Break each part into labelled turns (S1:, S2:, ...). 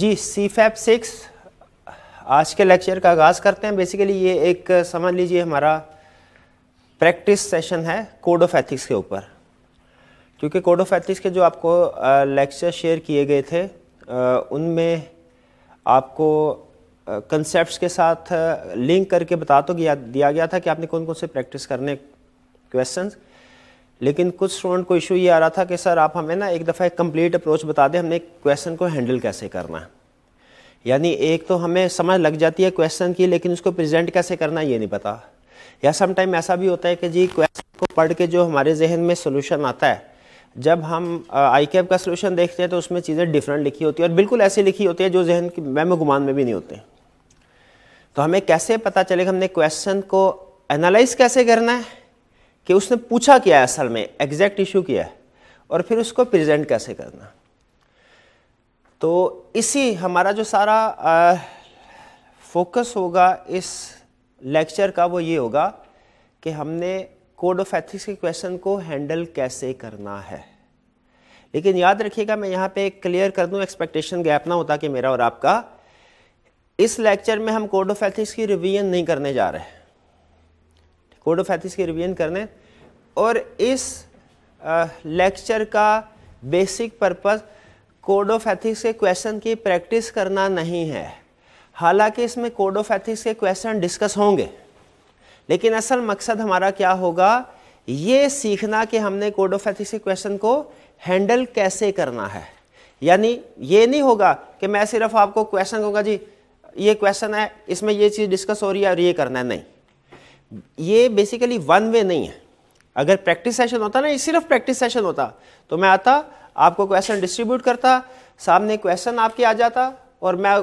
S1: जी सी fap six आज के lecture का आगाज़ करते हैं बेसिकली ये एक समझ लीजिए हमारा प्रैक्टिस सेशन है कोड ऑफ एथिक्स के ऊपर क्योंकि कोड ऑफ एथिक्स के जो आपको लेक्चर शेयर किए गए थे उनमें आपको कंसेप्ट के साथ लिंक करके बता तो दिया गया था कि आपने कौन कौन से प्रैक्टिस करने क्वेश्चंस लेकिन कुछ स्टूडेंट को इशू ये आ रहा था कि सर आप हमें ना एक दफ़ा एक कंप्लीट अप्रोच बता दें हमने क्वेश्चन को हैंडल कैसे करना है यानी एक तो हमें समझ लग जाती है क्वेश्चन की लेकिन उसको प्रेजेंट कैसे करना ये नहीं पता या समटाइम ऐसा भी होता है कि जी क्वेश्चन को पढ़ के जो हमारे जहन में सोल्यूशन आता है जब हम आई कैब का सोल्यूशन देखते हैं तो उसमें चीज़ें डिफरेंट लिखी होती है और बिल्कुल ऐसी लिखी होती है जो जहन की मैम गुमान में भी नहीं होते तो हमें कैसे पता चलेगा हमने क्वेश्चन को एनालाइज कैसे करना है कि उसने पूछा क्या है असल में एग्जैक्ट इशू क्या है और फिर उसको प्रेजेंट कैसे करना तो इसी हमारा जो सारा आ, फोकस होगा इस लेक्चर का वो ये होगा कि हमने कोड ऑफ एथिक्स के क्वेश्चन को हैंडल कैसे करना है लेकिन याद रखिएगा मैं यहाँ पे क्लियर कर दूँ एक्सपेक्टेशन गैप ना होता कि मेरा और आपका इस लेक्चर में हम कोड ऑफ एथिक्स की रिवीजन नहीं करने जा रहे हैं कोड ऑफ एथिक्स के रिवीजन करने और इस लेक्चर का basic purpose code of ethics के क्वेश्चन की प्रैक्टिस करना नहीं है हालांकि इसमें कोड ऑफ एथिक्स के क्वेश्चन डिस्कस होंगे लेकिन असल मकसद हमारा क्या होगा ये सीखना कि हमने कोड ऑफ एथिक्स के क्वेश्चन को हैंडल कैसे करना है यानी ये नहीं होगा कि मैं सिर्फ आपको क्वेश्चन कहूँगा जी ये क्वेश्चन है इसमें ये चीज़ डिस्कस हो रही है और ये करना है नहीं ये बेसिकली वन वे नहीं है अगर प्रैक्टिस सेशन होता ना ये सिर्फ प्रैक्टिस सेशन होता तो मैं आता आपको क्वेश्चन डिस्ट्रीब्यूट करता सामने क्वेश्चन आपके आ जाता और मैं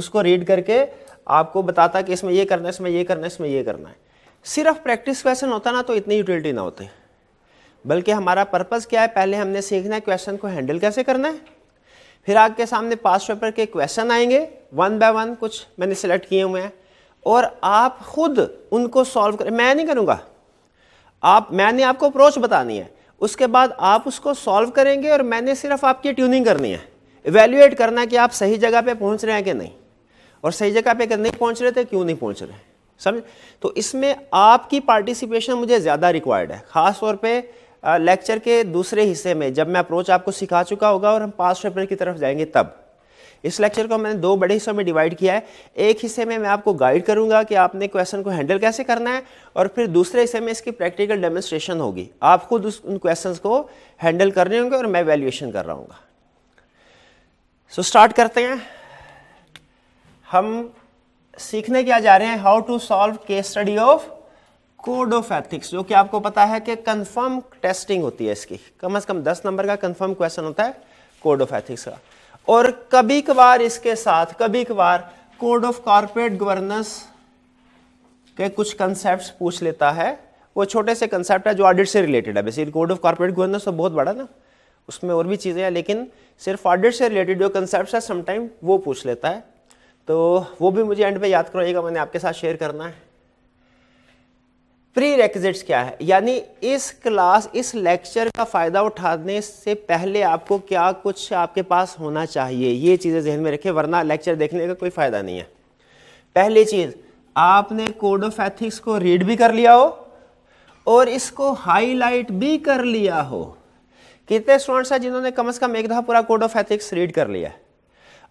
S1: उसको रीड करके आपको बताता कि इसमें ये करना है इसमें ये करना है इसमें ये करना है सिर्फ प्रैक्टिस क्वेश्चन होता ना तो इतनी यूटिलिटी ना होती बल्कि हमारा पर्पज़ क्या है पहले हमने सीखना है क्वेश्चन को हैंडल कैसे करना है फिर आपके सामने पास पेपर के क्वेश्चन आएंगे वन बाय वन कुछ मैंने सेलेक्ट किए हुए हैं और आप खुद उनको सॉल्व करें मैं नहीं करूँगा आप मैंने आपको अप्रोच बतानी है उसके बाद आप उसको सॉल्व करेंगे और मैंने सिर्फ आपकी ट्यूनिंग करनी है इवेल्यूएट करना है कि आप सही जगह पे पहुंच रहे हैं कि नहीं और सही जगह पे अगर नहीं पहुंच रहे थे क्यों नहीं पहुंच रहे समझ तो इसमें आपकी पार्टिसिपेशन मुझे ज़्यादा रिक्वायर्ड है ख़ास तौर लेक्चर के दूसरे हिस्से में जब मैं अप्रोच आपको सिखा चुका होगा और हम पास पेपर की तरफ जाएंगे तब इस लेक्चर को मैंने दो बड़े हिस्सों में डिवाइड किया है एक हिस्से में मैं आपको गाइड करूंगा कि आपने क्वेश्चन को हैंडल कैसे करना है और फिर दूसरे हिस्से में इसकी प्रैक्टिकल डेमोस्ट्रेशन होगी आप खुद उन क्वेश्चन को हैंडल कर रहे होंगे और मैं वैल्यूएशन कर रहा हूँ सो स्टार्ट करते हैं हम सीखने क्या जा रहे हैं how to solve case study of code of ethics जो कि आपको पता है कि कंफर्म टेस्टिंग होती है इसकी कम से कम दस नंबर का कंफर्म क्वेश्चन होता है कोड ऑफ एथिक्स का और कभी कभार इसके साथ कभी कभार कोड ऑफ कॉरपोरेट गवर्नेंस के कुछ कंसेप्ट पूछ लेता है वो छोटे से कंसेप्ट है जो ऑडिट से रिलेटेड है basically code of corporate governance तो बहुत बड़ा ना उसमें और भी चीज़ें हैं लेकिन सिर्फ ऑडिट से रिलेटेड जो कंसेप्ट है समटाइम वो पूछ लेता है तो वो भी मुझे एंड पे याद करवाइएगा मैंने आपके साथ शेयर करना है प्री रेक्जिट्स क्या है यानी इस क्लास इस लेक्चर का फ़ायदा उठाने से पहले आपको क्या कुछ आपके पास होना चाहिए ये चीज़ें जहन में रखें वरना लेक्चर देखने का कोई फ़ायदा नहीं है पहली चीज़ आपने कोड ऑफ एथिक्स को रीड भी कर लिया हो और इसको हाईलाइट भी कर लिया हो कितने स्टूडेंट्स हैं जिन्होंने कम से कम एक दफ़ा पूरा कोड ऑफ एथिक्स रीड कर लिया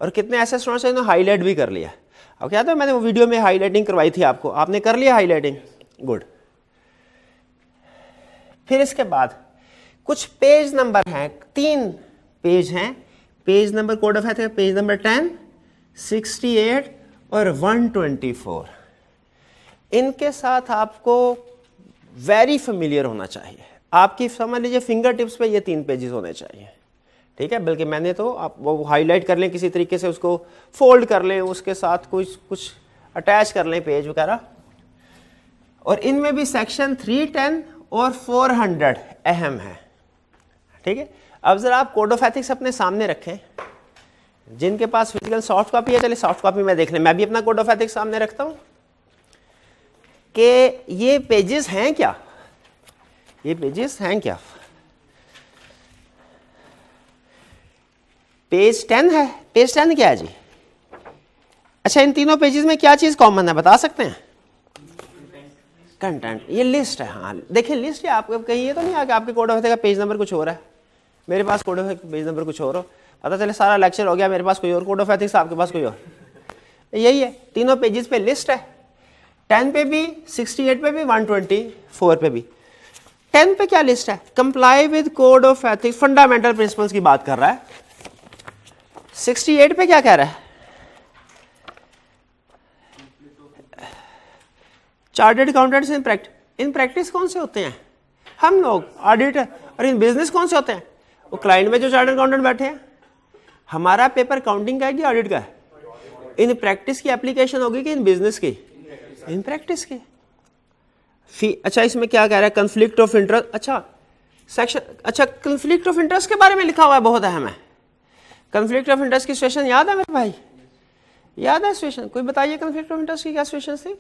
S1: और कितने ऐसे स्टूडेंट्स हैं जिन्होंने हाईलाइट भी कर लिया अब क्या था मैंने वो वीडियो में हाईलाइटिंग करवाई थी आपको आपने कर लिया हाईलाइटिंग गुड फिर इसके बाद कुछ पेज नंबर हैं तीन पेज हैं page number code of ethics page number ten sixty eight और वन ट्वेंटी फोर इनके साथ आपको वेरी फेमिलियर होना चाहिए आपकी समझ लीजिए फिंगर टिप्स पे ये तीन पेजेस होने चाहिए ठीक है बल्कि मैंने तो आप वो हाईलाइट कर लें किसी तरीके से उसको फोल्ड कर लें उसके साथ कुछ कुछ अटैच कर लें पेज वगैरह और इनमें भी सेक्शन थ्री टेन और 400 अहम है ठीक है अब ज़रा आप कोड ऑफ एथिक्स अपने सामने रखें जिनके पास फिजिकल सॉफ्ट कॉपी है चलिए सॉफ्ट कॉपी में देख लें मैं भी अपना कोड ऑफ एथिक्स सामने रखता हूँ कि ये पेजेस हैं क्या ये पेजेस हैं क्या पेज टेन है पेज टेन क्या है जी अच्छा इन तीनों पेजेस में क्या चीज़ कॉमन है बता सकते हैं कंटेंट ये लिस्ट है हाँ देखिए लिस्ट ये आपको कहीं ये तो नहीं आगे आपके कोड ऑफ का पेज नंबर कुछ हो रहा है मेरे पास कोड ऑफ पेज नंबर कुछ और हो पता चले सारा लेक्चर हो गया मेरे पास कोई और कोड ऑफ एथिक्स आपके पास कोई और यही है तीनों पेजेस पे लिस्ट है टेन पे भी सिक्सटी एट पे भी वन ट्वेंटी फोर पे भी टेन पे क्या लिस्ट है comply with code of ethics fundamental principles की बात कर रहा है सिक्सटी एट पे क्या कह रहा है chartered accountants in practice in practice कौन से होते हैं हम लोग ऑडिटर और इन बिजनेस कौन से होते हैं वो क्लाइंट में जो चार्टेड अकाउंटेंट बैठे हैं हमारा पेपर काउंटिंग का है कि ऑडिट का है इन प्रैक्टिस की एप्लीकेशन होगी कि इन बिजनेस की इन प्रैक्टिस की फी अच्छा इसमें क्या कह रहा है कन्फ्लिक्ट ऑफ इंटरेस्ट अच्छा सेक्शन अच्छा कन्फ्लिक्ट ऑफ इंटरेस्ट के बारे में लिखा हुआ है बहुत अहम है कन्फ्लिक्ट ऑफ इंटरेस्ट की सिचुएशन याद है मेरे भाई याद है सिचुएशन कोई बताइए कन्फ्लिक्ट ऑफ इंटरेस्ट की क्या सिचुएशन थी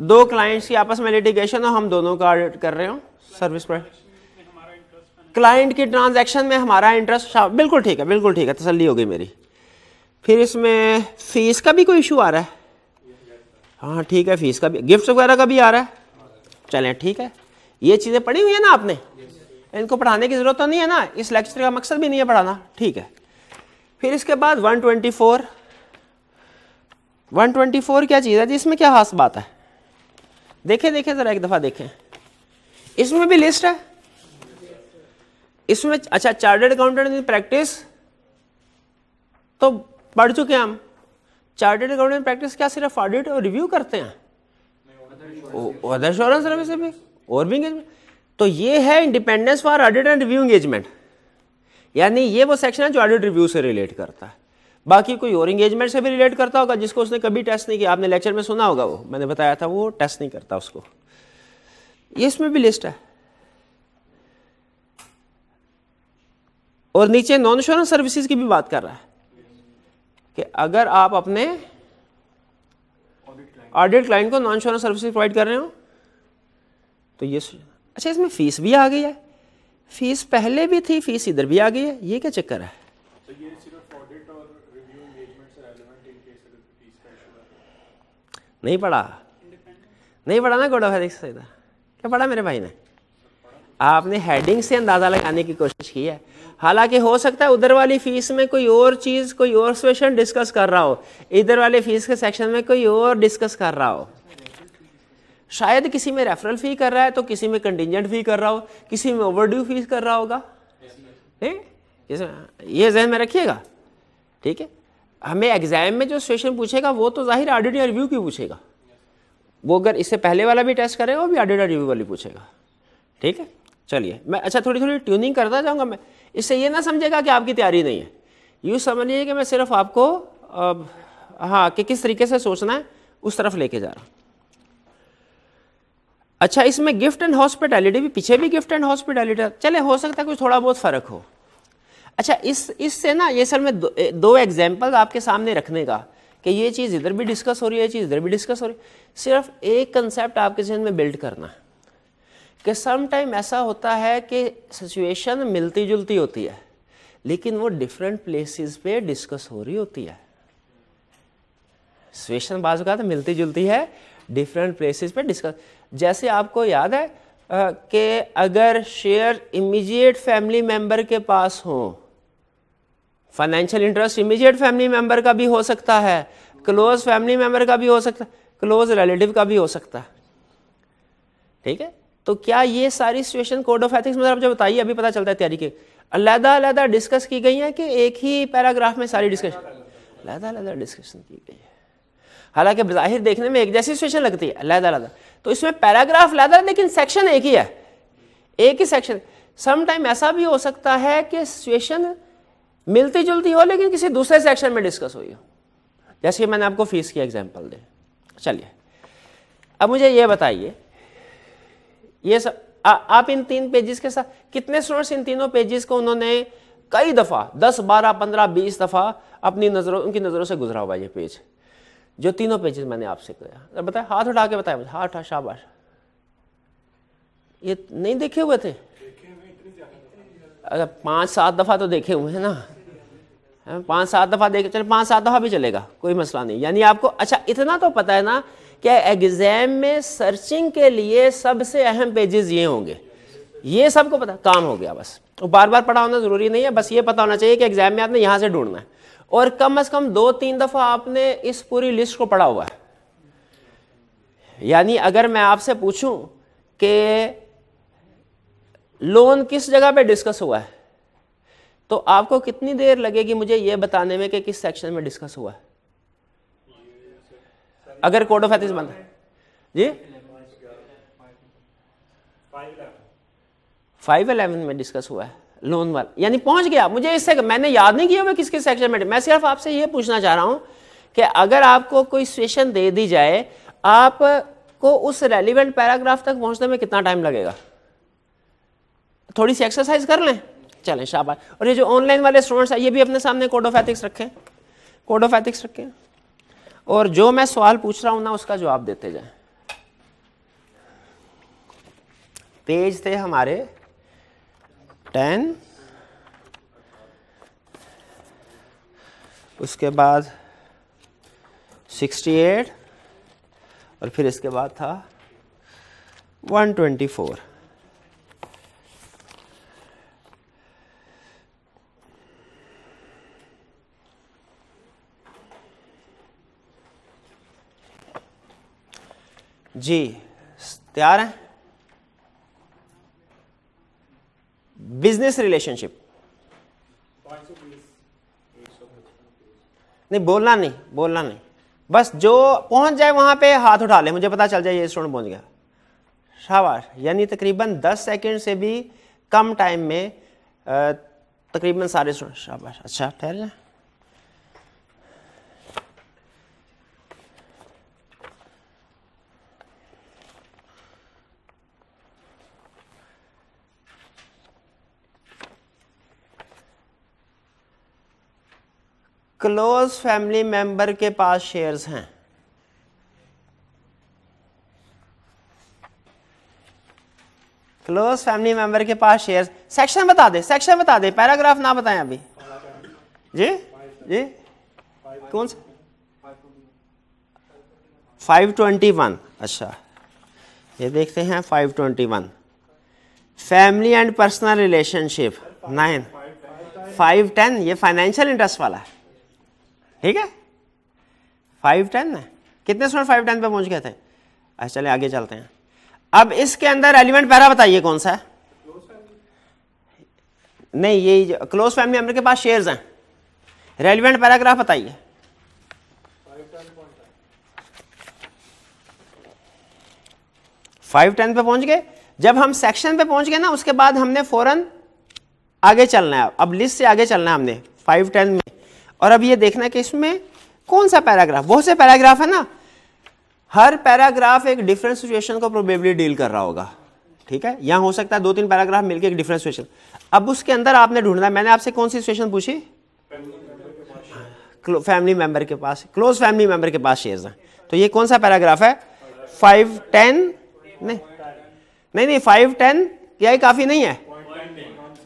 S1: दो क्लाइंट्स की आपस में लिटिगेशन हो हम दोनों का ऑडिट कर रहे हो सर्विस पर क्लाइंट की ट्रांजैक्शन में हमारा इंटरेस्ट बिल्कुल ठीक है बिल्कुल ठीक है तसली हो गई मेरी फिर इसमें फीस का भी कोई इशू आ रहा है हाँ ठीक है फीस का भी गिफ्ट वगैरह का भी आ रहा है चलें ठीक है ये चीज़ें पढ़ी हुई है ना आपने इनको पढ़ाने की ज़रूरत तो नहीं है ना इस लेक्चर का मकसद भी नहीं है पढ़ाना ठीक है फिर इसके बाद 124 124 क्या चीज़ है जी इसमें क्या खास बात है देखें देखें ज़रा एक दफ़ा देखें इसमें भी लिस्ट है इसमें अच्छा चार्टर्ड अकाउंटेंट इन प्रैक्टिस तो पढ़ चुके हैं हम चार्टर्ड अकाउंटेंट प्रैक्टिस क्या सिर्फ ऑडिट और रिव्यू करते हैं अदर इंश्योरेंस सर्विस भी और भी इंगेजमेंट तो ये है independence for audit and review engagement यानी ये वो सेक्शन है जो ऑडिट रिव्यू से रिलेट करता है बाकी कोई और इंगेजमेंट से भी रिलेट करता होगा जिसको उसने कभी टेस्ट नहीं किया आपने लेक्चर में सुना होगा वो मैंने बताया था वो टेस्ट नहीं करता उसको ये इसमें भी लिस्ट है और नीचे नॉन इंश्योरेंस सर्विसेज की भी बात कर रहा है कि अगर आप अपने ऑडिट क्लाइंट को नॉन इंश्योरेंस सर्विसेज प्रोवाइड कर रहे हो तो ये अच्छा इसमें फीस भी आ गई है फीस पहले भी थी फीस इधर भी आ गई है ये क्या चक्कर है तो ये नहीं पढ़ा नहीं पढ़ा ना गोडा ऑफ एथिक्स क्या पढ़ा मेरे भाई ने आपने हेडिंग से अंदाज़ा लगाने की कोशिश की है हालांकि हो सकता है उधर वाली फीस में कोई और चीज़ कोई और क्वेश्चन डिस्कस कर रहा हो इधर वाली फीस के सेक्शन में कोई और डिस्कस कर रहा हो शायद किसी में रेफरल फ़ी कर रहा है तो किसी में कंटिजेंट फ़ी कर रहा हो किसी में ओवरड्यू फीस कर रहा होगा ठीक ये जहन में रखिएगा ठीक है हमें एग्ज़ाम में जो क्वेश्चन पूछेगा वो तो ज़ाहिर ऑडिट या रिव्यू की पूछेगा वो अगर इससे पहले वाला भी टेस्ट करेगा वो भी ऑडिट या रिव्यू वाली पूछेगा ठीक है चलिए मैं अच्छा थोड़ी थोड़ी ट्यूनिंग करता जाऊँगा मैं इससे ये ना समझेगा कि आपकी तैयारी नहीं है यूँ समझिए कि मैं सिर्फ आपको अब, हाँ कि किस तरीके से सोचना है उस तरफ लेके जा रहा हूँ अच्छा इसमें गिफ्ट एंड हॉस्पिटैलिटी भी पीछे भी गिफ्ट एंड हॉस्पिटैलिटी चले हो सकता है कुछ थोड़ा बहुत फ़र्क हो अच्छा इस इससे ना ये सर मैं दो, एग्जाम्पल आपके सामने रखने का कि ये चीज़ इधर भी डिस्कस हो रही है ये चीज़ इधर भी डिस्कस हो रही है सिर्फ एक कंसेप्ट आपके जहन में बिल्ड करना कि सम टाइम ऐसा होता है कि सिचुएशन मिलती जुलती होती है लेकिन वो डिफरेंट प्लेसेस पे डिस्कस हो रही होती है सिचुएशन बाजू तो मिलती जुलती है डिफरेंट प्लेसेस पे डिस्कस जैसे आपको याद है कि अगर शेयर इमीजिएट फैमिली मेम्बर के पास हों financial interest immediate family member का भी हो सकता है क्लोज फैमिली मेंबर का भी हो सकता है क्लोज रिलेटिव का भी हो सकता है ठीक है तो क्या ये सारी सिचुएशन कोड ऑफ एथिक्स मतलब जो बताइए अभी पता चलता है तैयारी के अलहदा अलहदा डिस्कस की गई है कि एक ही पैराग्राफ में सारी डिस्कशन अलहदा अलहदा डिस्कशन की गई है हालांकि बाहिर देखने में एक जैसी सिचुएशन लगती है अलहदा अलहदा तो इसमें पैराग्राफ अलहदा लेकिन सेक्शन एक ही है एक ही सेक्शन समटाइम ऐसा भी हो सकता है कि सिचुएशन मिलती जुलती हो लेकिन किसी दूसरे सेक्शन में डिस्कस हुई हो जैसे कि मैंने आपको फीस की एग्जाम्पल दे चलिए अब मुझे ये बताइए ये सब आ, आप इन तीन पेजेस के साथ कितने स्टूडेंट्स इन तीनों पेजेस को उन्होंने कई दफ़ा दस बारह पंद्रह बीस दफ़ा अपनी नज़रों उनकी नज़रों से गुजरा हुआ ये पेज जो तीनों पेजेस मैंने आपसे कहा बताया हाथ उठा के बताया मुझे हाथ उठा शाबाश ये नहीं देखे हुए थे अगर पांच सात दफ़ा तो देखे हुए हैं ना पाँच सात दफ़ा देखे चले पाँच सात दफ़ा भी चलेगा कोई मसला नहीं यानी आपको अच्छा इतना तो पता है ना कि एग्ज़ाम में सर्चिंग के लिए सबसे अहम पेजेस ये होंगे ये सबको पता काम हो गया बस तो बार बार पढ़ा होना ज़रूरी नहीं है बस ये पता होना चाहिए कि एग्ज़ाम में आपने यहाँ से ढूंढना है और कम अज़ कम दो तीन दफ़ा आपने इस पूरी लिस्ट को पढ़ा हुआ है यानी अगर मैं आपसे पूछूं कि लोन किस जगह पे डिस्कस हुआ है तो आपको कितनी देर लगेगी मुझे ये बताने में कि किस सेक्शन में डिस्कस हुआ है
S2: अगर कोड ऑफ एथिक्स बंद
S1: जी फाइव इलेवन में डिस्कस हुआ है लोन वाल यानी पहुंच गया मुझे इससे मैंने याद नहीं किया मैं किस किस सेक्शन में मैं सिर्फ आपसे ये पूछना चाह रहा हूं कि अगर आपको कोई सिचुएशन दे दी जाए आपको उस रेलिवेंट पैराग्राफ तक पहुंचने में कितना टाइम लगेगा थोड़ी सी एक्सरसाइज कर लें चलें शाबाश और ये जो ऑनलाइन वाले स्टूडेंट्स हैं ये भी अपने सामने कोड ऑफ एथिक्स रखें कोड ऑफ एथिक्स रखें और जो मैं सवाल पूछ रहा हूँ ना उसका जवाब देते जाएं पेज थे हमारे टेन उसके बाद सिक्सटी एट और फिर इसके बाद था वन ट्वेंटी फोर जी तैयार हैं बिजनेस रिलेशनशिप नहीं बोलना नहीं बोलना नहीं बस जो पहुंच जाए वहां पे हाथ उठा ले मुझे पता चल जाए ये स्टूडेंट पहुंच गया शाबाश यानी तकरीबन 10 सेकंड से भी कम टाइम में तकरीबन सारे स्टूडेंट शाबाश अच्छा ठहर जाए क्लोज फैमिली मेंबर के पास शेयर्स हैं क्लोज फैमिली मेंबर के पास शेयर्स सेक्शन बता दे सेक्शन बता दे पैराग्राफ ना बताएं अभी जी जी कौन सा फाइव ट्वेंटी वन अच्छा ये देखते हैं five twenty one family and personal relationship nine five ten ये फाइनेंशियल इंटरेस्ट वाला है ठीक है फाइव टेन कितने स्टूडेंट फाइव टेन पे पहुंच गए थे अच्छा चले आगे चलते हैं अब इसके अंदर एलिमेंट पहला बताइए कौन सा है नहीं ये क्लोज फैमिली हमारे पास शेयर्स हैं रेलिवेंट पैराग्राफ बताइए फाइव टेन पे पहुंच गए जब हम सेक्शन पे पहुंच गए ना उसके बाद हमने फौरन आगे चलना है अब लिस्ट से आगे चलना है हमने फाइव टेन में और अब ये देखना कि इसमें कौन सा पैराग्राफ बहुत से पैराग्राफ है ना हर पैराग्राफ एक डिफरेंट सिचुएशन को प्रोबेबली डील कर रहा होगा ठीक है यहां हो सकता है दो तीन पैराग्राफ मिलकर एक डिफरेंट सिचुएशन अब उसके अंदर आपने ढूंढना मैंने आपसे कौन सी सिचुएशन पूछी फैमिली मेंबर के पास क्लोज फैमिली मेंबर के पास शेयर हैं तो ये कौन सा पैराग्राफ है फाइव टेन नहीं नहीं नहीं फाइव टेन यही काफ़ी नहीं है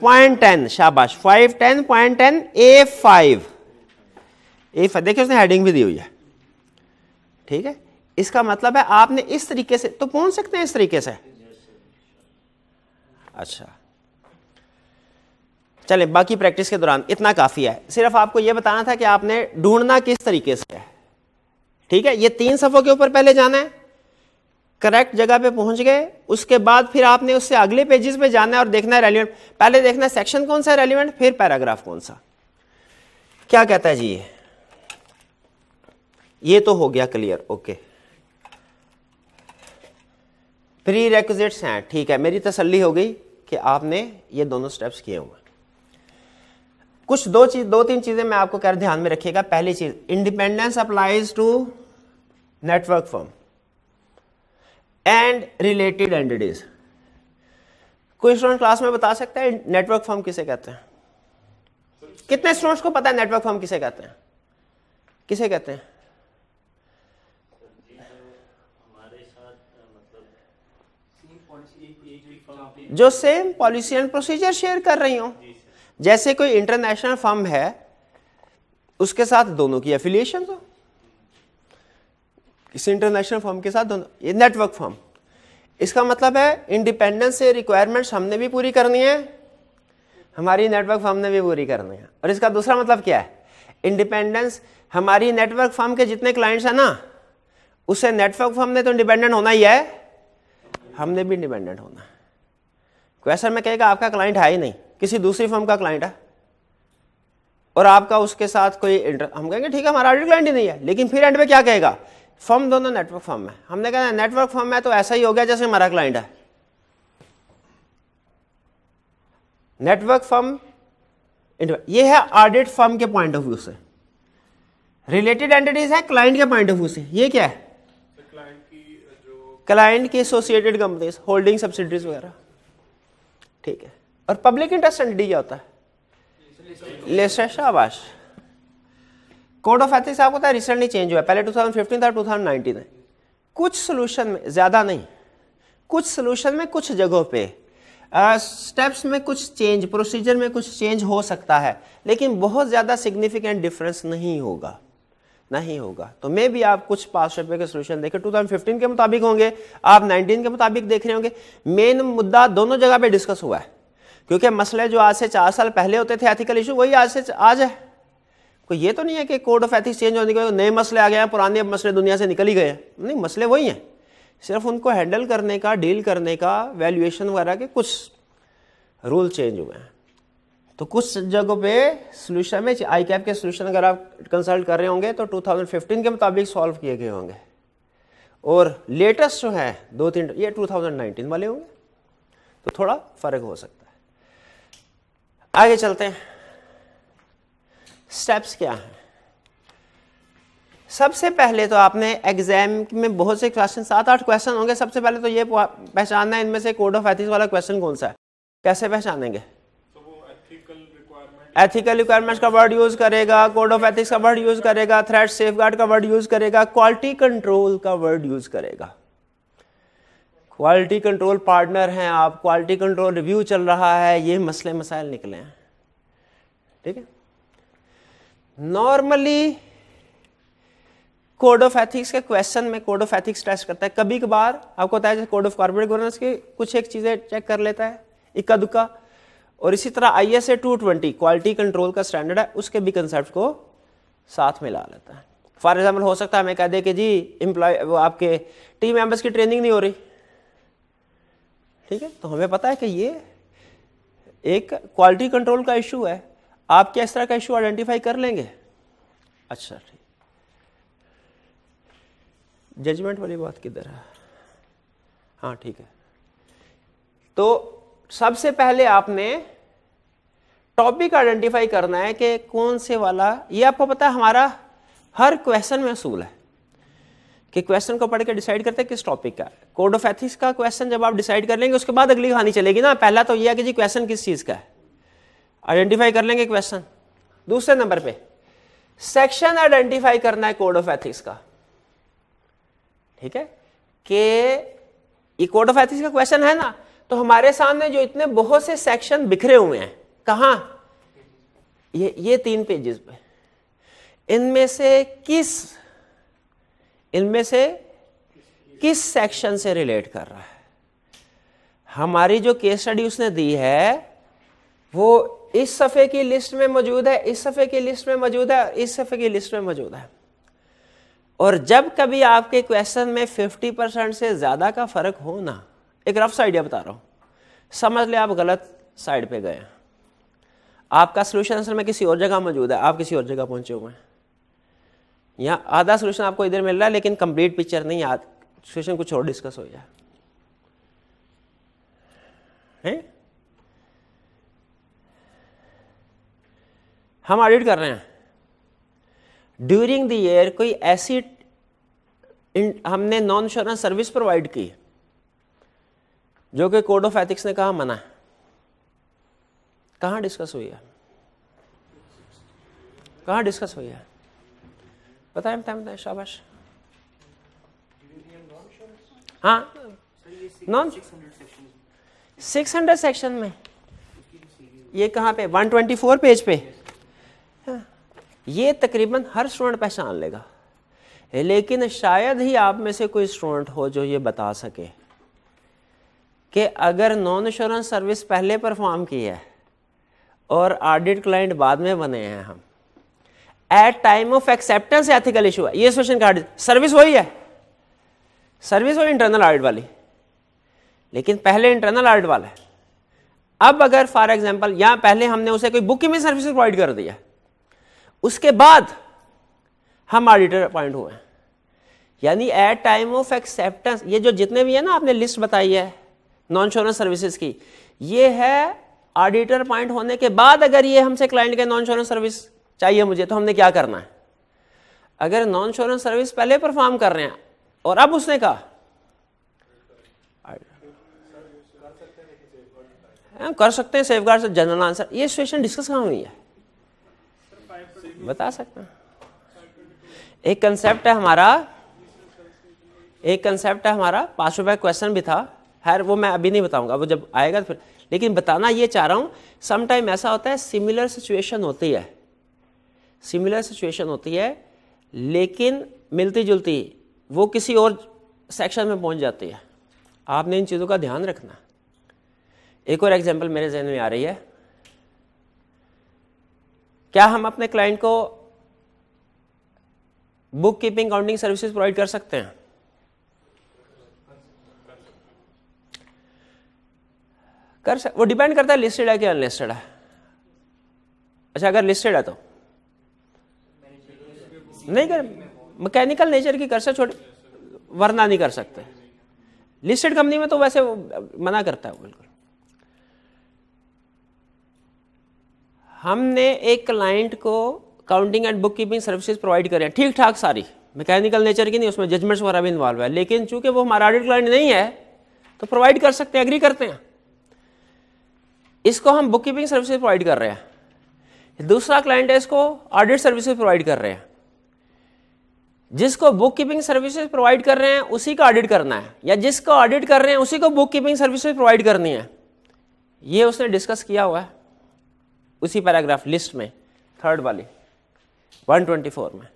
S1: पॉइंट टेन शाबाश five ten point ten A five A देखिए उसने हेडिंग भी दी हुई है ठीक है इसका मतलब है आपने इस तरीके से तो पहुंच सकते हैं इस तरीके से अच्छा चले बाकी प्रैक्टिस के दौरान इतना काफ़ी है सिर्फ आपको यह बताना था कि आपने ढूंढना किस तरीके से है ठीक है ये तीन सफ़ों के ऊपर पहले जाना है करेक्ट जगह पे पहुंच गए उसके बाद फिर आपने उससे अगले पेजेस पे जाना है और देखना है रेलिवेंट पहले देखना है सेक्शन कौन सा है रेलिवेंट फिर पैराग्राफ कौन सा क्या कहता है जी ये तो हो गया क्लियर ओके प्री रेक्विजिट्स हैं ठीक है मेरी तसल्ली हो गई कि आपने ये दोनों स्टेप्स किए हुए कुछ दो चीज दो तीन चीजें मैं आपको कह ध्यान में रखिएगा पहली चीज independence applies to network firm and related entities कोई स्टूडेंट क्लास में बता सकता है नेटवर्क फॉर्म किसे कहते हैं कितने स्टूडेंट्स को पता है नेटवर्क फॉर्म किसे कहते हैं किसे कहते हैं जो same policy and procedure share कर रही हों जैसे कोई इंटरनेशनल फर्म है उसके साथ दोनों की एफिलिएशन हो किसी इंटरनेशनल फर्म के साथ दोनों ये नेटवर्क फर्म इसका मतलब है इंडिपेंडेंस से रिक्वायरमेंट्स हमने भी पूरी करनी है हमारी नेटवर्क फर्म ने भी पूरी करनी है और इसका दूसरा मतलब क्या है इंडिपेंडेंस हमारी नेटवर्क फर्म के जितने क्लाइंट्स हैं ना उसे नेटवर्क फर्म ने तो इंडिपेंडेंट होना ही है हमने भी इंडिपेंडेंट होना है क्वेश्चन में कहेगा आपका क्लाइंट है ही नहीं किसी दूसरी फर्म का क्लाइंट है और आपका उसके साथ कोई इंटर हम कहेंगे ठीक है हमारा ऑडिट क्लाइंट ही नहीं है लेकिन फिर एंड में क्या कहेगा फर्म दोनों नेटवर्क फर्म है हमने कहा नेटवर्क फर्म है तो ऐसा ही हो गया जैसे हमारा क्लाइंट है नेटवर्क फर्म ये है ऑडिट फर्म के पॉइंट ऑफ व्यू से रिलेटेड एंटिटीज है क्लाइंट के पॉइंट ऑफ व्यू से ये क्या है क्लाइंट की एसोसिएटेड कंपनीज होल्डिंग सब्सिडीज वगैरह ठीक है और पब्लिक इंटरेस्ट डी क्या होता है लेसा शाबाश कोड ऑफ एथिक्स आपको पता है रिसेंटली चेंज हुआ पहले 2015 था 2019 है कुछ सोल्यूशन में ज़्यादा नहीं कुछ सोल्यूशन में कुछ जगहों पे स्टेप्स uh, में कुछ चेंज प्रोसीजर में कुछ चेंज हो सकता है लेकिन बहुत ज़्यादा सिग्निफिकेंट डिफरेंस नहीं होगा नहीं होगा तो मे भी आप कुछ पास रुपए के सोल्यूशन देखें फिफ्टीन के मुताबिक होंगे आप 19 के मुताबिक देख रहे होंगे मेन मुद्दा दोनों जगह पे डिस्कस हुआ है क्योंकि मसले जो आज से चार साल पहले होते थे एथिकल इशू वही आज से आज है कोई ये तो नहीं है कि कोड ऑफ एथिक्स चेंज होने के नए मसले आ गए हैं पुराने मसले दुनिया से निकल ही गए हैं नहीं मसले वही हैं सिर्फ उनको हैंडल करने का डील करने का वैल्यूएशन वगैरह के कुछ रूल चेंज हुए हैं तो कुछ जगहों पे सोल्यूशन में आई कैप के सोल्यूशन अगर आप कंसल्ट कर रहे होंगे तो 2015 के मुताबिक सॉल्व किए गए होंगे और लेटेस्ट जो है दो तीन ये 2019 वाले होंगे तो थोड़ा फर्क हो सकता है आगे चलते हैं स्टेप्स क्या हैं सबसे पहले तो आपने एग्जाम में बहुत से क्वेश्चन सात आठ क्वेश्चन होंगे सबसे पहले तो ये पहचानना है इनमें से कोड ऑफ एथिक्स वाला क्वेश्चन कौन सा है कैसे पहचानेंगे एथिकल रिक्वायरमेंट्स का वर्ड यूज करेगा कोड ऑफ एथिक्स का वर्ड यूज करेगा थ्रेट सेफ का वर्ड यूज करेगा क्वालिटी कंट्रोल का वर्ड यूज करेगा क्वालिटी कंट्रोल पार्टनर हैं आप क्वालिटी कंट्रोल रिव्यू चल रहा है ये मसले मसाइल निकले हैं ठीक है नॉर्मली कोड ऑफ एथिक्स के क्वेश्चन में कोड ऑफ एथिक्स टेस्ट करता है कभी कभार आपको पता है कोड ऑफ कॉर्पोरेट गवर्नेंस की कुछ एक चीज़ें चेक कर लेता है इक्का दुक्का और इसी तरह I S A two twenty quality control का स्टैंडर्ड है उसके भी कंसेप्ट को साथ में ला लेता है फॉर एग्जाम्पल हो सकता है मैं कह दे कि जी एम्प्लॉय वो आपके टीम मेंबर्स की ट्रेनिंग नहीं हो रही ठीक है तो हमें पता है कि ये एक क्वालिटी कंट्रोल का इशू है आप क्या इस तरह का इशू आइडेंटिफाई कर लेंगे अच्छा ठीक जजमेंट वाली बात किधर है हाँ ठीक है तो सबसे पहले आपने टॉपिक आइडेंटिफाई करना है कि कौन से वाला ये आपको पता है हमारा हर क्वेश्चन में असूल है कि क्वेश्चन को पढ़ के डिसाइड करते हैं किस टॉपिक का कोड ऑफ एथिक्स का क्वेश्चन जब आप डिसाइड कर लेंगे उसके बाद अगली कहानी चलेगी ना पहला तो यह है कि जी क्वेश्चन किस चीज़ का है आइडेंटिफाई कर लेंगे क्वेश्चन दूसरे नंबर पे सेक्शन आइडेंटिफाई करना है कोड ऑफ एथिक्स का ठीक है कि ये कोड ऑफ एथिक्स का क्वेश्चन है ना तो हमारे सामने जो इतने बहुत से सेक्शन बिखरे हुए हैं कहा ये ये तीन पेजेस पे इनमें से किस इनमें से किस सेक्शन से रिलेट कर रहा है हमारी जो केस स्टडी उसने दी है वो इस सफ़े की लिस्ट में मौजूद है इस सफ़े की लिस्ट में मौजूद है इस सफ़े की लिस्ट में मौजूद है और जब कभी आपके क्वेश्चन में 50 परसेंट से ज़्यादा का फ़र्क हो ना एक रफ आइडिया बता रहा हूँ समझ ले आप गलत साइड पे गए आपका सोल्यूशन असल में किसी और जगह मौजूद है आप किसी और जगह पहुंचे हुए हैं यहाँ आधा सोल्यूशन आपको इधर मिल रहा है लेकिन कंप्लीट पिक्चर नहीं याद सोल्यूशन कुछ और डिस्कस हो गया है हम ऑडिट कर रहे हैं ड्यूरिंग द ईयर कोई ऐसी हमने नॉन इंश्योरेंस सर्विस प्रोवाइड की जो कि कोड ऑफ एथिक्स ने कहा मना है कहाँ डिस्कस हुई है कहाँ डिस्कस हुई है बताए बताए बताए शाबाश हाँ नॉन सिक्स हंड्रेड सेक्शन में ये कहाँ पे 124 पेज पे हाँ। ये तकरीबन हर स्टूडेंट पहचान लेगा लेकिन शायद ही आप में से कोई स्टूडेंट हो जो ये बता सके कि अगर नॉन इंश्योरेंस सर्विस पहले परफॉर्म की है और ऑडिट क्लाइंट बाद में बने हैं हम at time of acceptance ethical issue है ये क्वेश्चन का सर्विस वही है सर्विस वही इंटरनल ऑडिट वाली लेकिन पहले इंटरनल ऑडिट वाला है अब अगर फॉर एग्जाम्पल यहां पहले हमने उसे कोई बुकिंग में सर्विस प्रोवाइड कर दिया उसके बाद हम ऑडिटर अपॉइंट हुए हैं यानी एट टाइम ऑफ एक्सेप्टेंस ये जो जितने भी है ना आपने लिस्ट बताई है नॉन इंश्योरेंस सर्विसेज की ये है ऑडिटर पॉइंट होने के बाद अगर ये हमसे क्लाइंट के नॉन इंश्योरेंस सर्विस चाहिए मुझे तो हमने क्या करना है अगर नॉन इंश्योरेंस सर्विस पहले परफॉर्म कर रहे हैं और अब उसने कहा हम कर सकते हैं सेफ गार्ड से जनरल आंसर ये सिचुएशन डिस्कस कहाँ हुई है बता सकते हैं एक कंसेप्ट है हमारा एक कंसेप्ट है हमारा पांच रुपए क्वेश्चन भी था खैर वो मैं अभी नहीं बताऊंगा वो जब आएगा तो फिर लेकिन बताना ये चाह रहा हूँ समटाइम ऐसा होता है सिमिलर सिचुएशन होती है सिमिलर सिचुएशन होती है लेकिन मिलती जुलती वो किसी और सेक्शन में पहुंच जाती है आपने इन चीज़ों का ध्यान रखना एक और एग्जाम्पल मेरे जहन में आ रही है क्या हम अपने क्लाइंट को bookkeeping accounting services provide कर सकते हैं कर सक वो डिपेंड करता है लिस्टेड है कि अनलिस्टेड है अच्छा अगर लिस्टेड है तो नहीं कर मैकेनिकल नेचर की कर सकते छोटे वरना नहीं कर सकते लिस्टेड कंपनी में तो वैसे मना करता है बिल्कुल हमने एक क्लाइंट को accounting and bookkeeping services provide करें ठीक ठाक सारी मैकेनिकल नेचर की नहीं उसमें जजमेंट्स वगैरह भी इन्वॉल्व है लेकिन चूंकि वो हमारा ऑडिट क्लाइंट नहीं है तो प्रोवाइड कर सकते हैं एग्री करते हैं इसको हम बुक कीपिंग सर्विसेज प्रोवाइड कर रहे हैं दूसरा क्लाइंट है इसको ऑडिट सर्विसेज प्रोवाइड कर रहे हैं जिसको बुक कीपिंग सर्विसेज प्रोवाइड कर रहे हैं उसी का ऑडिट करना है या जिसको ऑडिट कर रहे हैं उसी को बुक कीपिंग सर्विसेज प्रोवाइड करनी है ये उसने डिस्कस किया हुआ है उसी पैराग्राफ लिस्ट में थर्ड वाली 124 में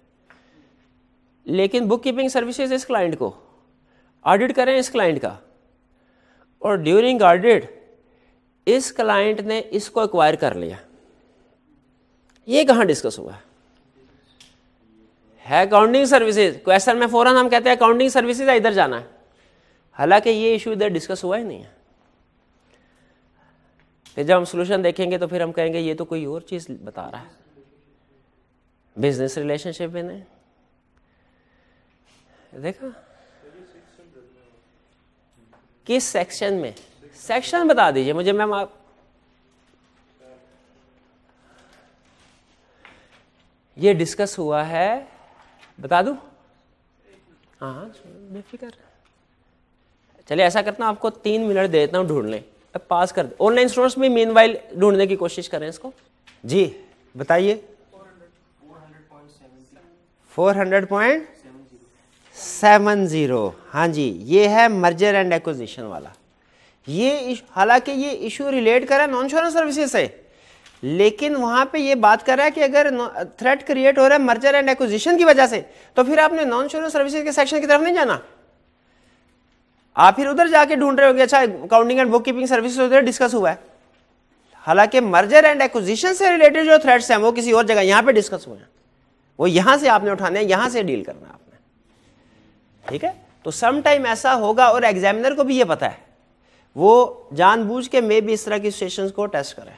S1: लेकिन बुक कीपिंग सर्विसेज इस क्लाइंट को ऑडिट करें इस क्लाइंट का और ड्यूरिंग ऑडिट इस क्लाइंट ने इसको एक्वायर कर लिया ये कहाँ डिस्कस हुआ है अकाउंटिंग सर्विसेज क्वेश्चन में फौरन हम कहते हैं अकाउंटिंग सर्विसेज इधर जाना है हालांकि ये इशू इधर डिस्कस हुआ ही नहीं है फिर जब हम सोल्यूशन देखेंगे तो फिर हम कहेंगे ये तो कोई और चीज़ बता रहा है बिजनेस रिलेशनशिप में नहीं देखा किस सेक्शन में सेक्शन बता दीजिए मुझे मैम आप ये डिस्कस हुआ है बता दू हाँ बेफिक्र चलिए ऐसा करता हूँ आपको तीन मिनट दे देता हूँ ढूंढने अब पास कर दे ऑनलाइन स्टूडेंट्स में मीन वाइल ढूंढने की कोशिश करें इसको जी बताइए four hundred point seven zero हाँ जी ये है मर्जर एंड एक्विजिशन वाला ये हालांकि ये इशू रिलेट कर रहा है नॉन इंश्योरेंस सर्विसेज से लेकिन वहां पे ये बात कर रहा है कि अगर थ्रेट क्रिएट हो रहा है मर्जर एंड एक्विजिशन की वजह से तो फिर आपने नॉन इंश्योरेंस सर्विसेज के सेक्शन की तरफ नहीं जाना आप फिर उधर जाके ढूंढ रहे हो अच्छा accounting and bookkeeping service उधर डिस्कस हुआ है हालांकि मर्जर एंड एक्विजिशन से रिलेटेड जो थ्रेट्स हैं वो किसी और जगह यहां पे डिस्कस हुए हैं वो यहां से आपने उठाने हैं यहां से डील करना है आपने ठीक है तो सम टाइम ऐसा होगा और एग्जामिनर को भी ये पता है वो जानबूझ के मे भी इस तरह की सिचुएशंस को टेस्ट करें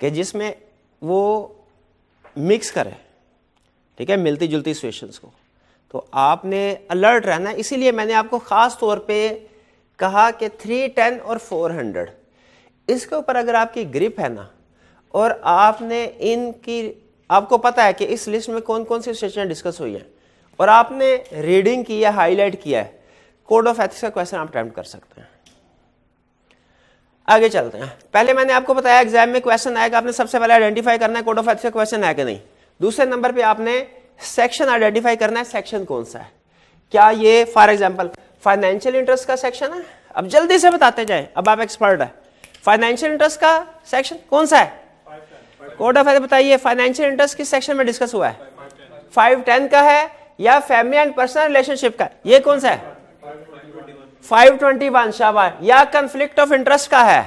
S1: कि जिसमें वो मिक्स करें ठीक है मिलती जुलती सिचुएशंस को तो आपने अलर्ट रहना इसीलिए मैंने आपको ख़ास तौर पे कहा कि थ्री टेन और फोर हंड्रेड इसके ऊपर अगर आपकी ग्रिप है ना और आपने इनकी आपको पता है कि इस लिस्ट में कौन कौन सी सिचुएशन डिस्कस हुई है और आपने रीडिंग की है हाईलाइट किया है कोड ऑफ एथिक्स का क्वेश्चन आप अटैम्प्ट कर सकते हैं आगे चलते हैं पहले मैंने आपको बताया एग्जाम में क्वेश्चन आएगा आपने सबसे पहले आइडेंटिफाई करना है कोड ऑफ एथिक्स का क्वेश्चन है कि नहीं दूसरे नंबर पे आपने सेक्शन आइडेंटिफाई करना है सेक्शन कौन सा है क्या ये फॉर एग्जाम्पल फाइनेंशियल इंटरेस्ट का सेक्शन है अब जल्दी से बताते जाए अब आप एक्सपर्ट है फाइनेंशियल इंटरेस्ट का सेक्शन कौन सा है कोड ऑफ एथिक्स बताइए फाइनेंशियल इंटरेस्ट किस सेक्शन में डिस्कस हुआ है फाइव टेन का है या फैमिली एंड पर्सनल रिलेशनशिप का ये कौन सा है 521 शाबाश या कंफ्लिक्ट ऑफ इंटरेस्ट का है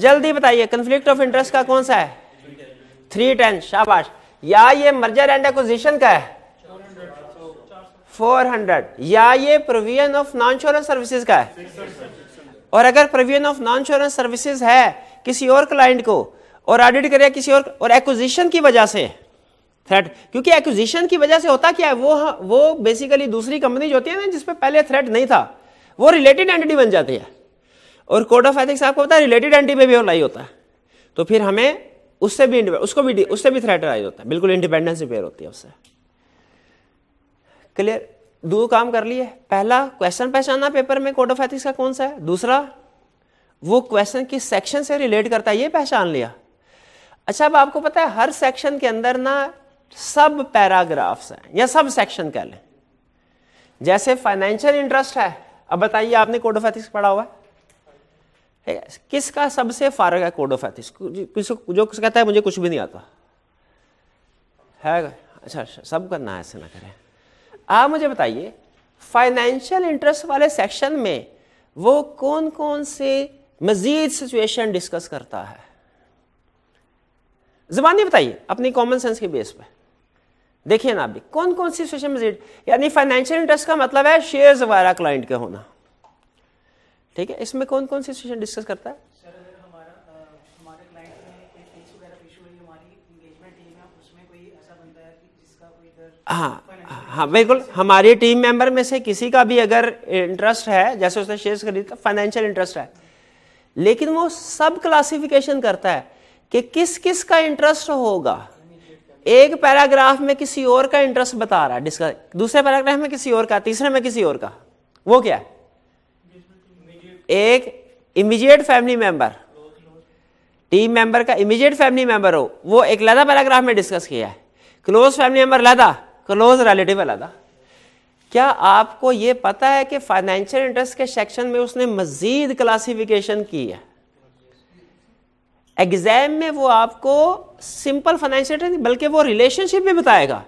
S1: जल्दी बताइए कंफ्लिक्ट ऑफ इंटरेस्ट का कौन सा है थ्री टेन शाबाश या ये मर्जर एंड एक्विजिशन का है 400 या ये provision of non insurance services का है और अगर provision of non insurance services है किसी और क्लाइंट को और ऑडिट करे किसी और और एक्विजिशन की वजह से थ्रेट क्योंकि एक्विजिशन की वजह से होता क्या है वो वो बेसिकली दूसरी कंपनी जो होती है ना जिसपे पहले थ्रेट नहीं था वो रिलेटेड एंटिटी बन जाती है और कोड ऑफ एथिक्स आपको पता है रिलेटेड एंटिटी पे भी अप्लाई होता है तो फिर हमें उससे भी उसको भी उससे भी थ्रेटराइज होता है बिल्कुल इंडिपेंडेंस रिपेयर होती है उससे क्लियर दो काम कर लिए पहला क्वेश्चन पहचाना पेपर में कोड ऑफ एथिक्स का कौन सा है दूसरा वो क्वेश्चन किस सेक्शन से रिलेट करता है ये पहचान लिया अच्छा अब आपको पता है हर सेक्शन के अंदर ना सब पैराग्राफ्स हैं या सब सेक्शन कह लें जैसे फाइनेंशियल इंटरेस्ट है अब बताइए आपने कोड ऑफ एथिक्स पढ़ा हुआ है किसका सबसे फारग है कोड ऑफ एथिक्स किस जो कुछ कहता है मुझे कुछ भी नहीं आता है अच्छा, अच्छा सब करना ऐसे ना करें आप मुझे बताइए फाइनेंशियल इंटरेस्ट वाले सेक्शन में वो कौन कौन से मजीद सिचुएशन डिस्कस करता है जबानी बताइए अपनी कॉमन सेंस के बेस पर देखिए ना अभी कौन कौन सी सोशल में यानी फाइनेंशियल इंटरेस्ट का मतलब है शेयर्स हमारा क्लाइंट का होना ठीक है इसमें कौन कौन सी सिचुएशन डिस्कस करता है हाँ हाँ बिल्कुल हमारी टीम मेंबर में से किसी का भी अगर इंटरेस्ट है जैसे उसने शेयर्स खरीद फाइनेंशियल इंटरेस्ट है लेकिन वो सब क्लासिफिकेशन करता है कि किस किस का इंटरेस्ट होगा एक पैराग्राफ में किसी और का इंटरेस्ट बता रहा है डिस्कस दूसरे पैराग्राफ में किसी और का तीसरे में किसी और का वो क्या एक immediate family member team member का इमीजिएट फैमिली मेंबर हो वो एक लदा पैराग्राफ में डिस्कस किया है क्लोज फैमिली मेंबर लदा क्लोज रिलेटिव लदा क्या आपको ये पता है कि फाइनेंशियल इंटरेस्ट के सेक्शन में उसने मजीद क्लासिफिकेशन की है एग्जाम में वो आपको सिंपल फाइनेंशियल ट्रेनिंग बल्कि वो रिलेशनशिप भी बताएगा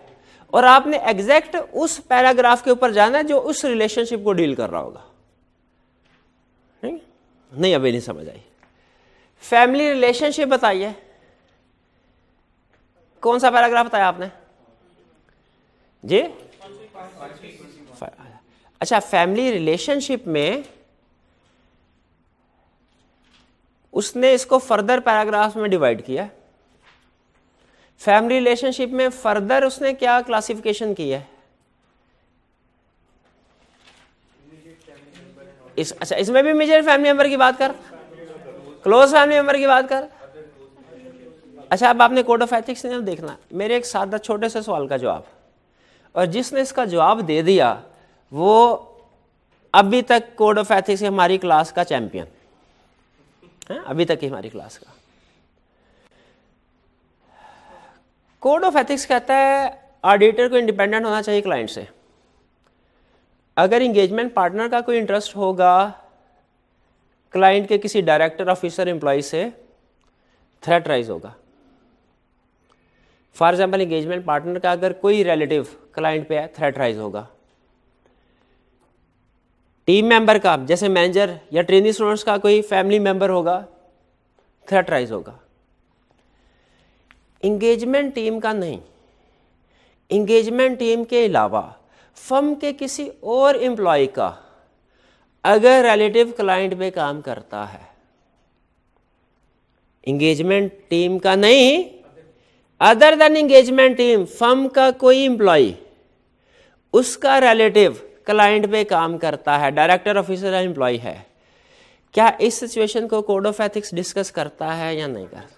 S1: और आपने एग्जैक्ट उस पैराग्राफ के ऊपर जाना है जो उस रिलेशनशिप को डील कर रहा होगा नहीं नहीं अभी नहीं समझ आई फैमिली रिलेशनशिप बताइए कौन सा पैराग्राफ बताया आपने जी अच्छा फैमिली रिलेशनशिप में उसने इसको फर्दर पैराग्राफ में डिवाइड किया फैमिली रिलेशनशिप में फर्दर उसने क्या क्लासिफिकेशन की है इस अच्छा इसमें भी मेजर फैमिली मेंबर की बात कर क्लोज फैमिली मेंबर की बात कर अच्छा अब आपने कोड ऑफ एथिक्स ने देखना मेरे एक सादा छोटे से सवाल का जवाब और जिसने इसका जवाब दे दिया वो अभी तक कोड ऑफ एथिक्स हमारी क्लास का चैंपियन है हाँ, अभी तक ही हमारी क्लास का कोड ऑफ एथिक्स कहता है ऑडिटर को इंडिपेंडेंट होना चाहिए क्लाइंट से अगर इंगेजमेंट पार्टनर का कोई इंटरेस्ट होगा क्लाइंट के किसी डायरेक्टर ऑफिसर एम्प्लॉय से थ्रेट राइज होगा फॉर एग्जाम्पल इंगेजमेंट पार्टनर का अगर कोई रिलेटिव क्लाइंट पे है थ्रेट राइज होगा टीम मेंबर का जैसे मैनेजर या ट्रेनिंग स्टूडेंट्स का कोई फैमिली मेंबर होगा थ्रेट राइज होगा इंगेजमेंट टीम का नहीं इंगेजमेंट टीम के अलावा फर्म के किसी और एम्प्लॉय का अगर रिलेटिव क्लाइंट में काम करता है इंगेजमेंट टीम का नहीं other than engagement team firm का कोई एम्प्लॉय उसका रिलेटिव क्लाइंट में काम करता है डायरेक्टर ऑफिसर एम्प्लॉय है क्या इस सिचुएशन को कोड ऑफ एथिक्स डिस्कस करता है या नहीं करता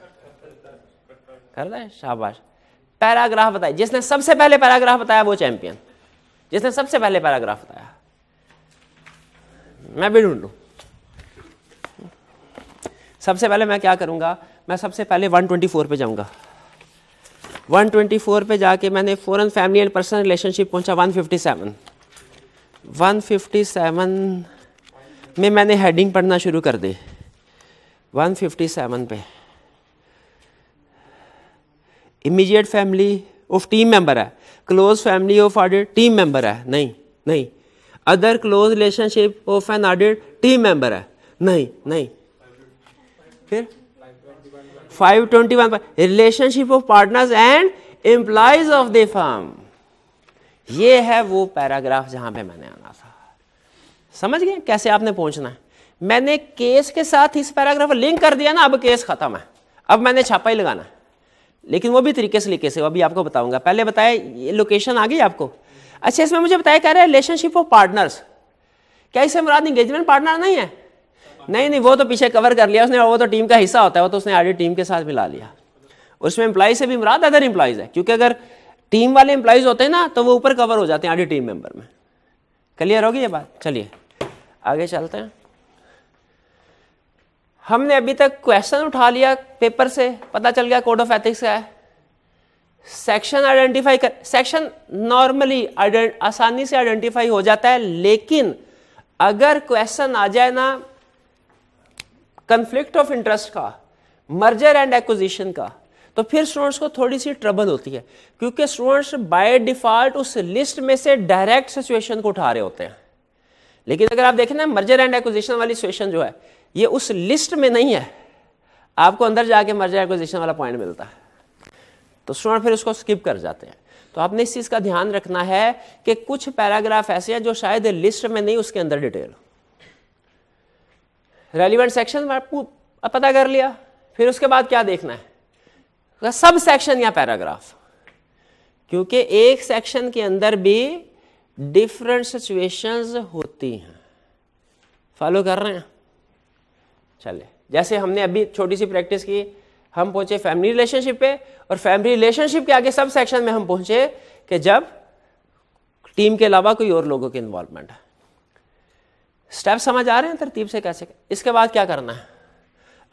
S1: कर रहे हैं शाबाश पैराग्राफ बताए जिसने सबसे पहले पैराग्राफ बताया वो चैंपियन जिसने सबसे पहले पैराग्राफ बताया मैं भी ढूंढूँ सबसे पहले मैं क्या करूंगा मैं सबसे पहले 124 पे जाऊंगा 124 पे जाके मैंने foreign family and personal relationship पहुंचा 157 157 में मैंने हेडिंग पढ़ना शुरू कर दी 157 पे immediate family of team member है close family of audit team member है नहीं नहीं other close relationship of an audit team member है नहीं नहीं फिर five twenty one relationship of partners and employees of the firm ये है वो पैराग्राफ जहां पे मैंने आना था समझ गए कैसे आपने पहुंचना है मैंने केस के साथ इस पैराग्राफ लिंक कर दिया ना अब केस खत्म है अब मैंने छापा ही लगाना है लेकिन वो भी तरीके से लिखे से अभी आपको बताऊंगा पहले बताया ये लोकेशन आ गई आपको अच्छा इसमें मुझे बताया कह रहे हैं रिलेशनशिप ऑफ पार्टनर्स क्या इससे मुराद इंगेजमेंट पार्टनर नहीं है नहीं नहीं वो तो पीछे कवर कर लिया उसने वो तो टीम का हिस्सा होता है वो तो उसने आडी टीम के साथ मिला लिया उसमें एम्प्लॉय से भी मुराद अदर एम्प्लॉयज़ है क्योंकि अगर टीम वाले एम्प्लॉयज़ होते हैं ना तो वो ऊपर कवर हो जाते हैं आडी टीम मेंबर में क्लियर होगी ये बात चलिए आगे चलते हैं हमने अभी तक क्वेश्चन उठा लिया पेपर से पता चल गया कोड ऑफ एथिक्स का है सेक्शन आइडेंटिफाई कर सेक्शन नॉर्मली आसानी से आइडेंटिफाई हो जाता है लेकिन अगर क्वेश्चन आ जाए ना कंफ्लिक्ट ऑफ इंटरेस्ट का मर्जर एंड एक्विजिशन का तो फिर स्टूडेंट्स को थोड़ी सी ट्रबल होती है क्योंकि स्टूडेंट्स बाय डिफॉल्ट उस लिस्ट में से डायरेक्ट सिचुएशन को उठा रहे होते हैं लेकिन अगर आप देखें ना मर्जर एंड एक्विजिशन वाली सिचुएशन जो है ये उस लिस्ट में नहीं है आपको अंदर जाके मर्जा एक्विजिशन वाला पॉइंट मिलता है तो स्टूडेंट फिर उसको स्किप कर जाते हैं तो आपने इस चीज़ का ध्यान रखना है कि कुछ पैराग्राफ ऐसे हैं जो शायद लिस्ट में नहीं उसके अंदर डिटेल रेलिवेंट सेक्शन में आपको पता कर लिया फिर उसके बाद क्या देखना है सब सेक्शन या पैराग्राफ क्योंकि एक सेक्शन के अंदर भी डिफरेंट सिचुएशंस होती हैं फॉलो कर रहे हैं चले जैसे हमने अभी छोटी सी प्रैक्टिस की हम पहुंचे फैमिली रिलेशनशिप पे और फैमिली रिलेशनशिप के आगे सब सेक्शन में हम पहुंचे कि जब टीम के अलावा कोई और लोगों की इन्वॉल्वमेंट है स्टेप समझ आ रहे हैं तरतीब से कैसे इसके बाद क्या करना है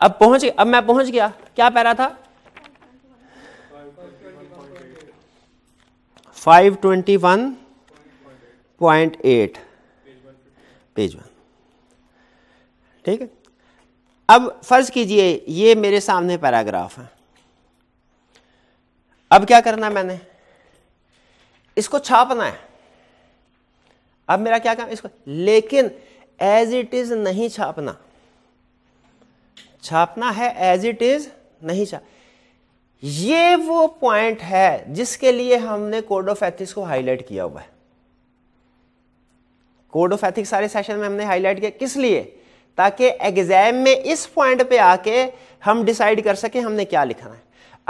S1: अब पहुंच अब मैं पहुंच गया क्या पैरा था 521.8 पेज वन ठीक है अब फर्ज कीजिए ये मेरे सामने पैराग्राफ है अब क्या करना मैंने इसको छापना है अब मेरा क्या काम इसको लेकिन एज इट इज नहीं छापना छापना है एज इट इज नहीं छाप ये वो पॉइंट है जिसके लिए हमने कोड ऑफ एथिक्स को हाईलाइट किया हुआ है कोड ऑफ एथिक्स सारे सेशन में हमने हाईलाइट किया किस लिए ताकि एग्ज़ाम में इस पॉइंट पे आके हम डिसाइड कर सके हमने क्या लिखना है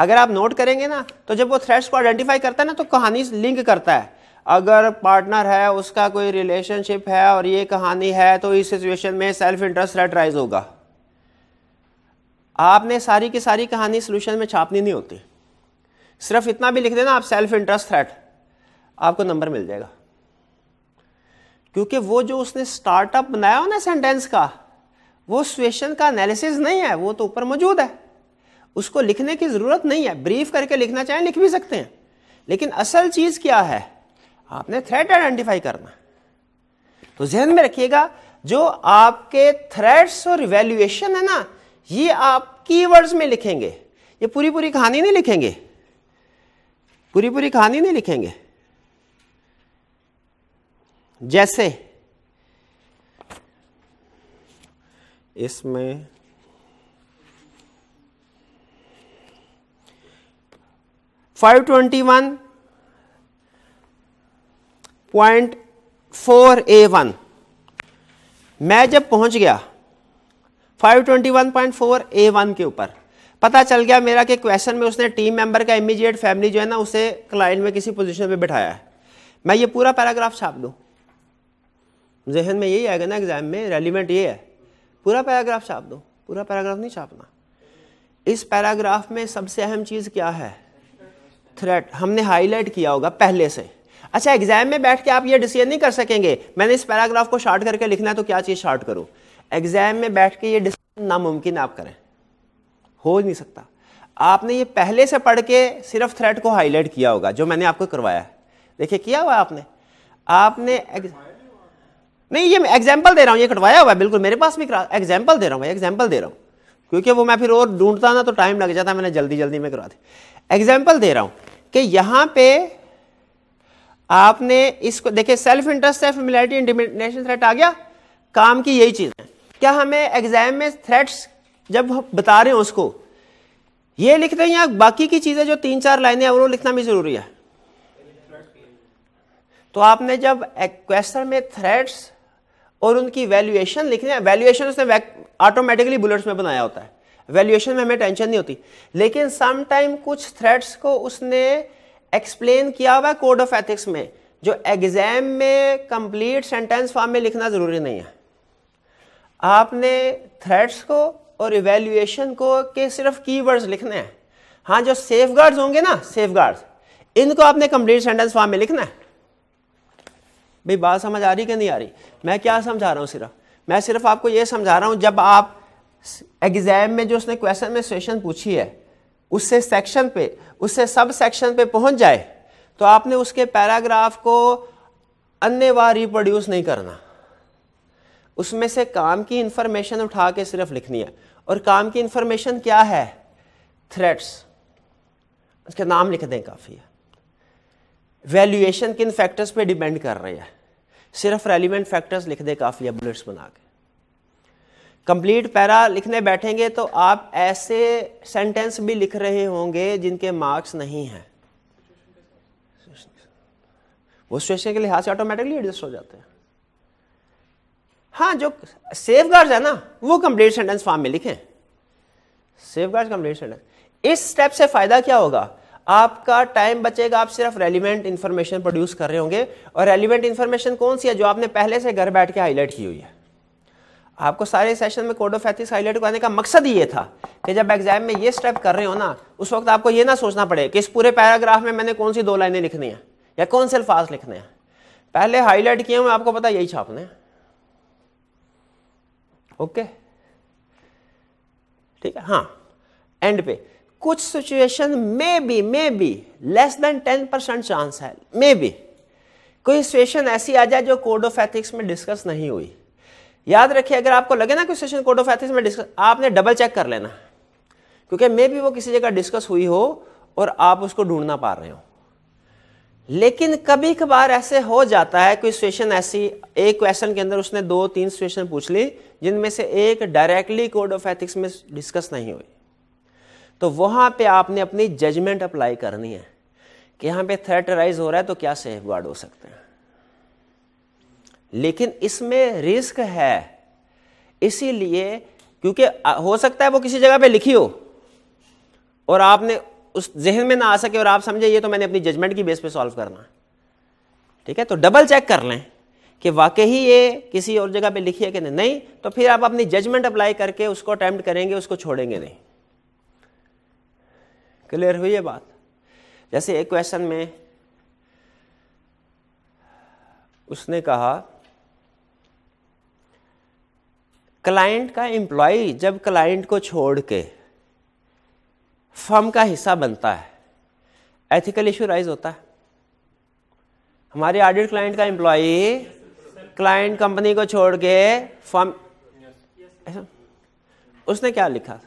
S1: अगर आप नोट करेंगे ना तो जब वो थ्रेड्स को आइडेंटिफाई करता है ना तो कहानी लिंक करता है अगर पार्टनर है उसका कोई रिलेशनशिप है और ये कहानी है तो इस सिचुएशन में सेल्फ इंटरेस्ट थ्रेट राइज होगा आपने सारी की सारी कहानी सोल्यूशन में छापनी नहीं होती सिर्फ इतना भी लिख देना आप सेल्फ इंटरेस्ट थ्रेट आपको नंबर मिल जाएगा क्योंकि वो जो उसने स्टार्टअप बनाया हो ना सेंटेंस का वो सिचुएशन का एनालिसिस नहीं है वो तो ऊपर मौजूद है उसको लिखने की ज़रूरत नहीं है ब्रीफ करके लिखना चाहें लिख भी सकते हैं लेकिन असल चीज़ क्या है आपने थ्रेट आइडेंटिफाई करना तो जहन में रखिएगा जो आपके थ्रेट्स और इवेल्युएशन है ना ये आप कीवर्ड्स में लिखेंगे ये पूरी पूरी कहानी नहीं लिखेंगे पूरी पूरी कहानी नहीं लिखेंगे जैसे इसमें five twenty one point four A one मैं जब पहुंच गया five twenty one point four A one के ऊपर पता चल गया मेरा कि क्वेश्चन में उसने टीम मेंबर का इमीडिएट फैमिली जो है ना उसे क्लाइंट में किसी पोजीशन पे बिठाया है मैं ये पूरा पैराग्राफ छाप दूं जहन में यही आएगा ना एग्जाम में रेलिवेंट ये है पूरा पैराग्राफ छाप दो पूरा पैराग्राफ नहीं छापना इस पैराग्राफ में सबसे अहम चीज़ क्या है थ्रेट हमने हाईलाइट किया होगा पहले से अच्छा एग्जाम में बैठ के आप ये डिसीजन नहीं कर सकेंगे मैंने इस पैराग्राफ को शार्ट करके लिखना है तो क्या चीज़ शार्ट करूँ एग्जाम में बैठ के ये डिसीजन नामुमकिन आप करें हो नहीं सकता आपने ये पहले से पढ़ के सिर्फ थ्रेट को हाईलाइट किया होगा जो मैंने आपको करवाया है देखिए किया हुआ आपने आपने एग्जाम नहीं ये एग्जाम्पल दे रहा हूँ ये कटवाया हुआ है बिल्कुल मेरे पास भी एग्जाम्पल दे रहा हूँ एग्जाम्पल दे रहा हूँ क्योंकि वो मैं फिर और ढूंढता ना तो टाइम लग जाता मैंने जल्दी जल्दी में करवा दी एग्जाम्पल दे रहा हूँ कि यहाँ पे आपने इसको देखे सेल्फ इंटरेस्ट है फेमिलिटी इंडिमिनेशन थ्रेट आ गया काम की यही चीज़ है क्या हमें एग्जाम में थ्रेट्स जब बता रहे हैं उसको ये लिखते हैं या बाकी की चीज़ें जो तीन चार लाइनें हैं वो लिखना भी ज़रूरी है तो आपने जब क्वेश्चन में थ्रेट्स और उनकी वैल्यूएशन लिखने वैल्यूएशन उसने ऑटोमेटिकली बुलेट्स में बनाया होता है वैल्यूएशन में हमें टेंशन नहीं होती लेकिन समटाइम कुछ थ्रेड्स को उसने एक्सप्लेन किया हुआ कोड ऑफ एथिक्स में जो एग्जाम में कंप्लीट सेंटेंस फॉर्म में लिखना ज़रूरी नहीं है आपने थ्रेड्स को और इवेल्युएशन को के सिर्फ कीवर्ड्स लिखने हैं हाँ जो सेफ होंगे ना सेफ गार्ड्स इनको आपने कंप्लीट सेंटेंस फॉर्म में लिखना है भाई बात समझ आ रही कि नहीं आ रही मैं क्या समझा रहा हूँ सिर्फ मैं सिर्फ आपको ये समझा रहा हूँ जब आप एग्ज़ाम में जो उसने क्वेश्चन में सेशन पूछी है उससे सेक्शन पे उससे सब सेक्शन पे पहुंच जाए तो आपने उसके पैराग्राफ को अन्य बार रिप्रोड्यूस नहीं करना उसमें से काम की इंफॉर्मेशन उठा के सिर्फ लिखनी है और काम की इंफॉर्मेशन क्या है थ्रेट्स उसके नाम लिख दें काफ़ी है वैल्यूएशन किन फैक्टर्स पे डिपेंड कर रहे हैं सिर्फ रेलिवेंट फैक्टर्स लिख दे काफ़ी है बुलेट्स बना के कंप्लीट पैरा लिखने बैठेंगे तो आप ऐसे सेंटेंस भी लिख रहे होंगे जिनके मार्क्स नहीं हैं वो सिचुएशन के लिहाज से ऑटोमेटिकली एडजस्ट हो जाते हैं हाँ जो सेफ गार्ड है ना वो कंप्लीट सेंटेंस फॉर्म में लिखें सेफ गार्ड कंप्लीट सेंटेंस इस स्टेप से फायदा क्या होगा आपका टाइम बचेगा आप सिर्फ रेलिवेंट इंफॉर्मेशन प्रोड्यूस कर रहे होंगे और रेलिवेंट इंफॉर्मेशन कौन सी है जो आपने पहले से घर बैठ के हाईलाइट की हुई है आपको सारे सेशन में कोड ऑफ एथिक्स हाईलाइट करने का मकसद ये था कि जब एग्जाम में ये स्टेप कर रहे हो ना उस वक्त आपको ये ना सोचना पड़े कि इस पूरे पैराग्राफ में मैंने कौन सी दो लाइनें लिखनी है या कौन से अल्फाज लिखने हैं पहले हाईलाइट किए हुए आपको पता यही छापने ओके ठीक है हाँ एंड पे कुछ situation maybe maybe less than ten percent chance है मे बी कोई सिचुएशन ऐसी आ जाए जो कोड ऑफ एथिक्स में डिस्कस नहीं हुई याद रखिए अगर आपको लगे ना कोई सिचुएशन कोड ऑफ एथिक्स में डिस्कस आपने डबल चेक कर लेना क्योंकि मे बी वो किसी जगह डिस्कस हुई हो और आप उसको ढूंढ ना पा रहे हो लेकिन कभी कभार ऐसे हो जाता है कोई सिचुएशन ऐसी एक क्वेश्चन के अंदर उसने दो तीन सिचुएशन पूछ ली जिनमें से एक डायरेक्टली कोड ऑफ एथिक्स में डिस्कस नहीं हुई तो वहां पे आपने अपनी जजमेंट अप्लाई करनी है कि यहां पे थ्रेट राइज हो रहा है तो क्या सेफ गार्ड हो सकते हैं लेकिन इसमें रिस्क है इसीलिए क्योंकि हो सकता है वो किसी जगह पे लिखी हो और आपने उस जहन में ना आ सके और आप समझे ये तो मैंने अपनी जजमेंट की बेस पे सॉल्व करना ठीक है तो डबल चेक कर लें कि वाकई ये किसी और जगह पे लिखी है कि नहीं नहीं तो फिर आप अपनी जजमेंट अप्लाई करके उसको अटैम्प्ट करेंगे उसको छोड़ेंगे नहीं क्लियर हुई ये बात जैसे एक क्वेश्चन में उसने कहा क्लाइंट का एम्प्लॉय जब क्लाइंट को छोड़ के फर्म का हिस्सा बनता है एथिकल इशू राइज होता है हमारे ऑडिट क्लाइंट का एम्प्लॉय क्लाइंट कंपनी को छोड़ के फर्म उसने क्या लिखा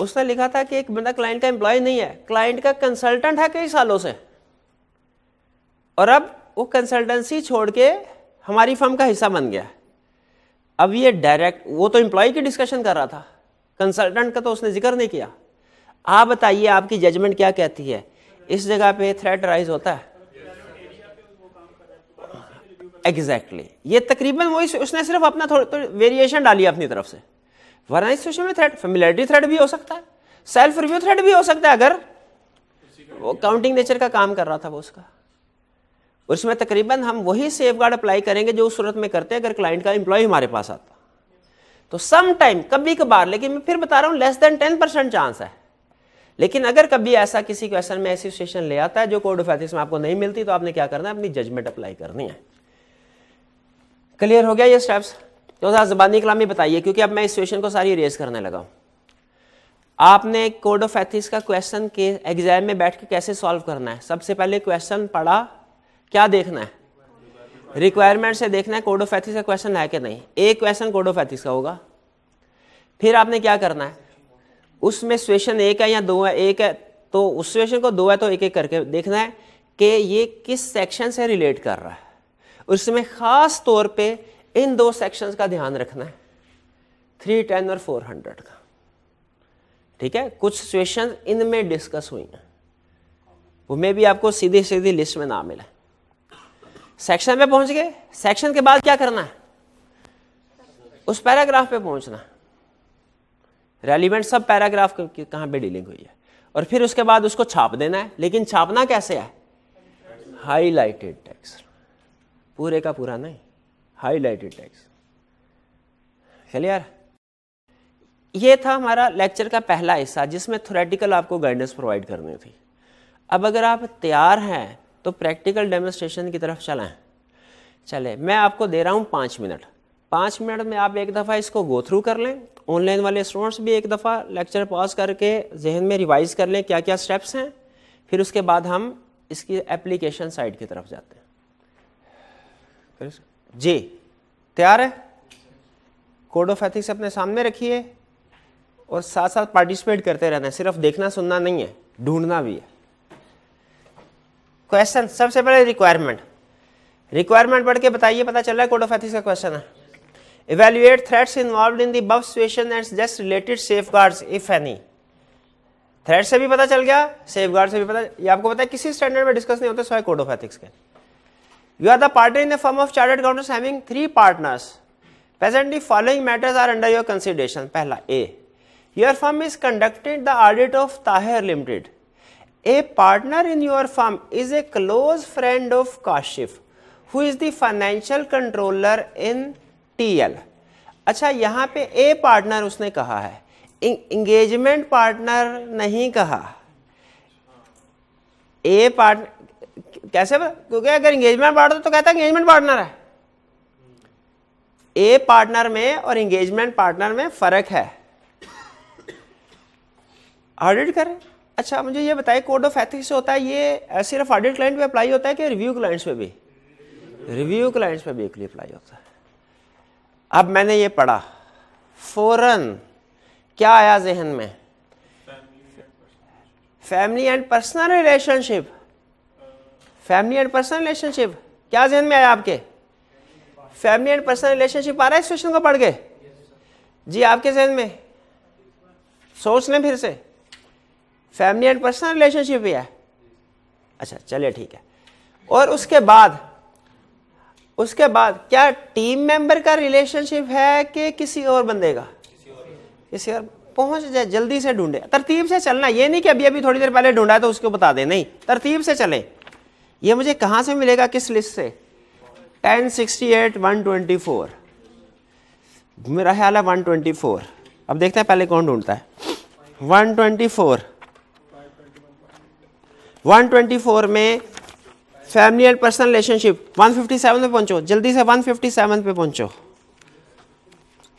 S1: उसने लिखा था कि एक बंदा क्लाइंट का एम्प्लॉय नहीं है क्लाइंट का कंसल्टेंट है कई सालों से और अब वो कंसल्टेंसी छोड़ के हमारी फर्म का हिस्सा बन गया अब ये डायरेक्ट वो तो एम्प्लॉय की डिस्कशन कर रहा था कंसल्टेंट का तो उसने जिक्र नहीं किया आप बताइए आपकी जजमेंट क्या कहती है इस जगह पे थ्रेट राइज होता है एग्जैक्टली exactly. ये तकरीबन वही उसने सिर्फ अपना थोड़ा वेरिएशन तो डाली अपनी तरफ से वरना इस सोशल में थ्रेड फेमिलिटी थ्रेड भी हो सकता है सेल्फ रिव्यू थ्रेड भी हो सकता है अगर वो काउंटिंग नेचर का काम कर रहा था वो उसका उसमें तकरीबन हम वही सेफ गार्ड अप्लाई करेंगे जो उस सूरत में करते हैं अगर क्लाइंट का एम्प्लॉय हमारे पास आता तो सम टाइम कभी कभार लेकिन मैं फिर बता रहा हूँ less than ten percent chance है लेकिन अगर कभी ऐसा किसी क्वेश्चन में ऐसी सिचुएशन ले आता है जो कोड ऑफ एथिक्स में आपको नहीं मिलती तो आपने क्या करना है अपनी जजमेंट अप्लाई करनी है क्लियर हो गया ये स्टेप्स तो जबानी कलामी बताइए क्योंकि अब मैं इस क्वेश्चन को सारी रेस करने लगा आपने कोड ऑफ एथिक्स का क्वेश्चन के एग्जाम में बैठ के कैसे सॉल्व करना है सबसे पहले क्वेश्चन पढ़ा क्या देखना है रिक्वायरमेंट से देखना है कोड ऑफ एथिक्स का क्वेश्चन है कि नहीं एक क्वेश्चन कोड ऑफ एथिक्स का होगा फिर आपने क्या करना है उसमें सिचुएशन एक है या दो है एक है तो उस सिचुएशन को दो है तो एक एक करके देखना है कि ये किस सेक्शन से रिलेट कर रहा है उसमें ख़ास तौर पे इन दो सेक्शंस का ध्यान रखना है थ्री टेन और फोर हंड्रेड का ठीक है कुछ सिचुएशन इनमें डिस्कस हुई हैं वो में भी आपको सीधी सीधी लिस्ट में ना मिला सेक्शन में पहुंच गए सेक्शन के बाद क्या करना है उस पैराग्राफ पे पहुंचना रेलिवेंट सब पैराग्राफ कहाँ पे डीलिंग हुई है और फिर उसके बाद उसको छाप देना है लेकिन छापना कैसे है हाईलाइटेड टेक्स्ट पूरे का पूरा नहीं हाईलाइटेड टैक्स चलिए यार ये था हमारा लेक्चर का पहला हिस्सा जिसमें थोरेटिकल आपको गाइडेंस प्रोवाइड करनी थी अब अगर आप तैयार हैं तो प्रैक्टिकल डेमोस्ट्रेशन की तरफ चलें चले मैं आपको दे रहा हूँ पाँच मिनट पाँच मिनट में आप एक दफ़ा इसको गो थ्रू कर लें ऑनलाइन वाले स्टूडेंट्स भी एक दफ़ा लेक्चर पॉज करके जहन में रिवाइज कर लें क्या क्या स्टेप्स हैं फिर उसके बाद हम इसकी एप्लीकेशन साइड की तरफ जाते हैं जी तैयार है कोड ऑफ एथिक्स अपने सामने रखिए और साथ साथ पार्टिसिपेट करते रहना है सिर्फ देखना सुनना नहीं है ढूंढना भी है क्वेश्चन सबसे पहले रिक्वायरमेंट रिक्वायरमेंट पढ़ के बताइए पता चल रहा है कोड ऑफ एथिक्स का क्वेश्चन है evaluate threats involve in the above situation and suggest related safeguards if any threat से भी पता चल गया गार्ड से भी पता ये आपको पता है किसी स्टैंडर्ड में डिस्कस नहीं होते सवाई कोड ऑफ एथिक्स के you are the partner in the firm of chartered accountants having three partners presently following matters are under your consideration पहला A your firm is conducted the audit of Tahir limited a partner in your firm is a close friend of Kashif who is the financial controller in T L अच्छा यहाँ पे ए partner उसने कहा है engagement partner नहीं कहा ए partner कैसे क्योंकि अगर इंगेजमेंट बांट दो तो कहता है इंगेजमेंट पार्टनर है ए पार्टनर में और इंगेजमेंट पार्टनर में फर्क है ऑडिट करें अच्छा मुझे ये बताइए कोड ऑफ एथिक्स होता है ये सिर्फ ऑडिट क्लाइंट पे अप्लाई होता है कि रिव्यू क्लाइंट्स पे भी रिव्यू क्लाइंट्स पे भी एक अप्लाई होता है अब मैंने ये पढ़ा फौरन क्या आया जहन में family and personal relationship family and personal relationship क्या जहन में आया आपके फैमिली एंड पर्सनल रिलेशनशिप आ रहा है इस क्वेश्चन को पढ़ के जी आपके जहन में सोच लें फिर से फैमिली एंड पर्सनल रिलेशनशिप ही है अच्छा चलिए ठीक है और उसके बाद उसके बाद क्या टीम मेंबर का रिलेशनशिप है कि किसी और बंदे का किसी और पहुंच जाए जल्दी से ढूंढे तरतीब से चलना ये नहीं कि अभी अभी थोड़ी देर पहले ढूंढा है तो उसको बता दे नहीं तरतीब से चलें ये मुझे कहाँ से मिलेगा किस लिस्ट से 1068 124 मेरा ख्याल है 124 अब देखते हैं पहले कौन ढूंढता है 124 124 में फैमिली एंड पर्सनल रिलेशनशिप 157 पे पहुंचो जल्दी से 157 पे पहुंचो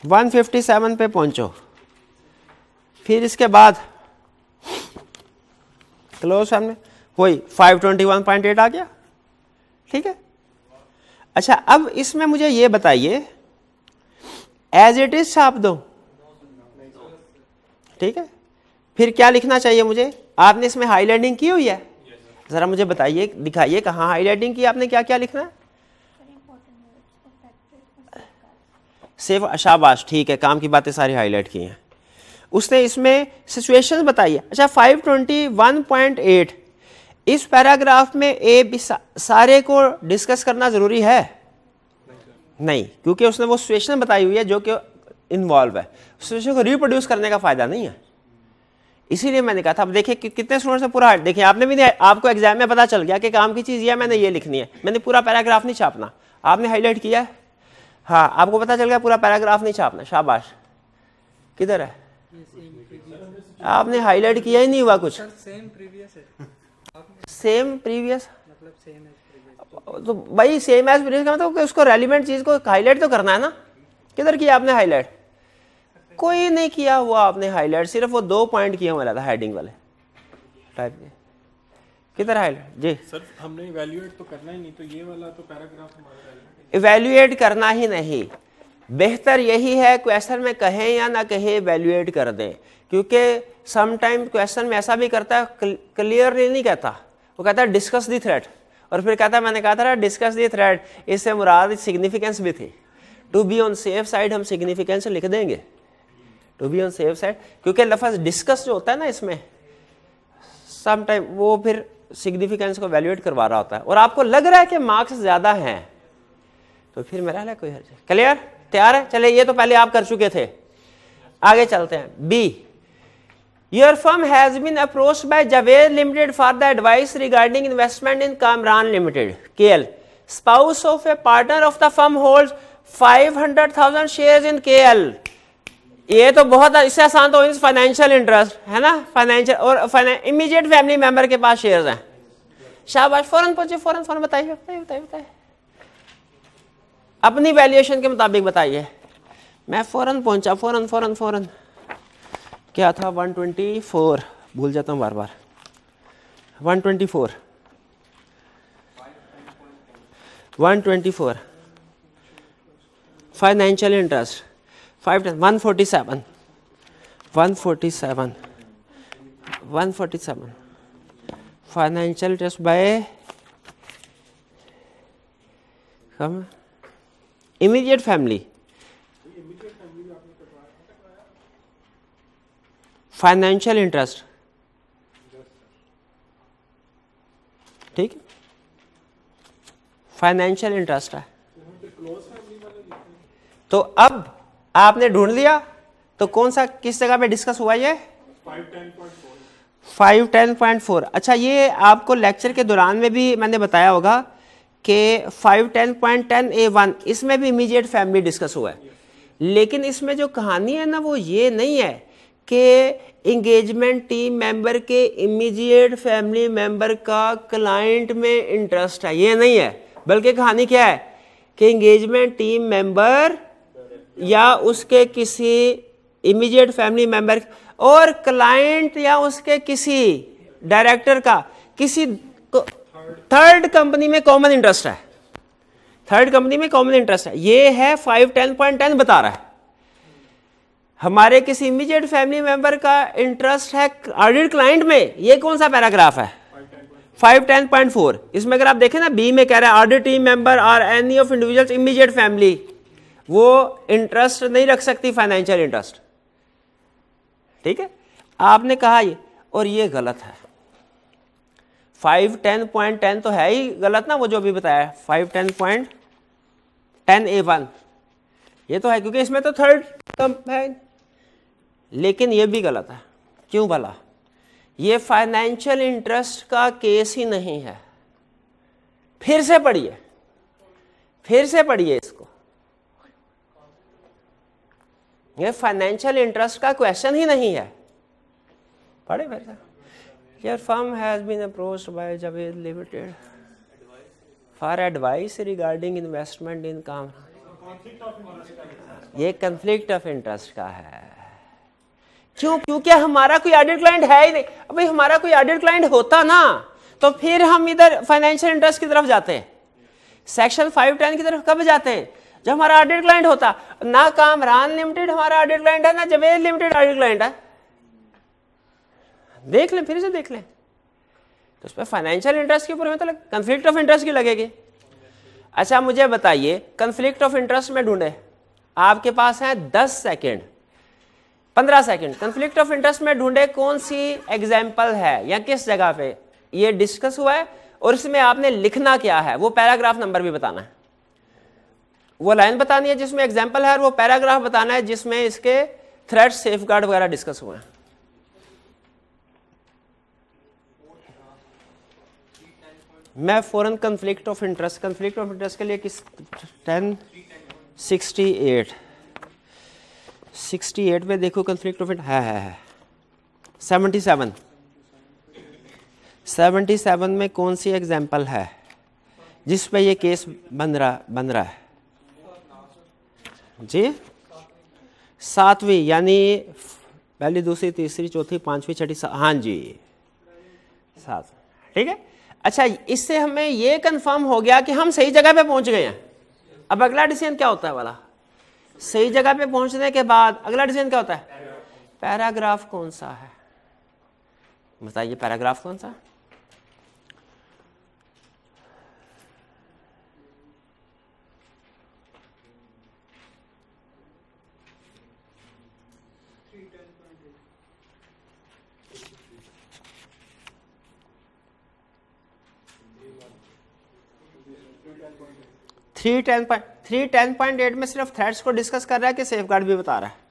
S1: 157 पे पहुंचो फिर इसके बाद क्लोज फैमिली वही 521.8 आ गया ठीक है अच्छा अब इसमें मुझे ये बताइए एज इट इज छाप दो ठीक है फिर क्या लिखना चाहिए मुझे आपने इसमें हाईलाइटिंग की हुई है ज़रा मुझे बताइए दिखाइए कहाँ हाईलाइटिंग की आपने क्या क्या लिखना है सिर्फ अशाबाश ठीक है काम की बातें सारी हाईलाइट की हैं उसने इसमें सिचुएशन बताई है अच्छा 521.8 इस पैराग्राफ में ए बी सारे को डिस्कस करना ज़रूरी है नहीं क्योंकि उसने वो सिचुएशन बताई हुई है जो कि इन्वॉल्व है सिचुएशन को रिप्रोड्यूस करने का फ़ायदा नहीं है इसीलिए मैंने कहा था अब देखिए कि कितने स्टूडेंट्स ने पूरा देखिए आपने भी नहीं आपको एग्जाम में पता चल गया कि काम की चीज़ यह मैंने ये लिखनी है मैंने पूरा पैराग्राफ नहीं छापना आपने हाईलाइट किया है हाँ आपको पता चल गया पूरा पैराग्राफ नहीं छापना शाबाश किधर है आपने हाईलाइट किया ही नहीं हुआ कुछ सेम प्रीवियस है सेम प्रीवियस तो भाई सेम एज प्रीवियस का मतलब कि उसको रेलिवेंट चीज़ को हाईलाइट तो करना है ना किधर किया आपने हाईलाइट कोई नहीं किया हुआ आपने हाईलाइट सिर्फ वो दो पॉइंट किया हुआ था हेडिंग वाले टाइप के किधर हाईलाइट जी सर हमने इवैल्यूएट तो करना ही नहीं तो ये वाला तो पैराग्राफ हमारा इवैल्यूएट करना ही नहीं बेहतर यही है क्वेश्चन में कहें या ना कहें इवैल्यूएट कर दें क्योंकि समटाइम क्वेश्चन में ऐसा भी करता है क्लियरली नहीं कहता वो कहता है डिस्कस दी थ्रेट और फिर कहता है मैंने कहा था डिस्कस दी थ्रेट इससे मुराद सिग्निफिकेंस भी थी to be on safe side हम सिग्निफिकेंस लिख देंगे to be on safe side क्योंकि लफज डिस्कस जो होता है ना इसमें सम टाइम वो फिर सिग्निफिकेंस को वैल्यूएट करवा रहा होता है और आपको लग रहा है कि मार्क्स ज़्यादा हैं तो फिर मेरा है कोई हर्ज क्लियर तैयार है चले ये तो पहले आप कर चुके थे आगे चलते हैं B Your firm has been approached by Javed Limited for the advice regarding investment in Kamran Limited, KL. Spouse of a partner of the firm holds 500,000 shares in KL. ये तो बहुत इससे आसान तो इन फाइनेंशियल इंटरेस्ट है ना financial और immediate family member के पास शेयर्स हैं शाबाश फौरन पहुंचे फौरन फौरन बताइए बताइए बताइए बताइए अपनी वैल्यूएशन के मुताबिक बताइए मैं फौरन पहुंचा फौरन फौरन फौरन क्या था 124 भूल जाता हूँ बार बार 124 124 financial interest five one forty seven one forty seven one forty seven financial interest by come immediate family financial interest ठीक फाइनेंशियल इंटरेस्ट है तो अब आपने ढूंढ लिया तो कौन सा किस जगह पे डिस्कस हुआ ये फाइव टेन पॉइंट फोर अच्छा ये आपको लेक्चर के दौरान में भी मैंने बताया होगा कि five ten point ten A one इसमें भी इमीजिएट फैमिली डिस्कस हुआ है लेकिन इसमें जो कहानी है ना वो ये नहीं है कि इंगेजमेंट टीम मेंबर के इमीजिएट फैमिली मेंबर का क्लाइंट में इंटरेस्ट है ये नहीं है बल्कि कहानी क्या है कि इंगेजमेंट टीम मेंबर या उसके किसी इमीजिएट फैमिली मेंबर और क्लाइंट या उसके किसी डायरेक्टर का किसी थर्ड कंपनी में कॉमन इंटरेस्ट है थर्ड कंपनी में कॉमन इंटरेस्ट है ये है फाइव टेन पॉइंट टेन बता रहा है हमारे किसी इमीजिएट फैमिली मेंबर का इंटरेस्ट है ऑडिट क्लाइंट में ये कौन सा पैराग्राफ है फाइव टेन पॉइंट फोर इसमें अगर आप देखें ना बी में कह रहे हैं ऑडिट टीम मेंबर और any of individuals immediate family वो इंटरेस्ट नहीं रख सकती फाइनेंशियल इंटरेस्ट ठीक है आपने कहा ये और ये गलत है फाइव टेन पॉइंट टेन तो है ही गलत ना वो जो अभी बताया five ten point ten A one ये तो है क्योंकि इसमें तो थर्ड है लेकिन ये भी गलत है क्यों भला ये फाइनेंशियल इंटरेस्ट का केस ही नहीं है फिर से पढ़िए फिर से पढ़िए इसको ये फाइनेंशियल इंटरेस्ट का क्वेश्चन ही नहीं है पढ़े फिर साहब firm has been approach by Javed limited for advice regarding investment in काम ये कंफ्लिक्ट ऑफ इंटरेस्ट का है क्यों क्योंकि हमारा कोई ऑडिट क्लाइंट है ही नहीं अभी हमारा कोई ऑडिट क्लाइंट होता ना तो फिर हम इधर फाइनेंशियल इंटरेस्ट की तरफ जाते हैं सेक्शन फाइव टेन की तरफ कब जाते हैं जब हमारा ऑडिट क्लाइंट होता ना कामरान लिमिटेड हमारा ऑडिट क्लाइंट है ना जवेद लिमिटेड ऑडिट क्लाइंट है देख लें फिर से देख लें तो उस पर फाइनेंशियल इंटरेस्ट के ऊपर में तो कंफ्लिक्ट ऑफ इंटरेस्ट की लगेगी अच्छा मुझे बताइए कंफ्लिक्ट ऑफ इंटरेस्ट में ढूंढे आपके पास है दस सेकेंड पंद्रह सेकंड कंफ्लिक्ट ऑफ इंटरेस्ट में ढूंढे कौन सी एग्जाम्पल है या किस जगह पे ये डिस्कस हुआ है और इसमें आपने लिखना क्या है वो पैराग्राफ नंबर भी बताना है वो लाइन बतानी है जिसमें एग्जाम्पल है और वो पैराग्राफ बताना है जिसमें इसके थ्रेड सेफ गार्ड वगैरह डिस्कस हुए हैं मैं फॉरन conflict of interest conflict of interest के लिए किस ten sixty eight sixty eight में देखो कन्फ्लिक्ट ऑफ है है है सेवेंटी सेवन सेवेंटी सेवन में कौन सी एग्जाम्पल है जिस पे ये केस बन रहा बन रहा है जी सातवीं यानी पहली दूसरी तीसरी चौथी पांचवी छठी हाँ जी सात ठीक है अच्छा इससे हमें ये कंफर्म हो गया कि हम सही जगह पे पहुंच गए हैं अब अगला डिसीजन क्या होता है वाला सही जगह पे पहुंचने के बाद अगला डिसीजन क्या होता है पैराग्राफ कौन सा है बताइए पैराग्राफ कौन सा है three ten point three ten point eight में सिर्फ थ्रेड्स को डिस्कस कर रहा है कि सेफ गार्ड भी बता रहा है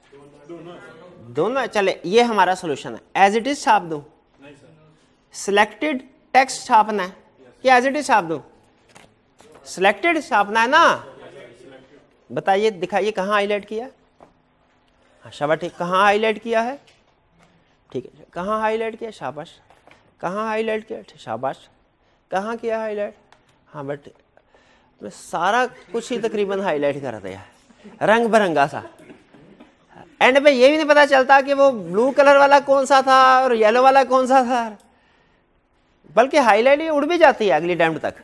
S1: दोनों चले ये हमारा सोल्यूशन है एज इट इज छाप दू सिलेक्टेड टेक्स्ट छापना है कि एज इट इज छाप दू सिलेक्टेड छापना है ना बताइए दिखाइए कहाँ हाईलाइट किया हाँ शाबा ठीक कहाँ हाईलाइट किया है ठीक है कहाँ हाईलाइट किया शाबाश कहाँ हाईलाइट किया शाबाश कहाँ किया हाईलाइट हाँ बट तो सारा कुछ ही तकरीबन हाईलाइट कर दिया रंग बिरंगा सा एंड में ये भी नहीं पता चलता कि वो ब्लू कलर वाला कौन सा था और येलो वाला कौन सा था बल्कि हाईलाइट ही उड़ भी जाती है अगली टाइम तक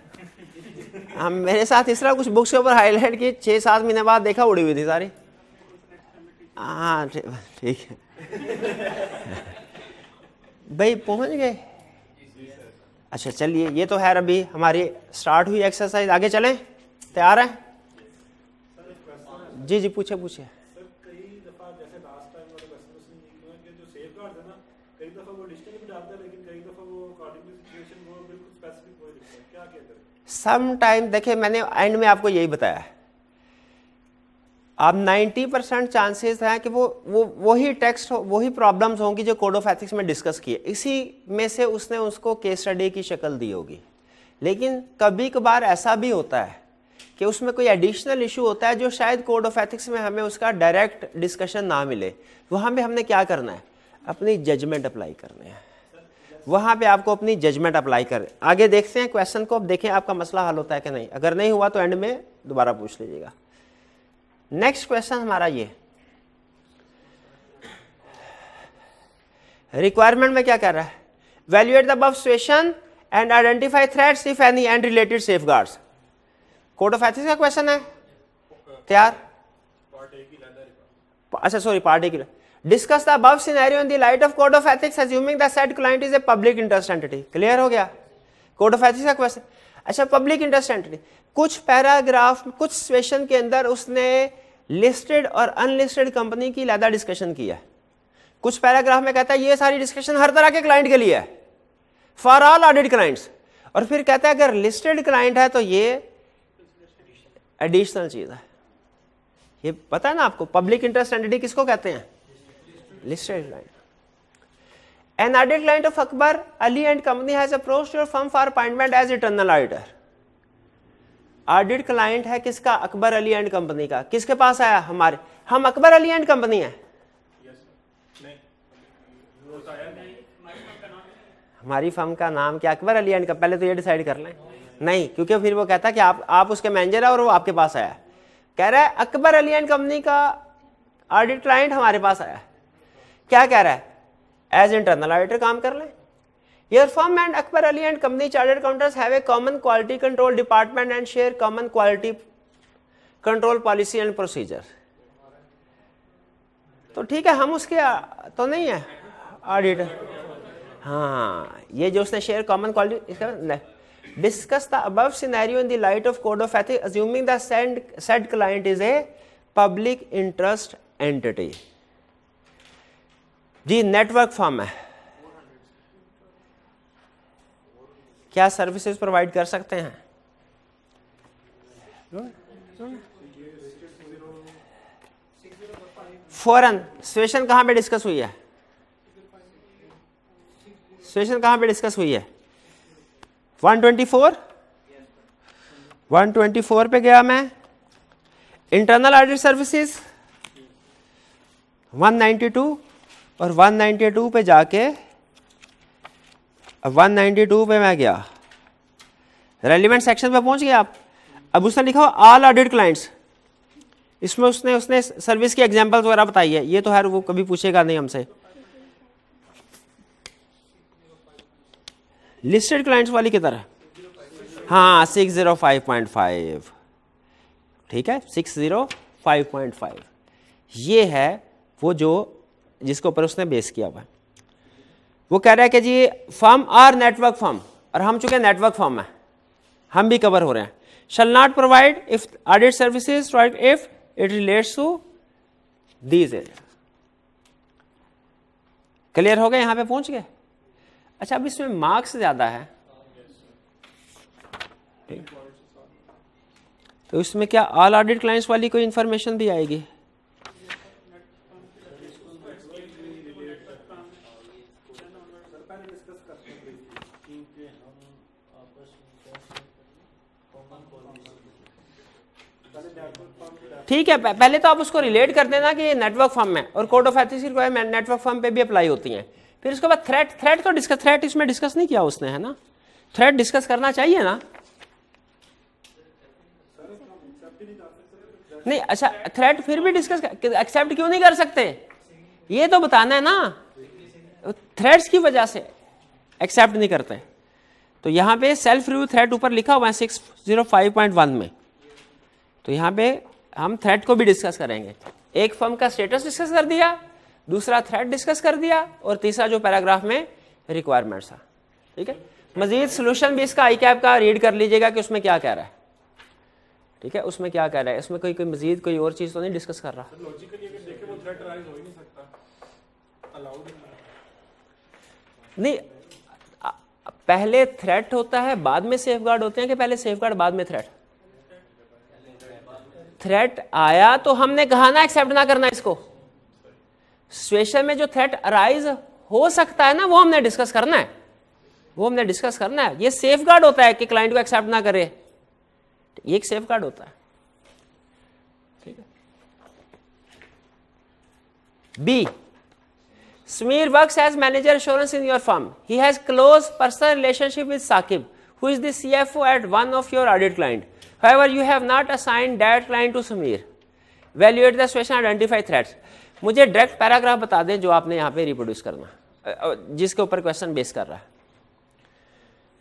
S1: हम मेरे साथ इस तरह कुछ बुक्स के ऊपर हाईलाइट की छः सात महीने बाद देखा उड़ी हुई थी सारी हाँ ठीक है भाई पहुंच गए अच्छा चलिए ये तो है अभी हमारी स्टार्ट हुई एक्सरसाइज आगे चलें तैयार है जी जी पूछे पूछे सम टाइम देखिए मैंने एंड में आपको यही बताया है अब 90 परसेंट चांसेस हैं कि वो वो वही टेक्स्ट वही प्रॉब्लम्स होंगी जो कोड ऑफ एथिक्स में डिस्कस किए इसी में से उसने उसको केस स्टडी की शक्ल दी होगी लेकिन कभी कभार ऐसा भी होता है कि उसमें कोई एडिशनल इशू होता है जो शायद कोड ऑफ एथिक्स में हमें उसका डायरेक्ट डिस्कशन ना मिले वहाँ पर हमने क्या करना है अपनी जजमेंट अप्लाई करनी है वहाँ पे आपको अपनी जजमेंट अप्लाई कर आगे देखते हैं क्वेश्चन को अब देखें आपका मसला हल होता है कि नहीं अगर नहीं हुआ तो एंड में दोबारा पूछ लीजिएगा नेक्स्ट क्वेश्चन हमारा ये रिक्वायरमेंट में क्या कर रहा है evaluate the above situation and identify threats if any and related safeguards code of ethics का क्वेश्चन है तैयार अच्छा सॉरी पार्टी की discuss the above scenario in the light of code of ethics assuming the said client is a public interest entity clear हो गया code of ethics का question अच्छा public interest entry कुछ paragraph कुछ session के अंदर उसने लिस्टेड और अनलिस्टेड कंपनी की लादा डिस्कशन किया कुछ पैराग्राफ में कहता है ये सारी डिस्कशन हर तरह के क्लाइंट के लिए है फॉर ऑल ऑडिट क्लाइंट्स और फिर कहता है अगर लिस्टेड क्लाइंट है तो ये एडिशनल चीज़ है ये पता है ना आपको पब्लिक इंटरेस्ट एंटिटी किसको कहते हैं listed client An audit client of Akbar Ali and company has approached your firm for appointment as internal auditor. Audit client है किसका अकबर अली एंड कंपनी का किसके पास आया हमारे हम अकबर अली एंड कंपनी है हमारी फर्म का नाम क्या अकबर अली एंड का पहले तो ये डिसाइड कर लें नहीं क्योंकि फिर वो कहता कि आप आप उसके मैनेजर है और वो आपके पास आया कह रहा है अकबर अली एंड कंपनी का ऑडिट क्लाइंट हमारे पास आया क्या कह रहा है एज इंटरनल ऑडिटर काम कर लें your firm and Akbar Ali and company chartered accountants have a common quality control department and share common quality control policy and procedure तो ठीक है हम उसके तो नहीं है ऑडिटर हाँ ये जो उसने शेयर कॉमन क्वालिटी इसका discuss the above scenario in the light of code of ethics assuming the said client is a public interest entity जी नेटवर्क फॉर्म है क्या सर्विसेज प्रोवाइड कर सकते हैं फौरन सिचुएशन कहां पे डिस्कस हुई है सिचुएशन कहां पे डिस्कस हुई है 124 124 पे गया मैं इंटरनल ऑडिट सर्विसेज 192 और 192 पे जाके अब 192 पे मैं गया रेलिवेंट सेक्शन पे पहुंच गया आप अब उसने लिखा ऑल ऑडिट क्लाइंट्स इसमें उसने उसने सर्विस की एग्जाम्पल्स वगैरह बताई है ये तो खैर वो कभी पूछेगा नहीं हमसे लिस्टेड क्लाइंट्स वाली की तरह हाँ six zero five point five ठीक है six zero five point five ये है वो जो जिसके ऊपर उसने बेस किया हुआ है वो कह रहा है कि जी फर्म आर नेटवर्क फर्म और हम चूंकि नेटवर्क फर्म है हम भी कवर हो रहे हैं shall not provide if audit services if it relates to these area clear हो गए यहां पे पहुंच गए अच्छा अब इसमें मार्क्स ज़्यादा है तो इसमें क्या ऑल ऑडिट क्लाइंट्स वाली कोई इंफॉर्मेशन भी आएगी ठीक है पहले तो आप उसको रिलेट कर देना कि नेटवर्क फॉर्म में और कोड ऑफ एथिक्स की रिक्वायरमेंट नेटवर्क फॉर्म पे भी अप्लाई होती हैं फिर उसके बाद थ्रेट थ्रेट तो डिस्कस थ्रेट इसमें डिस्कस नहीं किया उसने है ना थ्रेट डिस्कस करना चाहिए ना नहीं अच्छा थ्रेट फिर भी डिस्कस एक्सेप्ट क्यों नहीं कर सकते ये तो बताना है ना थ्रेट्स की वजह से एक्सेप्ट नहीं करते तो यहां पे सेल्फ रिव्यू थ्रेट ऊपर लिखा हुआ है six zero five point one में तो यहां पे हम थ्रेट को भी डिस्कस करेंगे एक फर्म का स्टेटस डिस्कस कर दिया दूसरा थ्रेट डिस्कस कर दिया और तीसरा जो पैराग्राफ में रिक्वायरमेंट था ठीक है मजीद सोल्यूशन भी इसका आई कैप का रीड कर लीजिएगा कि उसमें क्या कह रहा है ठीक है उसमें क्या कह रहा है इसमें कोई कोई मजीद कोई और चीज़ तो नहीं डिस्कस कर रहा नहीं पहले थ्रेट होता है बाद में सेफ गार्ड होते हैं कि पहले सेफ गार्ड बाद में थ्रेट थ्रेट आया तो हमने कहा ना एक्सेप्ट ना करना इसको सिचुएशन में जो थ्रेट अराइज हो सकता है ना वो हमने डिस्कस करना है वो हमने डिस्कस करना है ये सेफ गार्ड होता है कि क्लाइंट को एक्सेप्ट ना करे एक सेफ गार्ड होता है ठीक है B Smir works as manager assurance in your firm. He has close personal relationship with Sakib, who is the CFO at one of your audit client. However, you have not assigned that client to Smir. Evaluate the situation, identify threats. मुझे direct paragraph बता दें जो आपने यहाँ पे reproduce करना जिसके ऊपर क्वेश्चन बेस कर रहा है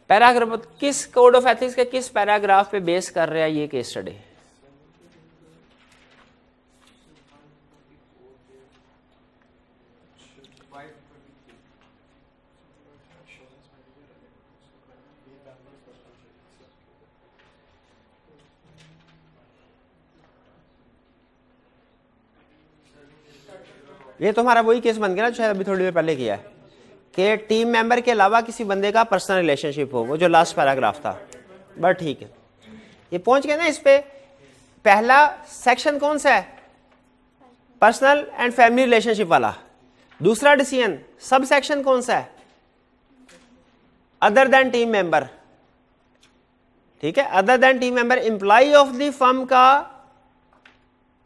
S1: पैराग्राफ किस कोड ऑफ एथिक्स के किस पैराग्राफ पे बेस कर रहा है ये केस स्टडी ये तो हमारा वही केस बन गया ना जो शायद अभी थोड़ी देर पहले किया है कि टीम मेंबर के अलावा किसी बंदे का पर्सनल रिलेशनशिप हो वो जो लास्ट पैराग्राफ था बट ठीक है ये पहुंच गए ना इस पर पहला सेक्शन कौन सा है पर्सनल एंड फैमिली रिलेशनशिप वाला दूसरा डिसीजन सब सेक्शन कौन सा है अदर देन टीम मेंबर ठीक है other than team member employee of the firm का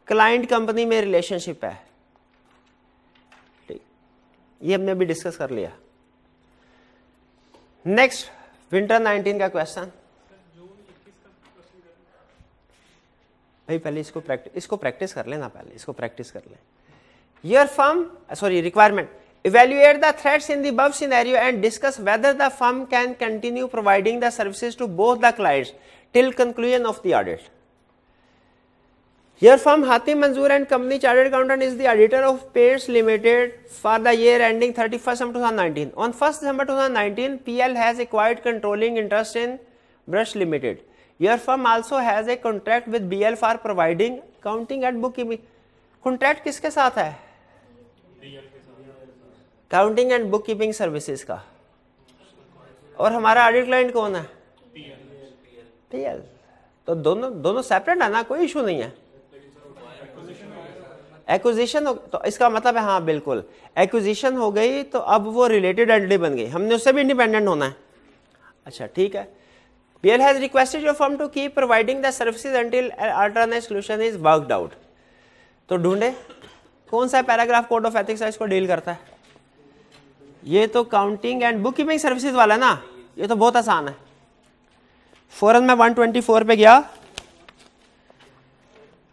S1: क्लाइंट कंपनी में रिलेशनशिप है ये हमने अभी डिस्कस कर लिया नेक्स्ट विंटर 19 का क्वेश्चन भाई पहले इसको प्रैक्टिस इसको प्रैक्टिस कर लेना पहले इसको प्रैक्टिस कर ले your firm sorry requirement evaluate the threats in the above area and discuss whether the firm can continue providing the service to both the client till conclusion of the audit Here firm Hati Manzoor and Company Chartered Accountant is the auditor of Pairs Limited for the year ending 31st December 2019. On 1st December 2019, PL has acquired controlling interest in Brush Limited. Your firm also has a contract with BL for providing accounting and bookkeeping. Contract किसके साथ है Accounting and bookkeeping services services का और हमारा audit client कौन है PL. तो दोनों दोनों सेपरेट है ना कोई इशू नहीं है एक्विजिशन हो तो इसका मतलब है हाँ बिल्कुल एक्विजिशन हो गई तो अब वो रिलेटेड एंटिटी बन गई हमने उससे भी इंडिपेंडेंट होना है अच्छा ठीक है P L has requested your firm to keep providing the services until alternate solution is worked out तो ढूंढे कौन सा पैराग्राफ कोड ऑफ एथिक्स है इसको डील करता है ये तो accounting and bookkeeping services वाला है ना ये तो बहुत आसान है फौरन मैं 124 पे गया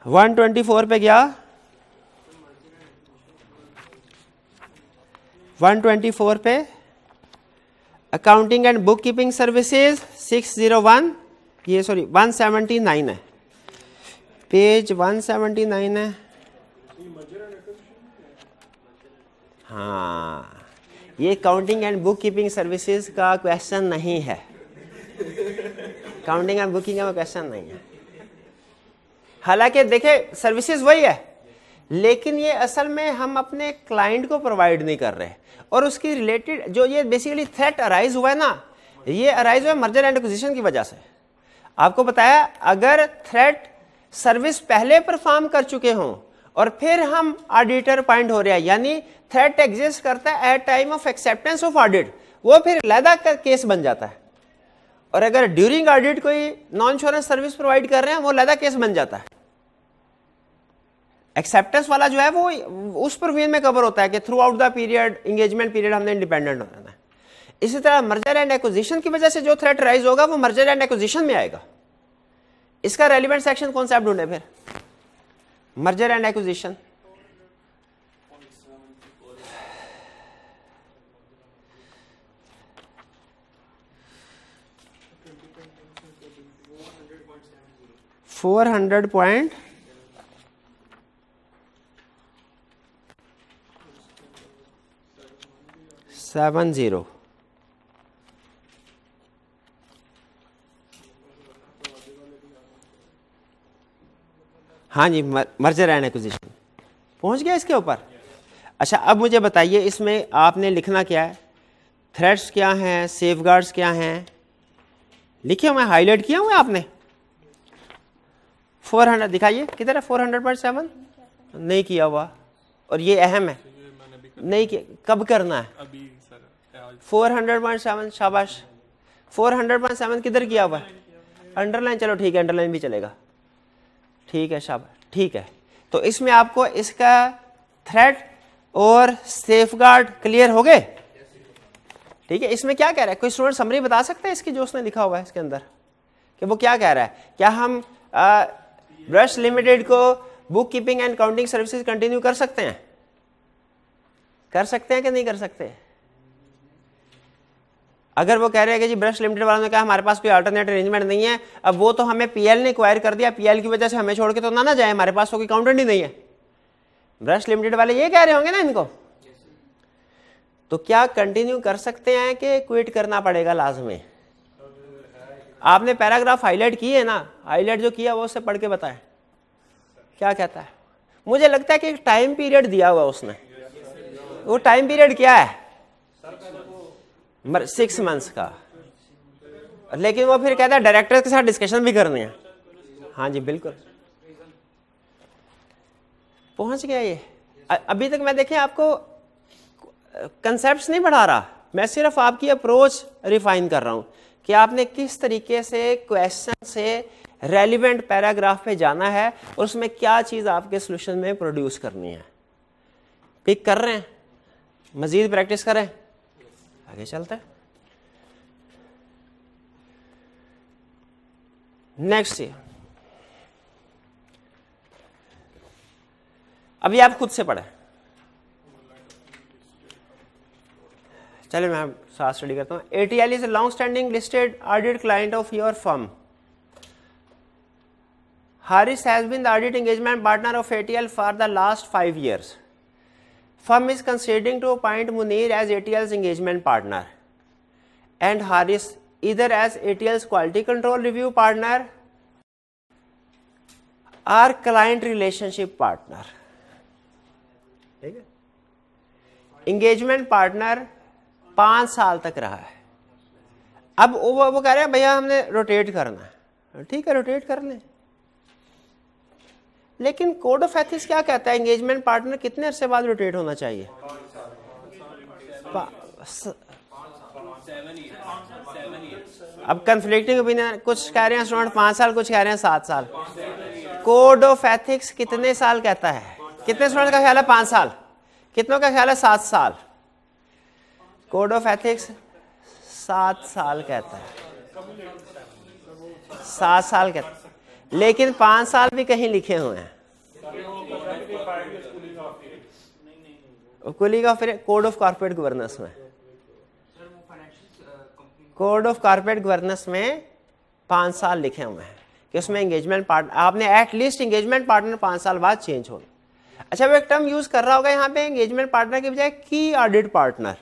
S1: 124 पे गया 124 पे accounting and bookkeeping services 601 ये सॉरी 179 है पेज 179 है हाँ ये accounting and bookkeeping services का क्वेश्चन नहीं है काउंटिंग एंड बुकिंग का क्वेश्चन नहीं है हालांकि देखे सर्विसेज वही है लेकिन ये असल में हम अपने क्लाइंट को प्रोवाइड नहीं कर रहे और उसकी रिलेटेड जो ये बेसिकली थ्रेट अराइज हुआ है ना ये अराइज हुआ है मर्जर एंड एक्विजिशन की वजह से आपको बताया अगर थ्रेट सर्विस पहले परफॉर्म कर चुके हों और फिर हम ऑडिटर पॉइंट हो रहे हैं यानी थ्रेट एग्जिस्ट करता है at time of acceptance of audit वो फिर का केस बन जाता है और अगर ड्यूरिंग ऑडिट कोई नॉन इंश्योरेंस सर्विस प्रोवाइड कर रहे हैं वो लैदा केस बन जाता है एक्सेप्टेंस वाला जो है वो उस प्रोविजन में कवर होता है कि throughout the period engagement period हमने इंडिपेंडेंट होना है इसी तरह मर्जर एंड एक्विजिशन की वजह से जो थ्रेट राइज होगा वो मर्जर एंड एक्विजिशन में आएगा इसका रेलिवेंट सेक्शन कौन सा ढूंढे फिर merger and acquisition four hundred point seven zero हाँ जी मर्जे रहने एक्विजिशन पहुंच गया इसके ऊपर अच्छा अब मुझे बताइए इसमें आपने लिखना क्या है थ्रेड्स क्या हैं सेफ क्या हैं लिखे हुए हाईलाइट किया हुआ आपने 400 दिखाइए किधर है 400 हंड्रेड सेवन नहीं किया हुआ और ये अहम है नहीं किया कब करना है अभी फोर हंड्रेड पॉइंट सेवन शाबाश फोर हंड्रेड पॉइंट सेवन किधर किया हुआ है अंडरलाइन चलो ठीक है अंडरलाइन भी चलेगा ठीक है शाबाश ठीक है तो इसमें आपको इसका थ्रेट और सेफ गार्ड क्लियर हो गए ठीक है इसमें क्या कह रहा है कोई स्टूडेंट समरी बता सकता है इसकी जो उसने लिखा हुआ है इसके अंदर कि वो क्या कह रहा है क्या हम ब्रश लिमिटेड को bookkeeping and accounting services continue कर सकते हैं कर सकते हैं कि नहीं कर सकते हैं अगर वो कह रहे हैं कि जी ब्रश लिमिटेड वालों ने कहा हमारे पास कोई अल्टरनेट अरेंजमेंट नहीं है अब वो तो हमें पीएल ने इक्वायर कर दिया पीएल की वजह से हमें छोड़ के तो ना ना जाए हमारे पास तो कोई काउंटेंट ही नहीं है ब्रश लिमिटेड वाले ये कह रहे होंगे ना इनको तो क्या कंटिन्यू कर सकते हैं कि क्विट करना पड़ेगा लाजमी आपने पैराग्राफ हाईलाइट की है ना हाईलाइट जो किया वो उससे पढ़ के बताए क्या कहता है मुझे लगता है कि टाइम पीरियड दिया हुआ उसने वो टाइम पीरियड क्या है सिक्स मंथ्स का लेकिन वो फिर कहता है डायरेक्टर के साथ डिस्कशन भी करनी है हाँ जी बिल्कुल पहुंच गया ये अभी तक मैं देखें आपको कंसेप्ट नहीं बढ़ा रहा मैं सिर्फ आपकी अप्रोच रिफाइन कर रहा हूं कि आपने किस तरीके से क्वेश्चन से रेलिवेंट पैराग्राफ पे जाना है और उसमें क्या चीज़ आपके सोल्यूशन में प्रोड्यूस करनी है पिक कर रहे हैं मज़ीद प्रैक्टिस करें आगे चलते हैं नेक्स्ट अभी आप खुद से पढ़े चलिए मैं साथ स्टडी करता हूं ATL is a long standing listed audit client of your firm Haris has been the audit engagement partner of ATL for the last five years firm is considering to appoint Munir as ATL's engagement partner and Harris either as ATL's quality control review partner or client relationship partner. Engagement partner पाँच साल तक रहा है अब वो वो कह रहे हैं भैया हमने रोटेट करना है ठीक है रोटेट कर लें लेकिन कोड ऑफ एथिक्स क्या कहता है एंगेजमेंट पार्टनर कितने अरसे बाद रोटेट होना चाहिए अब कंफ्लिक्टिंग ओपिनियन कुछ कह रहे हैं स्टूडेंट पांच साल कुछ कह रहे हैं सात साल कोड ऑफ एथिक्स कितने साल कहता है कितने स्टूडेंट का ख्याल है पांच साल कितनों का ख्याल है सात साल कोड ऑफ एथिक्स सात साल कहता है सात साल कहता है लेकिन पांच साल भी कहीं लिखे हुए हैं cooling off code of corporate governance में कोड ऑफ कॉर्पोरेट गवर्नेंस में पांच साल लिखे हुए हैं कि उसमें एंगेजमेंट पार्ट आपने एटलीस्ट एंगेजमेंट पार्टनर पांच साल बाद चेंज हो अच्छा वो एक टर्म यूज कर रहा होगा यहाँ पे एंगेजमेंट पार्टनर के बजाय की ऑडिट पार्टनर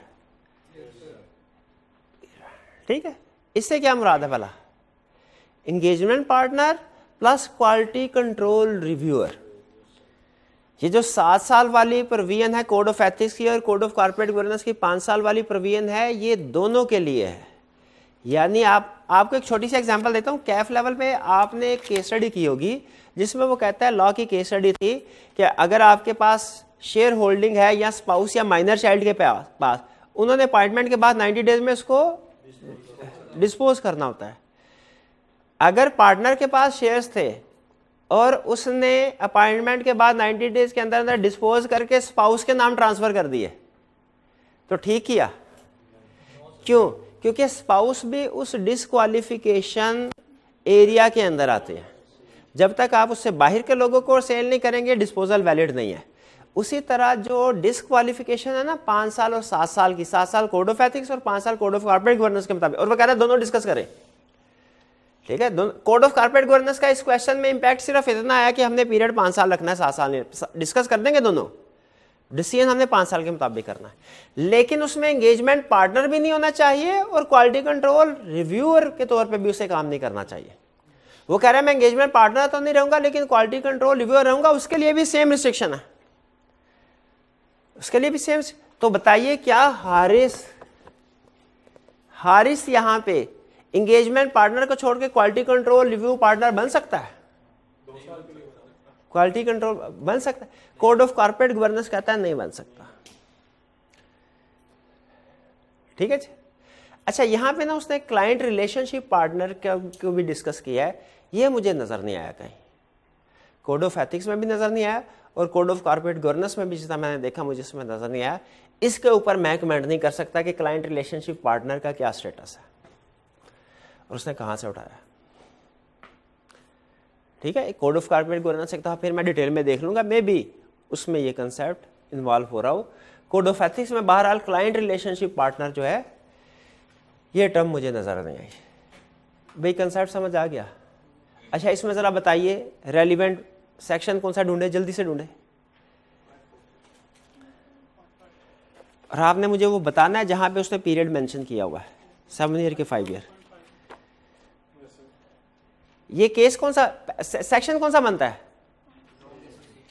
S1: ठीक है इससे क्या मुराद है भला engagement partner plus quality control reviewer ये जो सात साल वाली प्रोविजन है कोड ऑफ एथिक्स की और कोड ऑफ कॉर्पोरेट गवर्नेंस की पाँच साल वाली प्रोविजन है ये दोनों के लिए है यानी आप आपको एक छोटी सी एग्जांपल देता हूँ कैफ लेवल पे आपने एक केस स्टडी की होगी जिसमें वो कहता है लॉ की केस स्टडी थी कि अगर आपके पास शेयर होल्डिंग है या स्पाउस या माइनर चाइल्ड के पास उन्होंने अपॉइंटमेंट के बाद 90 डेज में उसको डिस्पोज करना होता है अगर पार्टनर के पास शेयर्स थे और उसने अपॉइंटमेंट के बाद 90 डेज के अंदर अंदर डिस्पोज करके स्पाउस के नाम ट्रांसफ़र कर दिए तो ठीक किया क्यों क्योंकि स्पाउस भी उस डिसक्वालिफिकेशन एरिया के अंदर आते हैं जब तक आप उससे बाहर के लोगों को सेल नहीं करेंगे डिस्पोजल वैलिड नहीं है उसी तरह जो डिसक्वालिफिकेशन है ना पाँच साल और सात साल की सात साल कोड ऑफ एथिक्स और पाँच साल कोड ऑफ कॉर्पोरेट गवर्नेंस के मुताबिक और वह कह रहे हैं दोनों डिस्कस करें ठीक है दोनों कोड ऑफ कारपोरेट गवर्नेंस का इस क्वेश्चन में इंपैक्ट सिर्फ इतना आया कि हमने पीरियड पांच साल रखना है सात साल डिस्कस कर देंगे दोनों डिसीजन हमने पांच साल के मुताबिक करना है लेकिन उसमें एंगेजमेंट पार्टनर भी नहीं होना चाहिए और क्वालिटी कंट्रोल रिव्यूअर के तौर पर भी उसे काम नहीं करना चाहिए वो कह रहा है मैं एंगेजमेंट पार्टनर तो नहीं रहूंगा लेकिन क्वालिटी कंट्रोल रिव्यूअर रहूंगा उसके लिए भी सेम रिस्ट्रिक्शन है उसके लिए भी सेम तो बताइए क्या हारिस हारिस यहां पे इंगेजमेंट पार्टनर को छोड़ के क्वालिटी कंट्रोल रिव्यू पार्टनर बन सकता है क्वालिटी कंट्रोल बन सकता है कोड ऑफ कॉर्पोरेट गवर्नेंस कहता है नहीं बन सकता ठीक है जी अच्छा यहाँ पे ना उसने क्लाइंट रिलेशनशिप पार्टनर को भी डिस्कस किया है ये मुझे नज़र नहीं आया कहीं कोड ऑफ एथिक्स में भी नज़र नहीं आया और कोड ऑफ कॉर्पोरेट गवर्नेंस में भी जितना मैंने देखा मुझे इसमें नज़र नहीं आया इसके ऊपर मैं कमेंट नहीं कर सकता कि क्लाइंट रिलेशनशिप पार्टनर का क्या स्टेटस है और उसने कहाँ से उठाया ठीक है एक कोड ऑफ कॉर्पोरेट गवर्नेंस सकता था फिर मैं डिटेल में देख लूंगा मे बी उसमें ये कंसेप्ट इन्वॉल्व हो रहा हो कोड ऑफ एथिक्स में बहरहाल क्लाइंट रिलेशनशिप पार्टनर जो है ये टर्म मुझे नज़र नहीं आई भाई कंसेप्ट समझ आ गया अच्छा इसमें ज़रा बताइए रेलिवेंट सेक्शन कौन सा ढूंढे जल्दी से ढूंढे और आपने मुझे वो बताना है जहां पे उसने पीरियड मेंशन किया हुआ है सेवन ईयर के फाइव ईयर ये केस कौन सा सेक्शन कौन सा बनता है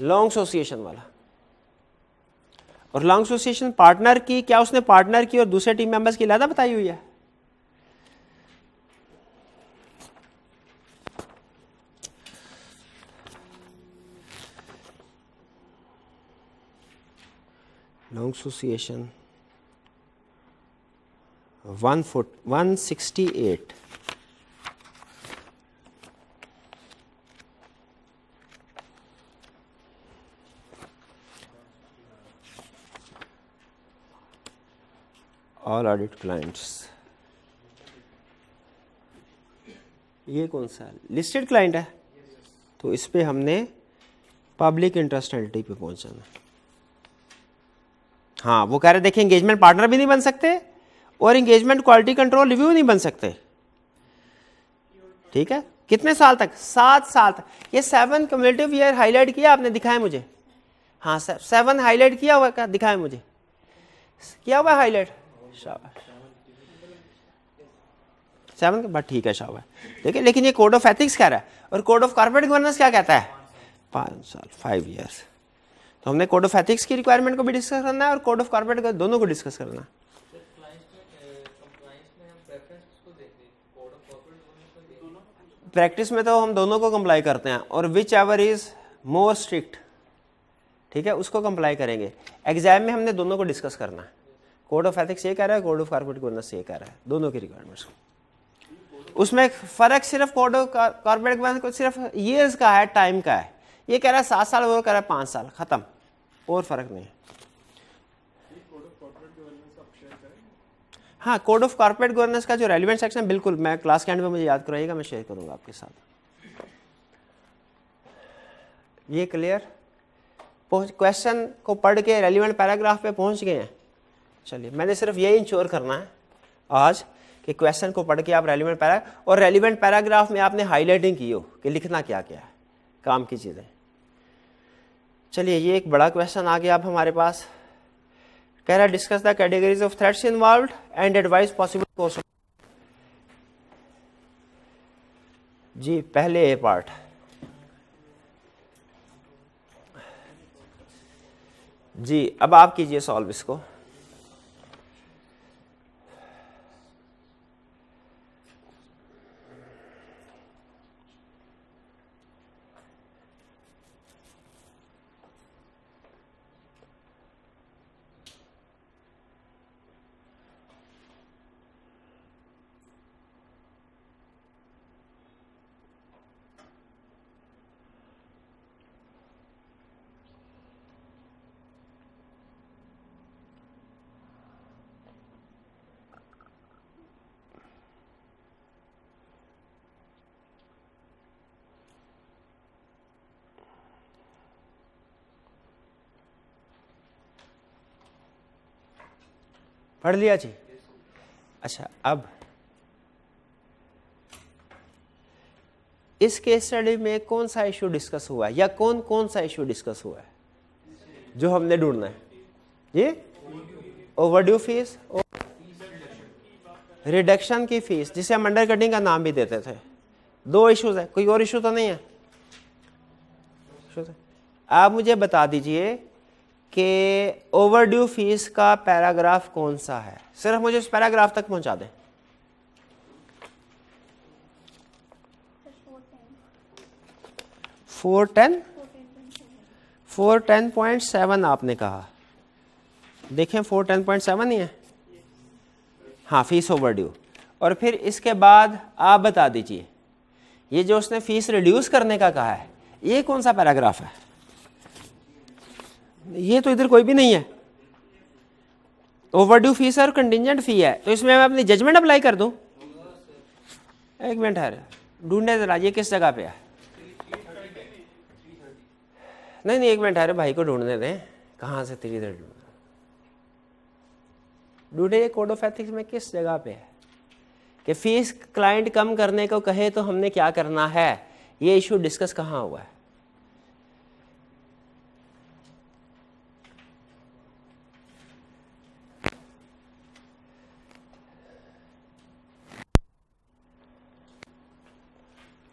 S1: लॉन्ग एसोसिएशन वाला और लॉन्ग एसोसिएशन पार्टनर की क्या उसने पार्टनर की और दूसरे टीम मेंबर्स की लादा बताई हुई है long association one forty one sixty eight all audit clients ये कौन सा लिस्टेड क्लाइंट है तो इस पर हमने पब्लिक इंटरेस्ट एंटिटी पे पहुंचाना हाँ वो कह रहे देखिए एंगेजमेंट पार्टनर भी नहीं बन सकते और एंगेजमेंट क्वालिटी कंट्रोल रिव्यू नहीं बन सकते ठीक है कितने साल तक सात साल तक ये सेवन कम्युनिटिव ईयर हाईलाइट किया आपने दिखाया मुझे हाँ सर सेवन हाईलाइट किया हुआ दिखाया मुझे किया हुआ हाईलाइट शावर सेवन के बाद ठीक है शावर ठीक है लेकिन ये कोड ऑफ एथिक्स कह रहा है और कोड ऑफ कॉर्पोरेट गवर्नेंस क्या कहता है पाँच साल फाइव ईयर्स तो हमने कोड ऑफ एथिक्स की रिक्वायरमेंट को भी डिस्कस करना है और कोड ऑफ कॉर्पोरेट दोनों को डिस्कस करना है प्रैक्टिस में तो हम दोनों को कंप्लाई करते हैं और whichever is more strict ठीक है उसको कंप्लाई करेंगे एग्जाम में हमने दोनों को डिस्कस करना है कोड ऑफ एथिक्स ये कह रहा है कोड ऑफ कॉर्पोरेट गवर्नेंस ये कह रहा है दोनों की रिक्वायरमेंट्स उसमें फ़र्क सिर्फ कोड ऑफ कॉर्पोरेट गवर्नेंस को सिर्फ ईयर्स का है टाइम का है ये कह रहा है सात साल वो कह रहा है पाँच साल ख़त्म और फ़र्क नहीं हाँ कोड ऑफ कॉर्पोरेट गवर्नेंस का जो रेलिवेंट सेक्शन है बिल्कुल मैं क्लास के एंड में मुझे याद कराइएगा मैं शेयर करूंगा आपके साथ ये क्लियर क्वेश्चन को पढ़ के रेलिवेंट पैराग्राफ पे पहुंच गए हैं चलिए मैंने सिर्फ यही इंश्योर करना है आज कि क्वेश्चन को पढ़ के आप रेलिवेंट पैरा और रेलिवेंट पैराग्राफ में आपने हाईलाइटिंग की हो कि लिखना क्या क्या है काम की चीज़ें चलिए ये एक बड़ा क्वेश्चन आ गया अब हमारे पास कह रहा है discuss the categories of threats involve and advise possible course जी पहले ए पार्ट जी अब आप कीजिए सॉल्व इसको पढ़ लिया जी अच्छा अब इस केस स्टडी में कौन सा इशू डिस्कस हुआ है या कौन कौन सा इशू डिस्कस हुआ है जो हमने ढूंढना है जी ओवरड्यू फीस और रिडक्शन की फीस जिसे हम अंडर कटिंग का नाम भी देते थे दो इश्यूज है कोई और इशू तो नहीं है आप मुझे बता दीजिए कि ओवरड्यू फीस का पैराग्राफ कौन सा है सिर्फ मुझे उस पैराग्राफ तक पहुंचा दें four ten four ten point seven आपने कहा देखें फोर टेन पॉइंट सेवन ही है हाँ फीस ओवरड्यू और फिर इसके बाद आप बता दीजिए ये जो उसने फीस रिड्यूस करने का कहा है ये कौन सा पैराग्राफ है ये तो इधर कोई भी नहीं है ओवरड्यू फीस है और कंटिजेंट फी है तो इसमें मैं अपनी जजमेंट अप्लाई कर दूँ एक मिनट हर ढूंढने जरा ये किस जगह पे है नहीं नहीं एक मिनट हर भाई को ढूंढने दें कहाँ से तेरी इधर ढूंढे ये कोड ऑफ एथिक्स में किस जगह पे है कि फीस क्लाइंट कम करने को कहे तो हमने क्या करना है ये इशू डिस्कस कहाँ हुआ है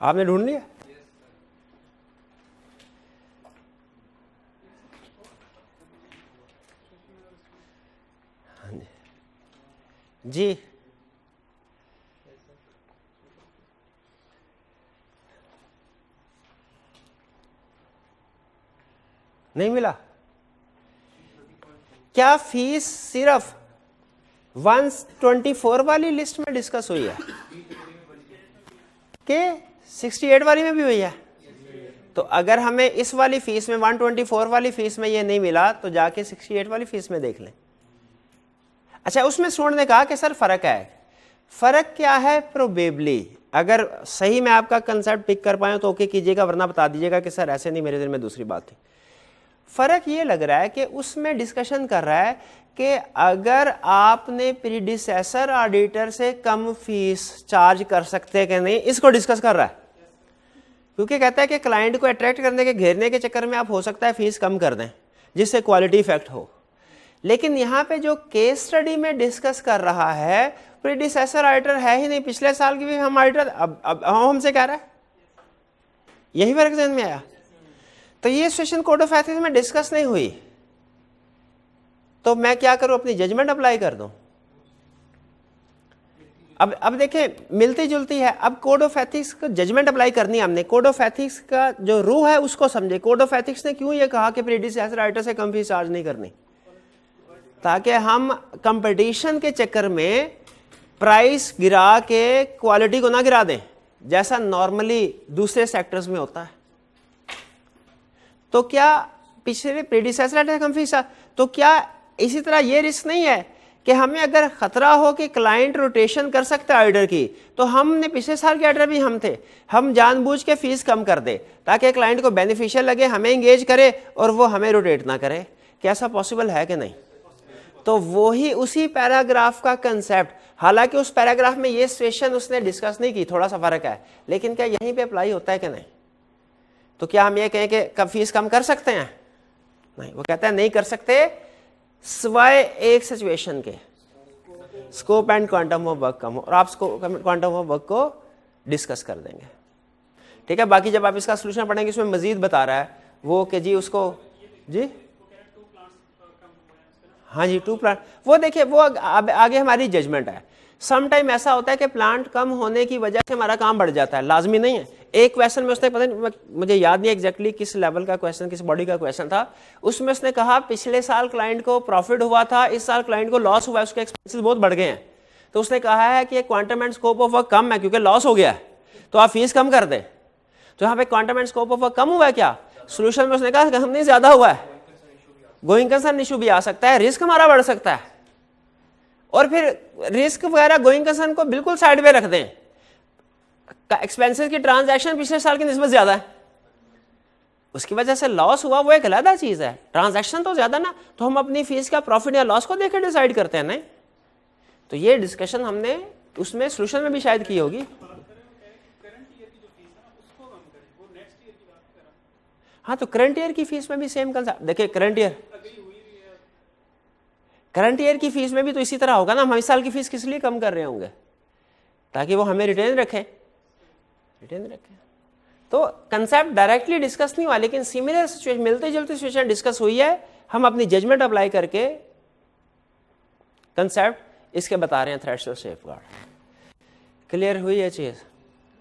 S1: आपने ढूंढ लिया हाँ जी नहीं मिला क्या फीस सिर्फ 124 वाली लिस्ट में डिस्कस हुई है के सिक्सटी एट वाली में भी हुई है तो अगर हमें इस वाली फीस में वन ट्वेंटी फोर वाली फीस में ये नहीं मिला तो जाके सिक्सटी एट वाली फीस में देख लें अच्छा उसमें सूर्ण ने कहा कि सर फ़र्क है फ़र्क क्या है प्रोबेबली अगर सही मैं आपका कंसेप्ट पिक कर पाया तो ओके कीजिएगा वरना बता दीजिएगा कि सर ऐसे नहीं मेरे दिल में दूसरी बात थी फ़र्क ये लग रहा है कि उसमें डिस्कशन कर रहा है कि अगर आपने प्रीडिसेसर ऑडिटर से कम फीस चार्ज कर सकते कि नहीं इसको डिस्कस कर रहा है क्योंकि कहता है कि क्लाइंट को अट्रैक्ट करने के घेरने के चक्कर में आप हो सकता है फीस कम कर दें जिससे क्वालिटी इफेक्ट हो लेकिन यहाँ पे जो केस स्टडी में डिस्कस कर रहा है प्रीडिसेसर ऑडिटर है ही नहीं पिछले साल की भी हम ऑडिटर अब अब हमसे कह रहा है यही वर्ग जहन में आया तो ये सिचुएशन कोड ऑफ एथिक्स में डिस्कस नहीं हुई तो मैं क्या करूँ अपनी जजमेंट अप्लाई कर दूँ अब अब देखें मिलती जुलती है अब कोड ऑफ एथिक्स का जजमेंट अप्लाई करनी है हमने कोड ऑफ एथिक्स का जो रूह है उसको समझे कोड ऑफ एथिक्स ने क्यों ये कहा कि प्रीडिसेसर राइटर से कम फीस चार्ज नहीं करनी ताकि हम कंपटीशन के चक्कर में प्राइस गिरा के क्वालिटी को ना गिरा दें जैसा नॉर्मली दूसरे सेक्टर्स में होता है तो क्या पिछले प्रीडिसेसर राइटर से कम फीस तो क्या इसी तरह ये रिस्क नहीं है कि हमें अगर ख़तरा हो कि क्लाइंट रोटेशन कर सकता है ऑर्डर की तो हमने पिछले साल के ऑर्डर भी हम थे हम जानबूझ के फ़ीस कम कर दे ताकि क्लाइंट को बेनिफिशियल लगे हमें इंगेज करे और वो हमें रोटेट ना करे क्या ऐसा पॉसिबल है कि नहीं तो वही उसी पैराग्राफ का कंसेप्ट हालांकि उस पैराग्राफ में ये सिचुएशन उसने डिस्कस नहीं की थोड़ा सा फ़र्क है लेकिन क्या यहीं पे अप्लाई होता है कि नहीं तो क्या हम ये कहें कि कब फीस कम कर सकते हैं नहीं वो कहते हैं नहीं कर सकते सिवाय एक सिचुएशन के scope and quantum of work कम हो और आप क्वांटम ऑफ वर्क को डिस्कस कर देंगे ठीक है बाकी जब आप इसका सोल्यूशन पढ़ेंगे इसमें मजीद बता रहा है वो कि जी उसको जी हाँ जी टू प्लांट वो देखिए वो आगे हमारी जजमेंट है समटाइम ऐसा होता है कि प्लांट कम होने की वजह से हमारा काम बढ़ जाता है लाजमी नहीं है एक क्वेश्चन में उसने पता नहीं मुझे याद नहीं एग्जैक्टली exactly किस लेवल का क्वेश्चन किस बॉडी का क्वेश्चन था उसमें उसने कहा पिछले साल क्लाइंट को प्रॉफिट हुआ था इस साल क्लाइंट को लॉस हुआ है उसके एक्सपेंसिस बहुत बढ़ गए हैं तो उसने कहा है कि quantum and scope of work कम है क्योंकि लॉस हो गया है तो आप फीस कम कर दें तो यहाँ पे quantum and scope of work कम हुआ है क्या सोल्यूशन में उसने कहा कम नहीं ज़्यादा हुआ है गोइंग कंसर्न इशू भी आ सकता है रिस्क हमारा बढ़ सकता है और फिर रिस्क वगैरह गोइंग कंसर्न को बिल्कुल साइड में रख दें एक्सपेंसिस की ट्रांजेक्शन पिछले साल की नस्बत ज़्यादा है उसकी वजह से लॉस हुआ वो एक अलहदा चीज़ है ट्रांजेक्शन तो ज़्यादा ना तो हम अपनी फीस का प्रॉफिट या लॉस को देखकर डिसाइड करते हैं ना तो ये डिस्कशन हमने उसमें सोल्यूशन में भी शायद की होगी हाँ तो करंट ईयर की फीस में भी सेम कल देखिए करंट ईयर करंट ईयर की फीस में भी तो इसी तरह होगा ना हम इस साल की फीस किस लिए कम कर रहे होंगे ताकि वो हमें रिटर्न रखें डिटेल रखा तो कंसेप्ट डायरेक्टली डिस्कस नहीं हुआ लेकिन सिमिलर सिचुएशन मिलते जुलते सिचुएशन डिस्कस हुई है हम अपनी जजमेंट अप्लाई करके कंसेप्ट इसके बता रहे हैं और सेफ गार्ड क्लियर हुई है चीज़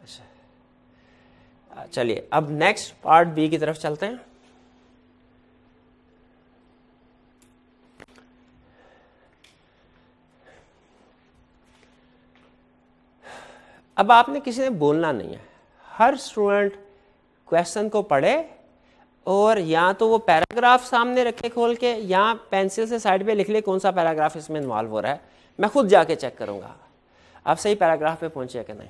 S1: अच्छा चलिए अब नेक्स्ट पार्ट बी की तरफ चलते हैं अब आपने किसी ने बोलना नहीं है हर स्टूडेंट क्वेश्चन को पढ़े और या तो वो पैराग्राफ सामने रखे खोल के या पेंसिल से साइड पे लिख ले कौन सा पैराग्राफ इसमें इन्वॉल्व हो रहा है मैं खुद जाके चेक करूँगा आप सही पैराग्राफ पे पहुँचे कि नहीं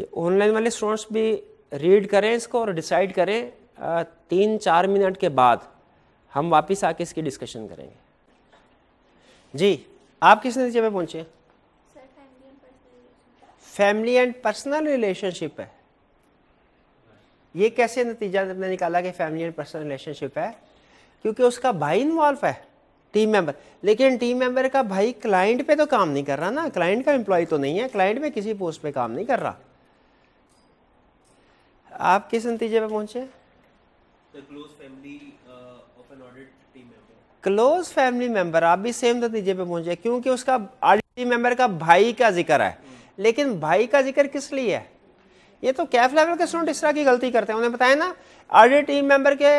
S1: ये ऑनलाइन वाले स्टूडेंट्स भी रीड करें इसको और डिसाइड करें तीन चार मिनट के बाद हम वापस आके इसकी डिस्कशन करेंगे जी आप किस नतीजे पे पहुंचे फैमिली एंड पर्सनल रिलेशनशिप है ये कैसे नतीजा आपने निकाला कि फैमिली एंड पर्सनल रिलेशनशिप है क्योंकि उसका भाई इन्वॉल्व है टीम मेंबर लेकिन टीम मेंबर का भाई क्लाइंट पे तो काम नहीं कर रहा ना क्लाइंट का एम्प्लॉय तो नहीं है क्लाइंट में किसी पोस्ट पे काम नहीं कर रहा आप किस नतीजे पे पहुंचे क्लोज फैमिली मेंबर आप भी सेम नतीजे पे पहुंचे क्योंकि उसका ऑडिटी मेंबर का भाई का जिक्र है हम्म। लेकिन भाई का जिक्र किस लिए है ये तो कैफ लेवल के स्टूडेंट इस तरह की गलती करते हैं उन्हें बताया ना आरडी टीम मेंबर के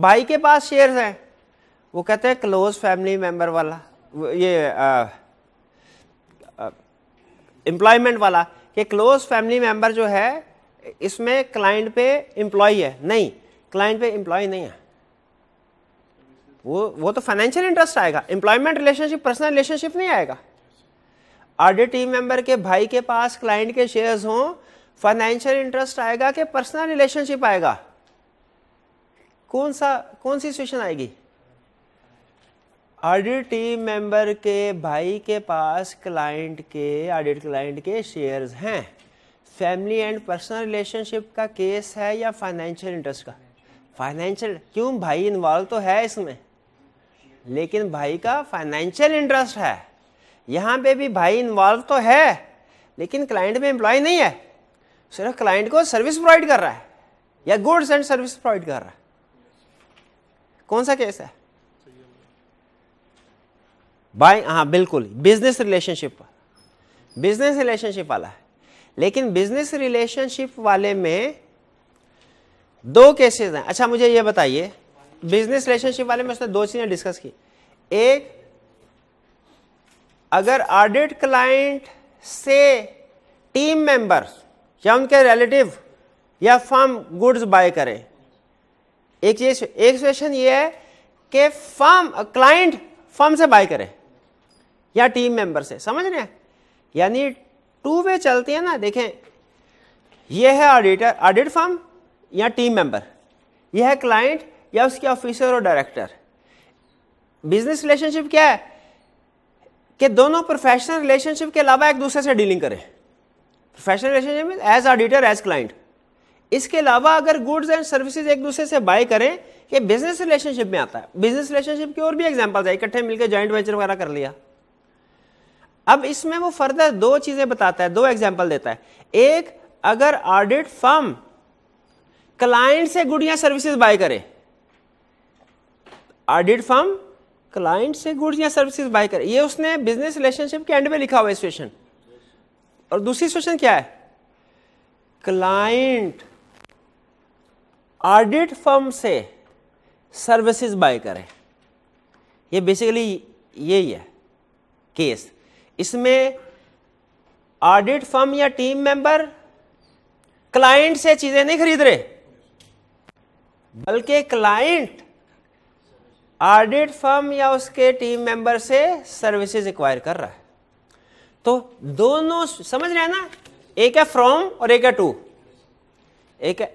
S1: भाई के पास शेयर्स हैं वो कहते हैं क्लोज फैमिली मेंबर वाला ये एम्प्लॉयमेंट वाला कि क्लोज फैमिली मेंबर जो है इसमें क्लाइंट पे एम्प्लॉय है नहीं क्लाइंट पे एम्प्लॉय नहीं है वो वो तो फाइनेंशियल इंटरेस्ट आएगा एम्प्लॉयमेंट रिलेशनशिप पर्सनल रिलेशनशिप नहीं आएगा ऑडिट टीम मेंबर के भाई के पास क्लाइंट के शेयर्स हों फाइनेंशियल इंटरेस्ट आएगा कि पर्सनल रिलेशनशिप आएगा कौन सा कौन सी सिचुएशन आएगी ऑडिट टीम मेंबर के भाई के पास क्लाइंट के ऑडिट क्लाइंट के शेयर्स हैं फैमिली एंड पर्सनल रिलेशनशिप का केस है या फाइनेंशियल इंटरेस्ट का फाइनेंशियल क्यों भाई इन्वॉल्व तो है इसमें लेकिन भाई का फाइनेंशियल इंटरेस्ट है यहाँ पे भी भाई इन्वॉल्व तो है लेकिन क्लाइंट में एम्प्लॉय नहीं है सिर्फ क्लाइंट को सर्विस प्रोवाइड कर रहा है या गुड्स एंड सर्विस प्रोवाइड कर रहा है कौन सा केस है भाई हाँ बिल्कुल बिजनेस रिलेशनशिप बिजनेस रिलेशनशिप वाला है लेकिन बिजनेस रिलेशनशिप वाले में दो केसेस हैं अच्छा मुझे ये बताइए बिजनेस रिलेशनशिप वाले में उसने दो चीज़ें डिस्कस की एक अगर ऑडिट क्लाइंट से टीम मेंबर या उनके रिलेटिव या फर्म गुड्स बाय करें एक चीज एक सिचुएशन ये है कि फर्म क्लाइंट फर्म से बाय करें या टीम मेंबर से समझ रहे हैं यानी टू वे चलती है ना देखें यह है ऑडिटर ऑडिट फर्म या टीम मेंबर यह है क्लाइंट या उसके ऑफिसर और डायरेक्टर बिजनेस रिलेशनशिप क्या है कि दोनों प्रोफेशनल रिलेशनशिप के अलावा एक दूसरे से डीलिंग करें professional relationship as auditor as client इसके अलावा अगर गुड्स एंड सर्विसेज एक दूसरे से बाय करें ये बिजनेस रिलेशनशिप में आता है बिजनेस रिलेशनशिप की और भी एग्जांपल्स है इकट्ठे मिलकर जॉइंट वेंचर वगैरह कर लिया अब इसमें वो फर्दर दो चीजें बताता है दो एग्जाम्पल देता है एक अगर ऑडिट फर्म क्लाइंट से गुड या सर्विसेज बाय करे ऑडिट फर्म क्लाइंट से गुड या सर्विसेज बाय करे ये उसने बिजनेस रिलेशनशिप के एंड में लिखा हुआ है सिचुएशन और दूसरी सिचुएशन क्या है क्लाइंट ऑडिट फर्म से सर्विसेज बाय करे ये बेसिकली यही है केस इसमें ऑडिट फर्म या टीम मेंबर क्लाइंट से चीजें नहीं खरीद रहे बल्कि क्लाइंट ऑडिट फर्म या उसके टीम मेंबर से सर्विसेज एक्वायर कर रहा है तो दोनों समझ रहे हैं ना एक है फ्रॉम और एक है टू एक है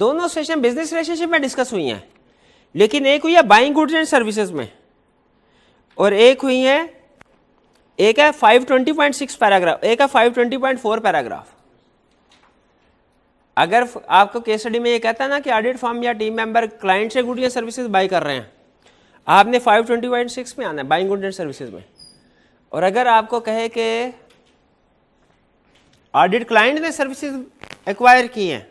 S1: दोनों सेशन बिजनेस रिलेशनशिप में डिस्कस हुई हैं लेकिन एक हुई है बाइंग गुड्स एंड सर्विसेज में और एक हुई है एक है 520.6 पैराग्राफ एक है 520.4 पैराग्राफ अगर आपको केस स्टडी में ये कहता है ना कि ऑडिट फॉर्म या टीम मेंबर क्लाइंट से गुड या सर्विसेज बाई कर रहे हैं आपने 520.6 में आना है बाइंग गुड एंड सर्विसेज में और अगर आपको कहे कि ऑडिट क्लाइंट ने सर्विसेज एक्वायर की हैं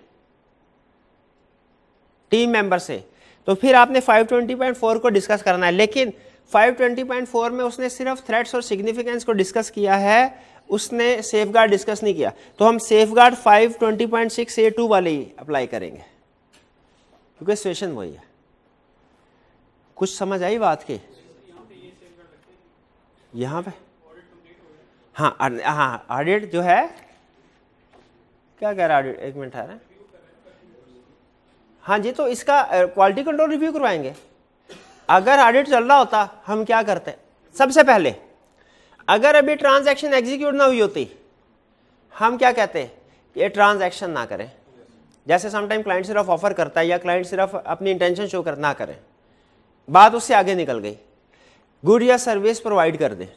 S1: टीम मेंबर से तो फिर आपने 520.4 को डिस्कस करना है लेकिन 520.4 में उसने सिर्फ थ्रेट्स और सिग्निफिकेंस को डिस्कस किया है उसने सेफ गार्ड डिस्कस नहीं किया तो हम safeguard five twenty point six A two वाले ही अप्लाई करेंगे क्योंकि सिचुएशन वही है कुछ समझ आई बात की यहां पे हाँ हाँ ऑडिट जो है क्या कह रहा ऑडिट एक मिनट है हाँ जी तो इसका क्वालिटी कंट्रोल रिव्यू करवाएंगे अगर ऑडिट चल रहा होता हम क्या करते सबसे पहले अगर अभी ट्रांजैक्शन एग्जीक्यूट ना हुई होती हम क्या कहते कि ये ट्रांजैक्शन ना करें जैसे समटाइम क्लाइंट सिर्फ ऑफर करता है या क्लाइंट सिर्फ अपनी इंटेंशन शो कर ना करें बात उससे आगे निकल गई गुड या सर्विस प्रोवाइड कर दें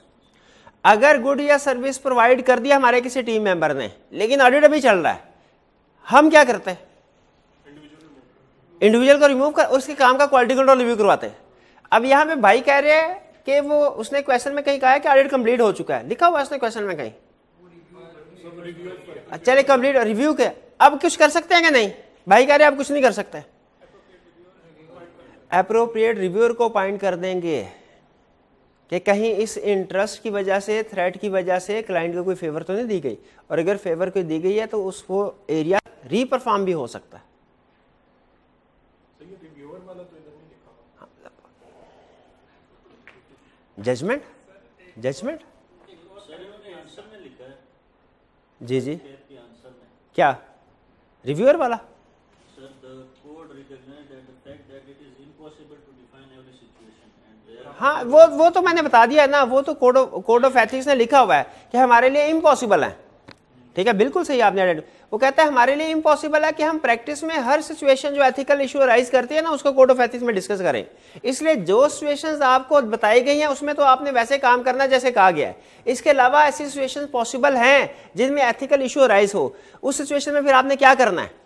S1: अगर गुड या सर्विस प्रोवाइड कर दिया हमारे किसी टीम मेंबर ने लेकिन ऑडिट अभी चल रहा है हम क्या करते हैं इंडिविजुअल को रिमूव कर उसके काम का क्वालिटी कंट्रोल रिव्यू करवाते हैं अब यहां पे भाई कह रहे हैं कि वो उसने क्वेश्चन में कहीं कहा है कि ऑडिट कंप्लीट हो चुका है लिखा हुआ उसने क्वेश्चन में कहीं चले कंप्लीट रिव्यू के अब कुछ कर सकते हैं क्या नहीं भाई कह रहे अब कुछ नहीं कर सकते अप्रोप्रिएट रिव्यूअर को अपॉइंट कर देंगे कि कहीं इस इंटरेस्ट की वजह से थ्रेट की वजह से क्लाइंट को कोई फेवर तो नहीं दी गई और अगर फेवर कोई दी गई है तो उसको एरिया रीपरफॉर्म भी हो सकता है जजमेंट जजमेंट जी जी क्या रिव्यूअर वाला हाँ वो वो तो मैंने बता दिया है ना वो तो code of code of ethics ने लिखा हुआ है कि हमारे लिए इम्पॉसिबल है ठीक है बिल्कुल सही आपने एडेड वो कहता है हमारे लिए इम्पॉसिबल है कि हम प्रैक्टिस में हर सिचुएशन जो एथिकल इशू राइज करती है ना उसको कोड ऑफ एथिक्स में डिस्कस करें इसलिए जो सिचुएशन आपको बताई गई हैं उसमें तो आपने वैसे काम करना जैसे कहा गया है इसके अलावा ऐसी सिचुएशन पॉसिबल हैं जिनमें एथिकल इशू राइज हो उस सिचुएशन में फिर आपने क्या करना है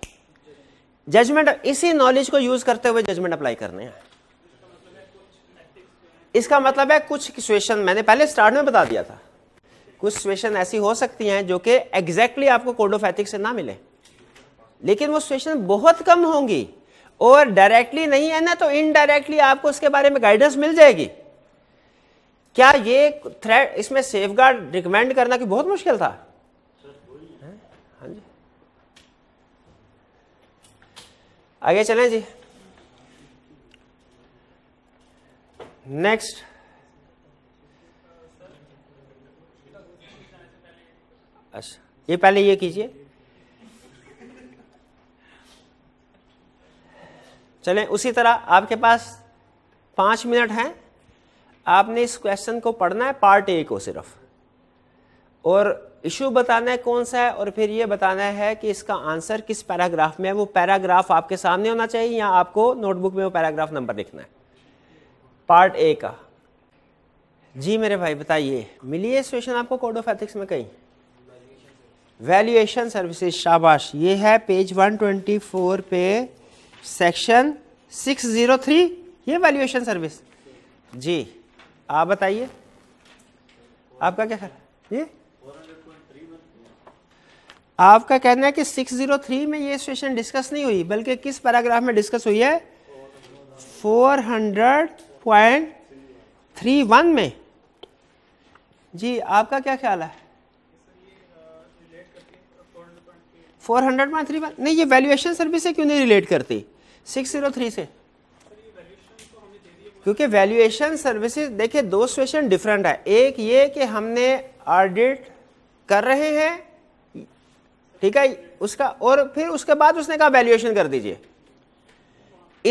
S1: जजमेंट इसी नॉलेज को यूज करते हुए जजमेंट अप्लाई करने हैं इसका मतलब है कुछ सिचुएशन मैंने पहले स्टार्ट में बता दिया था कुछ सिचुएशन ऐसी हो सकती हैं जो कि एग्जैक्टली आपको कोड ऑफ एथिक्स से ना मिले लेकिन वो सिचुएशन बहुत कम होंगी और डायरेक्टली नहीं है ना तो इनडायरेक्टली आपको उसके बारे में गाइडेंस मिल जाएगी क्या ये थ्रेड इसमें सेफ गार्ड रिकमेंड करना कि बहुत मुश्किल था हाँ जी आगे चलें जी नेक्स्ट अच्छा ये पहले ये कीजिए चले उसी तरह आपके पास पांच मिनट हैं आपने इस क्वेश्चन को पढ़ना है पार्ट ए को सिर्फ और इशू बताना है कौन सा है और फिर ये बताना है कि इसका आंसर किस पैराग्राफ में है वो पैराग्राफ आपके सामने होना चाहिए या आपको नोटबुक में वो पैराग्राफ नंबर लिखना है पार्ट ए का जी मेरे भाई बताइए मिली है सिचुएशन आपको कोड ऑफ एथिक्स में कहीं वैल्यूएशन सर्विसेज शाबाश ये है पेज 124 पे सेक्शन 603 ये वैल्यूएशन सर्विस जी आप बताइए आपका क्या ख्याल ये आपका कहना है कि 603 में ये सिचुएशन डिस्कस नहीं हुई बल्कि किस पैराग्राफ में डिस्कस हुई है 400.31 में जी आपका क्या ख्याल है फोर हंड्रेड माइनस थ्री नहीं ये वैल्यूएशन सर्विस से क्यों नहीं रिलेट करती सिक्स जीरो थ्री से क्योंकि वैल्यूएशन सर्विसेज देखिए दो सिचुएशन डिफरेंट है एक ये कि हमने ऑडिट कर रहे हैं ठीक है उसका और फिर उसके बाद उसने कहा वैल्यूएशन कर दीजिए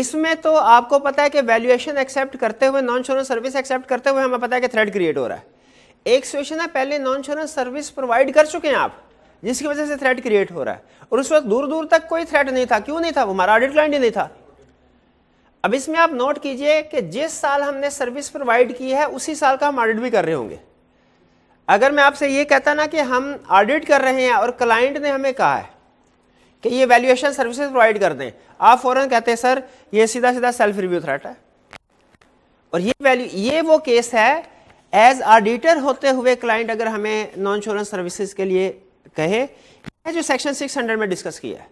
S1: इसमें तो आपको पता है कि वैल्यूएशन एक्सेप्ट करते हुए नॉन श्योरेंस सर्विस एक्सेप्ट करते हुए हमें पता है कि थ्रेड क्रिएट हो रहा है एक सिचुएशन है पहले नॉन श्योरेंस सर्विस प्रोवाइड कर चुके हैं आप जिसकी वजह से थ्रेट क्रिएट हो रहा है और उस वक्त दूर दूर तक कोई थ्रेट नहीं था क्यों नहीं था हमारा ऑडिट क्लाइंट ही नहीं था अब इसमें आप नोट कीजिए कि जिस साल हमने सर्विस प्रोवाइड की है उसी साल का हम ऑडिट भी कर रहे होंगे अगर मैं आपसे ये कहता ना कि हम ऑडिट कर रहे हैं और क्लाइंट ने हमें कहा है कि ये वैल्यूएशन सर्विसेज प्रोवाइड कर दें आप फौरन कहते हैं सर ये सीधा सीधा सेल्फ रिव्यू थ्रेट है और ये वैल्यू ये वो केस है एज ऑडिटर होते हुए क्लाइंट अगर हमें नॉन इंश्योरेंस सर्विसेज के लिए कहे यह जो सेक्शन 600 में डिस्कस किया है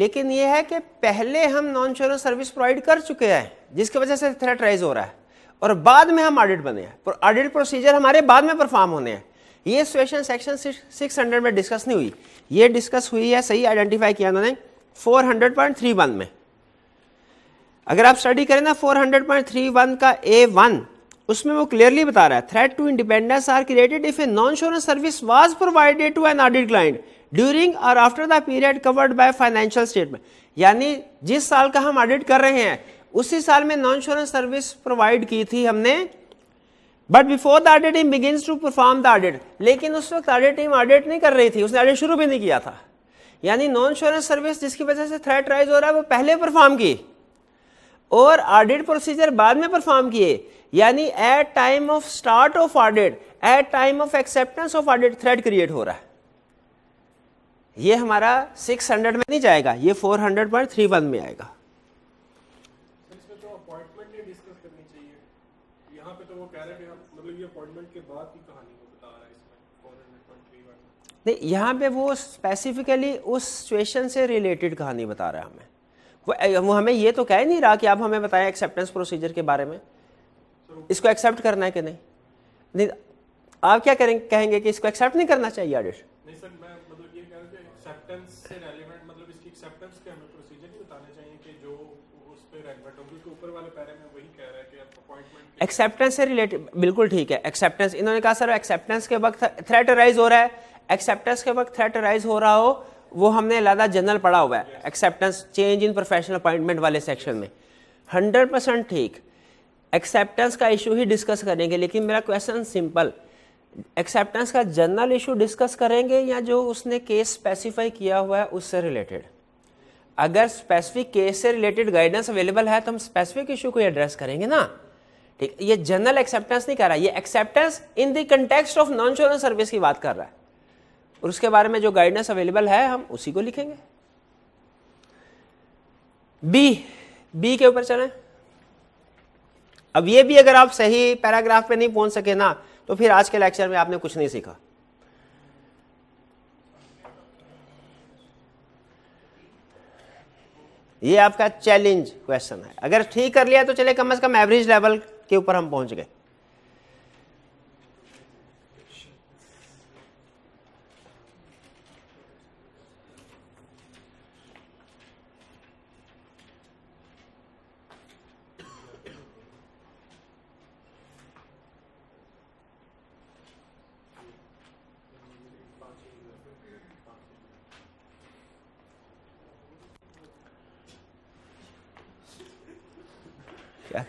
S1: लेकिन यह है कि पहले हम नॉन श्योरेंस सर्विस प्रोवाइड कर चुके हैं जिसकी वजह से थ्रेट राइज हो रहा है और बाद में हम ऑडिट बने हैं ऑडिट प्रोसीजर हमारे बाद में परफॉर्म होने हैं ये सिचुएशन सेक्शन 600 में डिस्कस नहीं हुई ये डिस्कस हुई है सही आइडेंटिफाई किया उन्होंने वन में अगर आप स्टडी करें ना वन का ए वन उसमें वो क्लियरली बता रहा है threat to independence are created if a non assurance service was provided to an audit client during और after the period covered by financial statement यानी जिस साल का हम ऑडिट कर रहे हैं उसी साल में नॉन श्योरेंस सर्विस प्रोवाइड की थी हमने but before the audit team begin to perform the audit लेकिन उस वक्त ऑडिट टीम ऑडिट नहीं कर रही थी उसने ऑडिट शुरू भी नहीं किया था यानी नॉन श्योरेंस सर्विस जिसकी वजह से थ्रेट राइज हो रहा है वो पहले परफॉर्म की और ऑडिट प्रोसीजर बाद में परफॉर्म किए यानी at time of start of audit at time of acceptance of audit thread create हो रहा है ये हमारा 600 में नहीं जाएगा ये पर थ्री वन में आएगा तो तो मतलब नहीं यहाँ पे वो स्पेसिफिकली उस सिचुएशन से रिलेटेड कहानी बता रहा है हमें वो वो हमें ये तो कह नहीं रहा कि आप हमें बताएं एक्सेप्टेंस प्रोसीजर के बारे में इसको एक्सेप्ट करना है कि नहीं नहीं आप क्या करेंगे कहेंगे कि इसको एक्सेप्ट नहीं करना चाहिए ऑडिट मतलब एक्सेप्टेंस से मतलब रिलेटेड बिल्कुल ठीक है एक्सेप्टेंस इन्होंने कहा सर एक्सेप्टेंस के वक्त थ्रेटराइज हो रहा है एक्सेप्टेंस के वक्त थ्रेटराइज हो रहा हो वो हमने अलहदा जनरल पढ़ा हुआ है acceptance change in professional appointment वाले सेक्शन में हंड्रेड परसेंट ठीक एक्सेप्टेंस का इशू ही डिस्कस करेंगे लेकिन मेरा क्वेश्चन सिंपल एक्सेप्टेंस का जनरल इशू डिस्कस करेंगे या जो उसने केस स्पेसिफाई किया हुआ है उससे रिलेटेड अगर स्पेसिफिक केस से रिलेटेड गाइडेंस अवेलेबल है तो हम स्पेसिफिक इशू को एड्रेस करेंगे ना ठीक ये जनरल एक्सेप्टेंस नहीं कर रहा है ये acceptance in the context of non assurance service की बात कर रहा है और उसके बारे में जो गाइडेंस अवेलेबल है हम उसी को लिखेंगे बी बी के ऊपर चलें अब ये भी अगर आप सही पैराग्राफ पे नहीं पहुंच सके ना तो फिर आज के लेक्चर में आपने कुछ नहीं सीखा ये आपका चैलेंज क्वेश्चन है अगर ठीक कर लिया तो चले कम से कम एवरेज लेवल के ऊपर हम पहुंच गए Ya,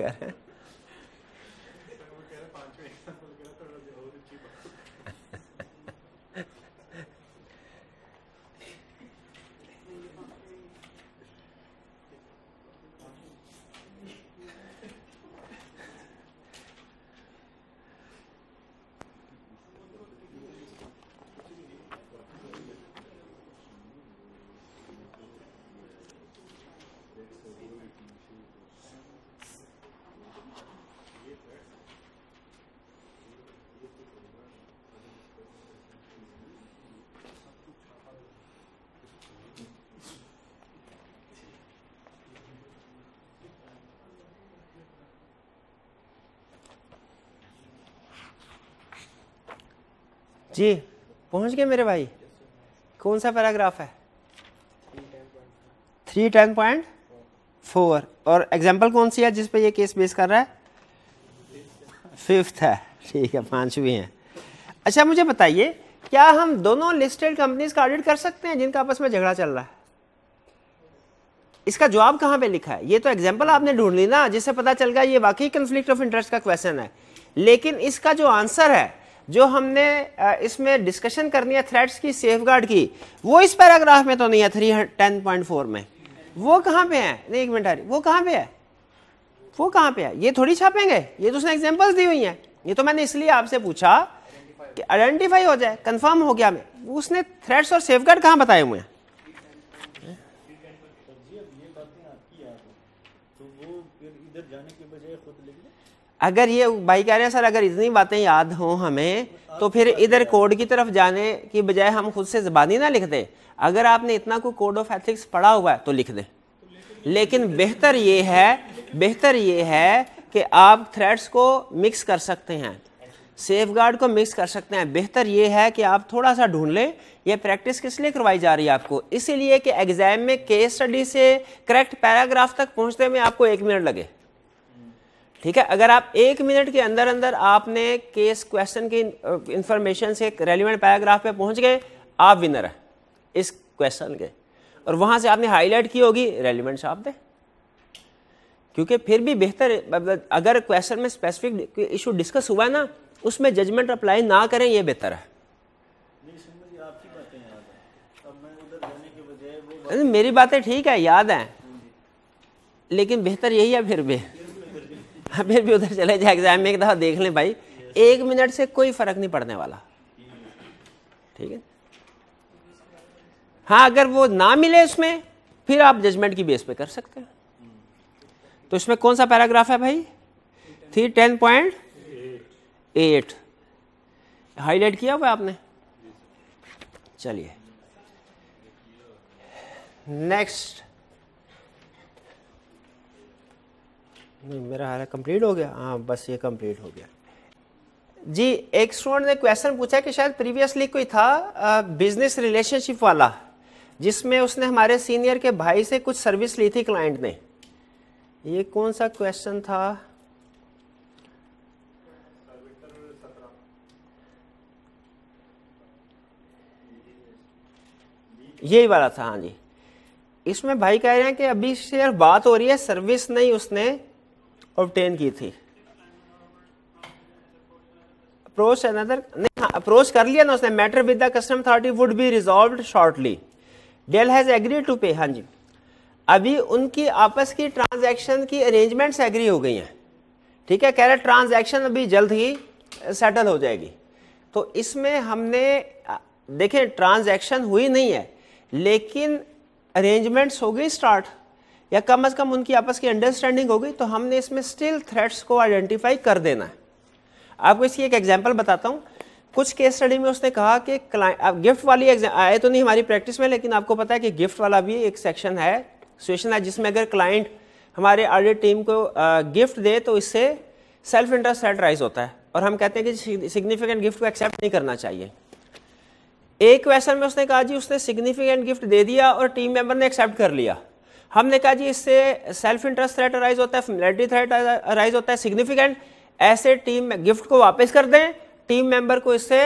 S1: जी पहुंच गए मेरे भाई कौन सा पैराग्राफ है थ्री टेन पॉइंट फोर और एग्जाम्पल कौन सी है जिस पे ये केस बेस कर रहा है फिफ्थ है ठीक है पांचवी है अच्छा मुझे बताइए क्या हम दोनों लिस्टेड कंपनीज का ऑडिट कर सकते हैं जिनका आपस में झगड़ा चल रहा है इसका जवाब कहाँ पे लिखा है ये तो एग्जाम्पल आपने ढूंढ ली ना जिससे पता चल गया ये वाकई कंफ्लिक्ट ऑफ इंटरेस्ट का क्वेश्चन है लेकिन इसका जो आंसर है जो हमने इसमें डिस्कशन करनी है थ्रेड्स की सेफ की वो इस पैराग्राफ में तो नहीं है थ्री टेन पॉइंट फोर में वो कहाँ पे है नहीं एक मिनट आ रही वो कहाँ पे है वो कहाँ पे है ये थोड़ी छापेंगे ये तो उसने एग्जाम्पल्स दी हुई हैं ये तो मैंने इसलिए आपसे पूछा कि आइडेंटिफाई हो जाए कन्फर्म हो गया मैं उसने थ्रेड्स और गार्ड कहाँ बताए हुए हैं अगर ये भाई कह रहे हैं सर अगर इतनी बातें याद हों हमें तो फिर इधर कोड की तरफ जाने की बजाय हम खुद से ज़बानी ना लिख दें अगर आपने इतना कोई कोड ऑफ एथिक्स पढ़ा हुआ है तो लिख दें लेकिन बेहतर ये है बेहतर ये है कि आप थ्रेड्स को मिक्स कर सकते हैं सेफ गार्ड को मिक्स कर सकते हैं बेहतर ये है कि आप थोड़ा सा ढूंढ लें यह प्रैक्टिस किस लिए करवाई जा रही है आपको इसीलिए कि एग्ज़ाम में केस स्टडी से करेक्ट पैराग्राफ तक पहुंचने में आपको एक मिनट लगे ठीक है अगर आप एक मिनट के अंदर अंदर आपने केस क्वेश्चन की इंफॉर्मेशन से रेलिवेंट पैराग्राफ पे पहुंच गए आप विनर हैं इस क्वेश्चन के और वहां से आपने हाईलाइट की होगी रेलिवेंट शॉप दे क्योंकि फिर भी बेहतर मतलब अगर क्वेश्चन में स्पेसिफिक इशू डिस्कस हुआ है ना उसमें जजमेंट अप्लाई ना करें ये बेहतर है मेरी बातें ठीक है याद है लेकिन बेहतर यही है फिर भी फिर भी उधर चले जाए एग्जाम में एक दफ़ा देख लें भाई एक मिनट से कोई फर्क नहीं पड़ने वाला ठीक है हाँ अगर वो ना मिले इसमें फिर आप जजमेंट की बेस पे कर सकते हैं तो इसमें कौन सा पैराग्राफ है भाई three ten point eight highlight किया हुआ आपने चलिए नेक्स्ट नहीं मेरा हाल कंप्लीट हो गया हाँ बस ये कंप्लीट हो गया जी एक स्टूडेंट ने क्वेश्चन पूछा कि शायद प्रीवियसली कोई था बिजनेस रिलेशनशिप वाला जिसमें उसने हमारे सीनियर के भाई से कुछ सर्विस ली थी क्लाइंट ने ये कौन सा क्वेश्चन था यही वाला था हाँ जी इसमें भाई कह रहे हैं कि अभी सिर्फ बात हो रही है सर्विस नहीं उसने ऑब्टेन की थी अप्रोच अनदर नहीं हाँ अप्रोच कर लिया ना उसने matter with the custom authority would be resolve shortly Dell has agree to pay हाँ जी अभी उनकी आपस की ट्रांजैक्शन की अरेंजमेंट्स एग्री हो गई हैं ठीक है कह रहे ट्रांजैक्शन अभी जल्द ही सेटल हो जाएगी तो इसमें हमने देखें ट्रांजैक्शन हुई नहीं है लेकिन अरेंजमेंट्स हो गई स्टार्ट या कम अज़ कम उनकी आपस की अंडरस्टैंडिंग हो गई तो हमने इसमें स्टिल थ्रेट्स को आइडेंटिफाई कर देना है आपको इसकी एक एग्जाम्पल बताता हूँ कुछ केस स्टडी में उसने कहा कि अब गिफ्ट वाली आए तो नहीं हमारी प्रैक्टिस में लेकिन आपको पता है कि गिफ्ट वाला भी एक सेक्शन है सिचुएशन है जिसमें अगर क्लाइंट हमारे आर्डर टीम को गिफ्ट दे तो इससे सेल्फ इंटरेस्ट सेट राइज होता है और हम कहते हैं कि सिग्निफिकेंट गिफ्ट को एक्सेप्ट नहीं करना चाहिए एक क्वेश्चन में उसने कहा जी उसने सिग्निफिकेंट गिफ्ट दे दिया और टीम मेंबर ने एक्सेप्ट कर लिया हमने कहा जी इससे सेल्फ इंटरेस्ट थ्रेट अराइज होता है फेमिलिटी थ्रेट अराइज होता है सिग्निफिकेंट ऐसे टीम में गिफ्ट को वापस कर दें टीम मेंबर को इससे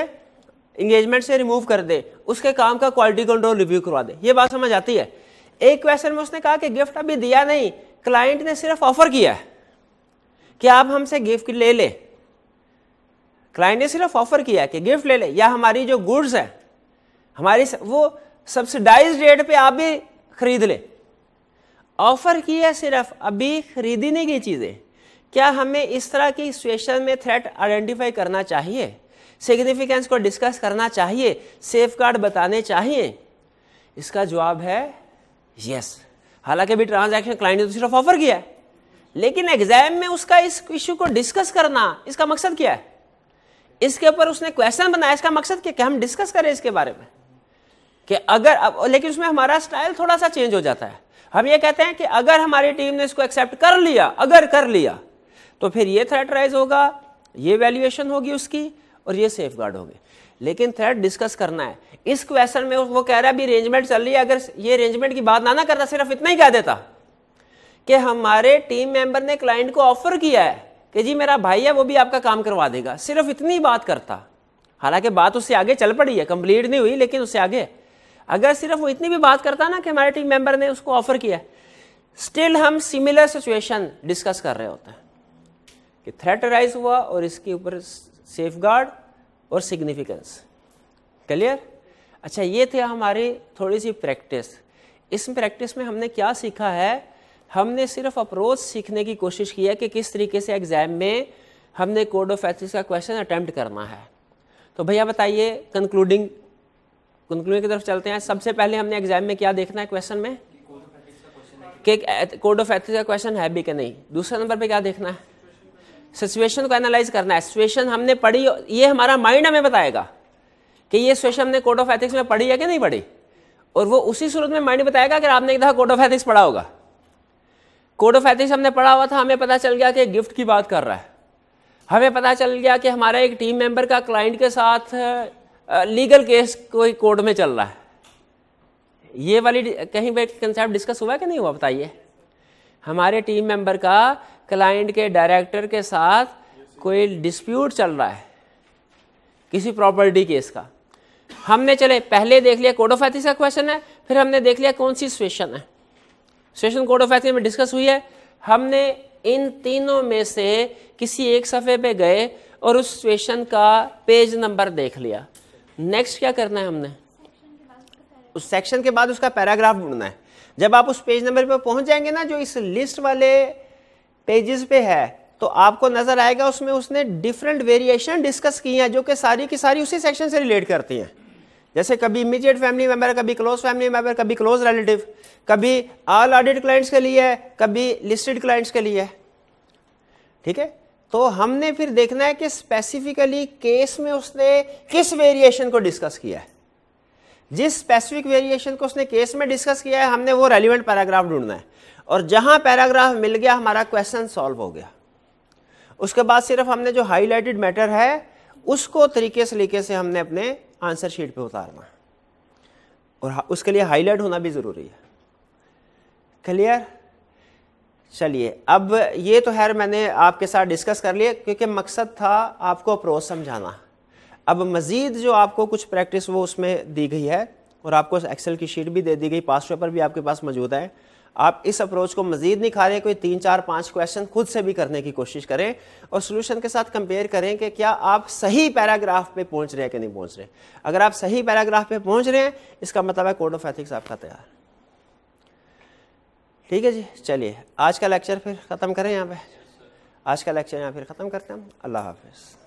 S1: इंगेजमेंट से रिमूव कर दें उसके काम का क्वालिटी कंट्रोल रिव्यू करवा दें ये बात समझ आती है एक क्वेश्चन में उसने कहा कि गिफ्ट अभी दिया नहीं क्लाइंट ने सिर्फ ऑफर किया है कि आप हमसे गिफ्ट ले लें क्लाइंट ने सिर्फ ऑफर किया कि गिफ्ट ले ले या हमारी जो गुड्स है हमारी वो सब्सिडाइज रेट पे आप भी खरीद लें ऑफ़र की है सिर्फ अभी खरीदने की चीज़ें क्या हमें इस तरह की सिचुएशन में थ्रेट आइडेंटिफाई करना चाहिए सिग्निफिकेंस को डिस्कस करना चाहिए सेफ बताने चाहिए इसका जवाब है यस हालांकि अभी ट्रांजैक्शन क्लाइंट ने तो सिर्फ ऑफर किया है लेकिन एग्जाम में उसका इस इश्यू को डिस्कस करना इसका मकसद क्या है इसके ऊपर उसने क्वेश्चन बनाया इसका मकसद क्या क्या हम डिस्कस करें इसके बारे में कि अगर अब लेकिन उसमें हमारा स्टाइल थोड़ा सा चेंज हो जाता है हम ये कहते हैं कि अगर हमारी टीम ने इसको एक्सेप्ट कर लिया अगर कर लिया तो फिर ये थ्रेट राइज होगा ये वैल्यूएशन होगी उसकी और ये सेफ गार्ड होगी लेकिन थ्रेट डिस्कस करना है इस क्वेश्चन में वो कह रहा है अभी अरेंजमेंट चल रही है अगर ये अरेंजमेंट की बात ना ना करता सिर्फ इतना ही कह देता कि हमारे टीम मेंबर ने क्लाइंट को ऑफर किया है कि जी मेरा भाई है वो भी आपका काम करवा देगा सिर्फ इतनी बात करता हालांकि बात उससे आगे चल पड़ी है कंप्लीट नहीं हुई लेकिन उससे आगे अगर सिर्फ वो इतनी भी बात करता ना कि हमारे टीम मेंबर ने उसको ऑफर किया स्टिल हम सिमिलर सिचुएशन डिस्कस कर रहे होते हैं कि थ्रेट राइज हुआ और इसके ऊपर सेफ गार्ड और सिग्निफिकेंस क्लियर अच्छा ये थे हमारी थोड़ी सी प्रैक्टिस इस प्रैक्टिस में हमने क्या सीखा है हमने सिर्फ अप्रोच सीखने की कोशिश की है कि किस तरीके से एग्जाम में हमने कोड ऑफ एथिक्स का क्वेश्चन अटैम्प्ट करना है तो भैया बताइए कंक्लूडिंग कंक्लूजन की तरफ चलते हैं सबसे पहले हमने एग्जाम में क्या देखना है क्वेश्चन में कि कोड ऑफ एथिक्स का क्वेश्चन है भी कि नहीं दूसरे नंबर पे क्या देखना है सिचुएशन को एनालाइज करना है सिचुएशन हमने पढ़ी ये हमारा माइंड हमें बताएगा कि ये सिचुएशन हमने कोड ऑफ एथिक्स में पढ़ी है कि नहीं पढ़ी और वो उसी सूरत में माइंड बताएगा कि आपने एक दफा कोड ऑफ एथिक्स पढ़ा होगा कोड ऑफ एथिक्स हमने पढ़ा हुआ था हमें पता चल गया कि गिफ्ट की बात कर रहा है हमें पता चल गया कि हमारा एक टीम मेंबर का क्लाइंट के साथ लीगल केस कोई कोर्ट में चल रहा है ये वाली कहीं पर कंसेप्ट डिस्कस हुआ कि नहीं हुआ बताइए हमारे टीम मेंबर का क्लाइंट के डायरेक्टर के साथ कोई डिस्प्यूट चल रहा है किसी प्रॉपर्टी केस का हमने चले पहले देख लिया कोड ऑफ एथिक्स का क्वेश्चन है फिर हमने देख लिया कौन सी सिचुएशन है सिचुएशन कोड ऑफ एथिक्स में डिस्कस हुई है हमने इन तीनों में से किसी एक सफ़े पे गए और उस सिचुएशन का पेज नंबर देख लिया नेक्स्ट क्या करना है हमने उस सेक्शन के बाद उसका पैराग्राफ ढूंढना है जब आप उस पेज नंबर पर पहुंच जाएंगे ना जो इस लिस्ट वाले पेजेस पे है तो आपको नजर आएगा उसमें उसने डिफरेंट वेरिएशन डिस्कस की हैं जो कि सारी की सारी उसी सेक्शन से रिलेट करती हैं जैसे कभी इमीजिएट फैमिली मेंबर कभी क्लोज फैमिली मेंबर कभी क्लोज रिलेटिव कभी ऑल ऑडिट क्लाइंट्स के लिए है कभी लिस्टेड क्लाइंट्स के लिए है ठीक है तो हमने फिर देखना है कि स्पेसिफिकली केस में उसने किस वेरिएशन को डिस्कस किया है जिस स्पेसिफिक वेरिएशन को उसने केस में डिस्कस किया है हमने वो रेलिवेंट पैराग्राफ ढूंढना है और जहां पैराग्राफ मिल गया हमारा क्वेश्चन सॉल्व हो गया उसके बाद सिर्फ हमने जो हाईलाइटेड मैटर है उसको तरीके से लेके से हमने अपने आंसर शीट पे उतारना और उसके लिए हाईलाइट होना भी ज़रूरी है क्लियर चलिए अब ये तो खैर मैंने आपके साथ डिस्कस कर लिया क्योंकि मकसद था आपको अप्रोच समझाना अब मज़ीद जो आपको कुछ प्रैक्टिस वो उसमें दी गई है और आपको एक्सेल की शीट भी दे दी गई पास पेपर भी आपके पास मौजूद है आप इस अप्रोच को मज़ीद नहीं खा रहे कोई तीन चार पाँच क्वेश्चन खुद से भी करने की कोशिश करें और सोल्यूशन के साथ कंपेयर करें कि क्या आप सही पैराग्राफ पे पहुंच रहे हैं कि नहीं पहुंच रहे अगर आप सही पैराग्राफ पे पहुंच रहे हैं इसका मतलब है कोड ऑफ एथिक्स आपका तैयार ठीक है जी चलिए आज का लेक्चर फिर ख़त्म करें यहाँ पे आज का लेक्चर यहाँ फिर ख़त्म करते हैं अल्लाह हाफिज़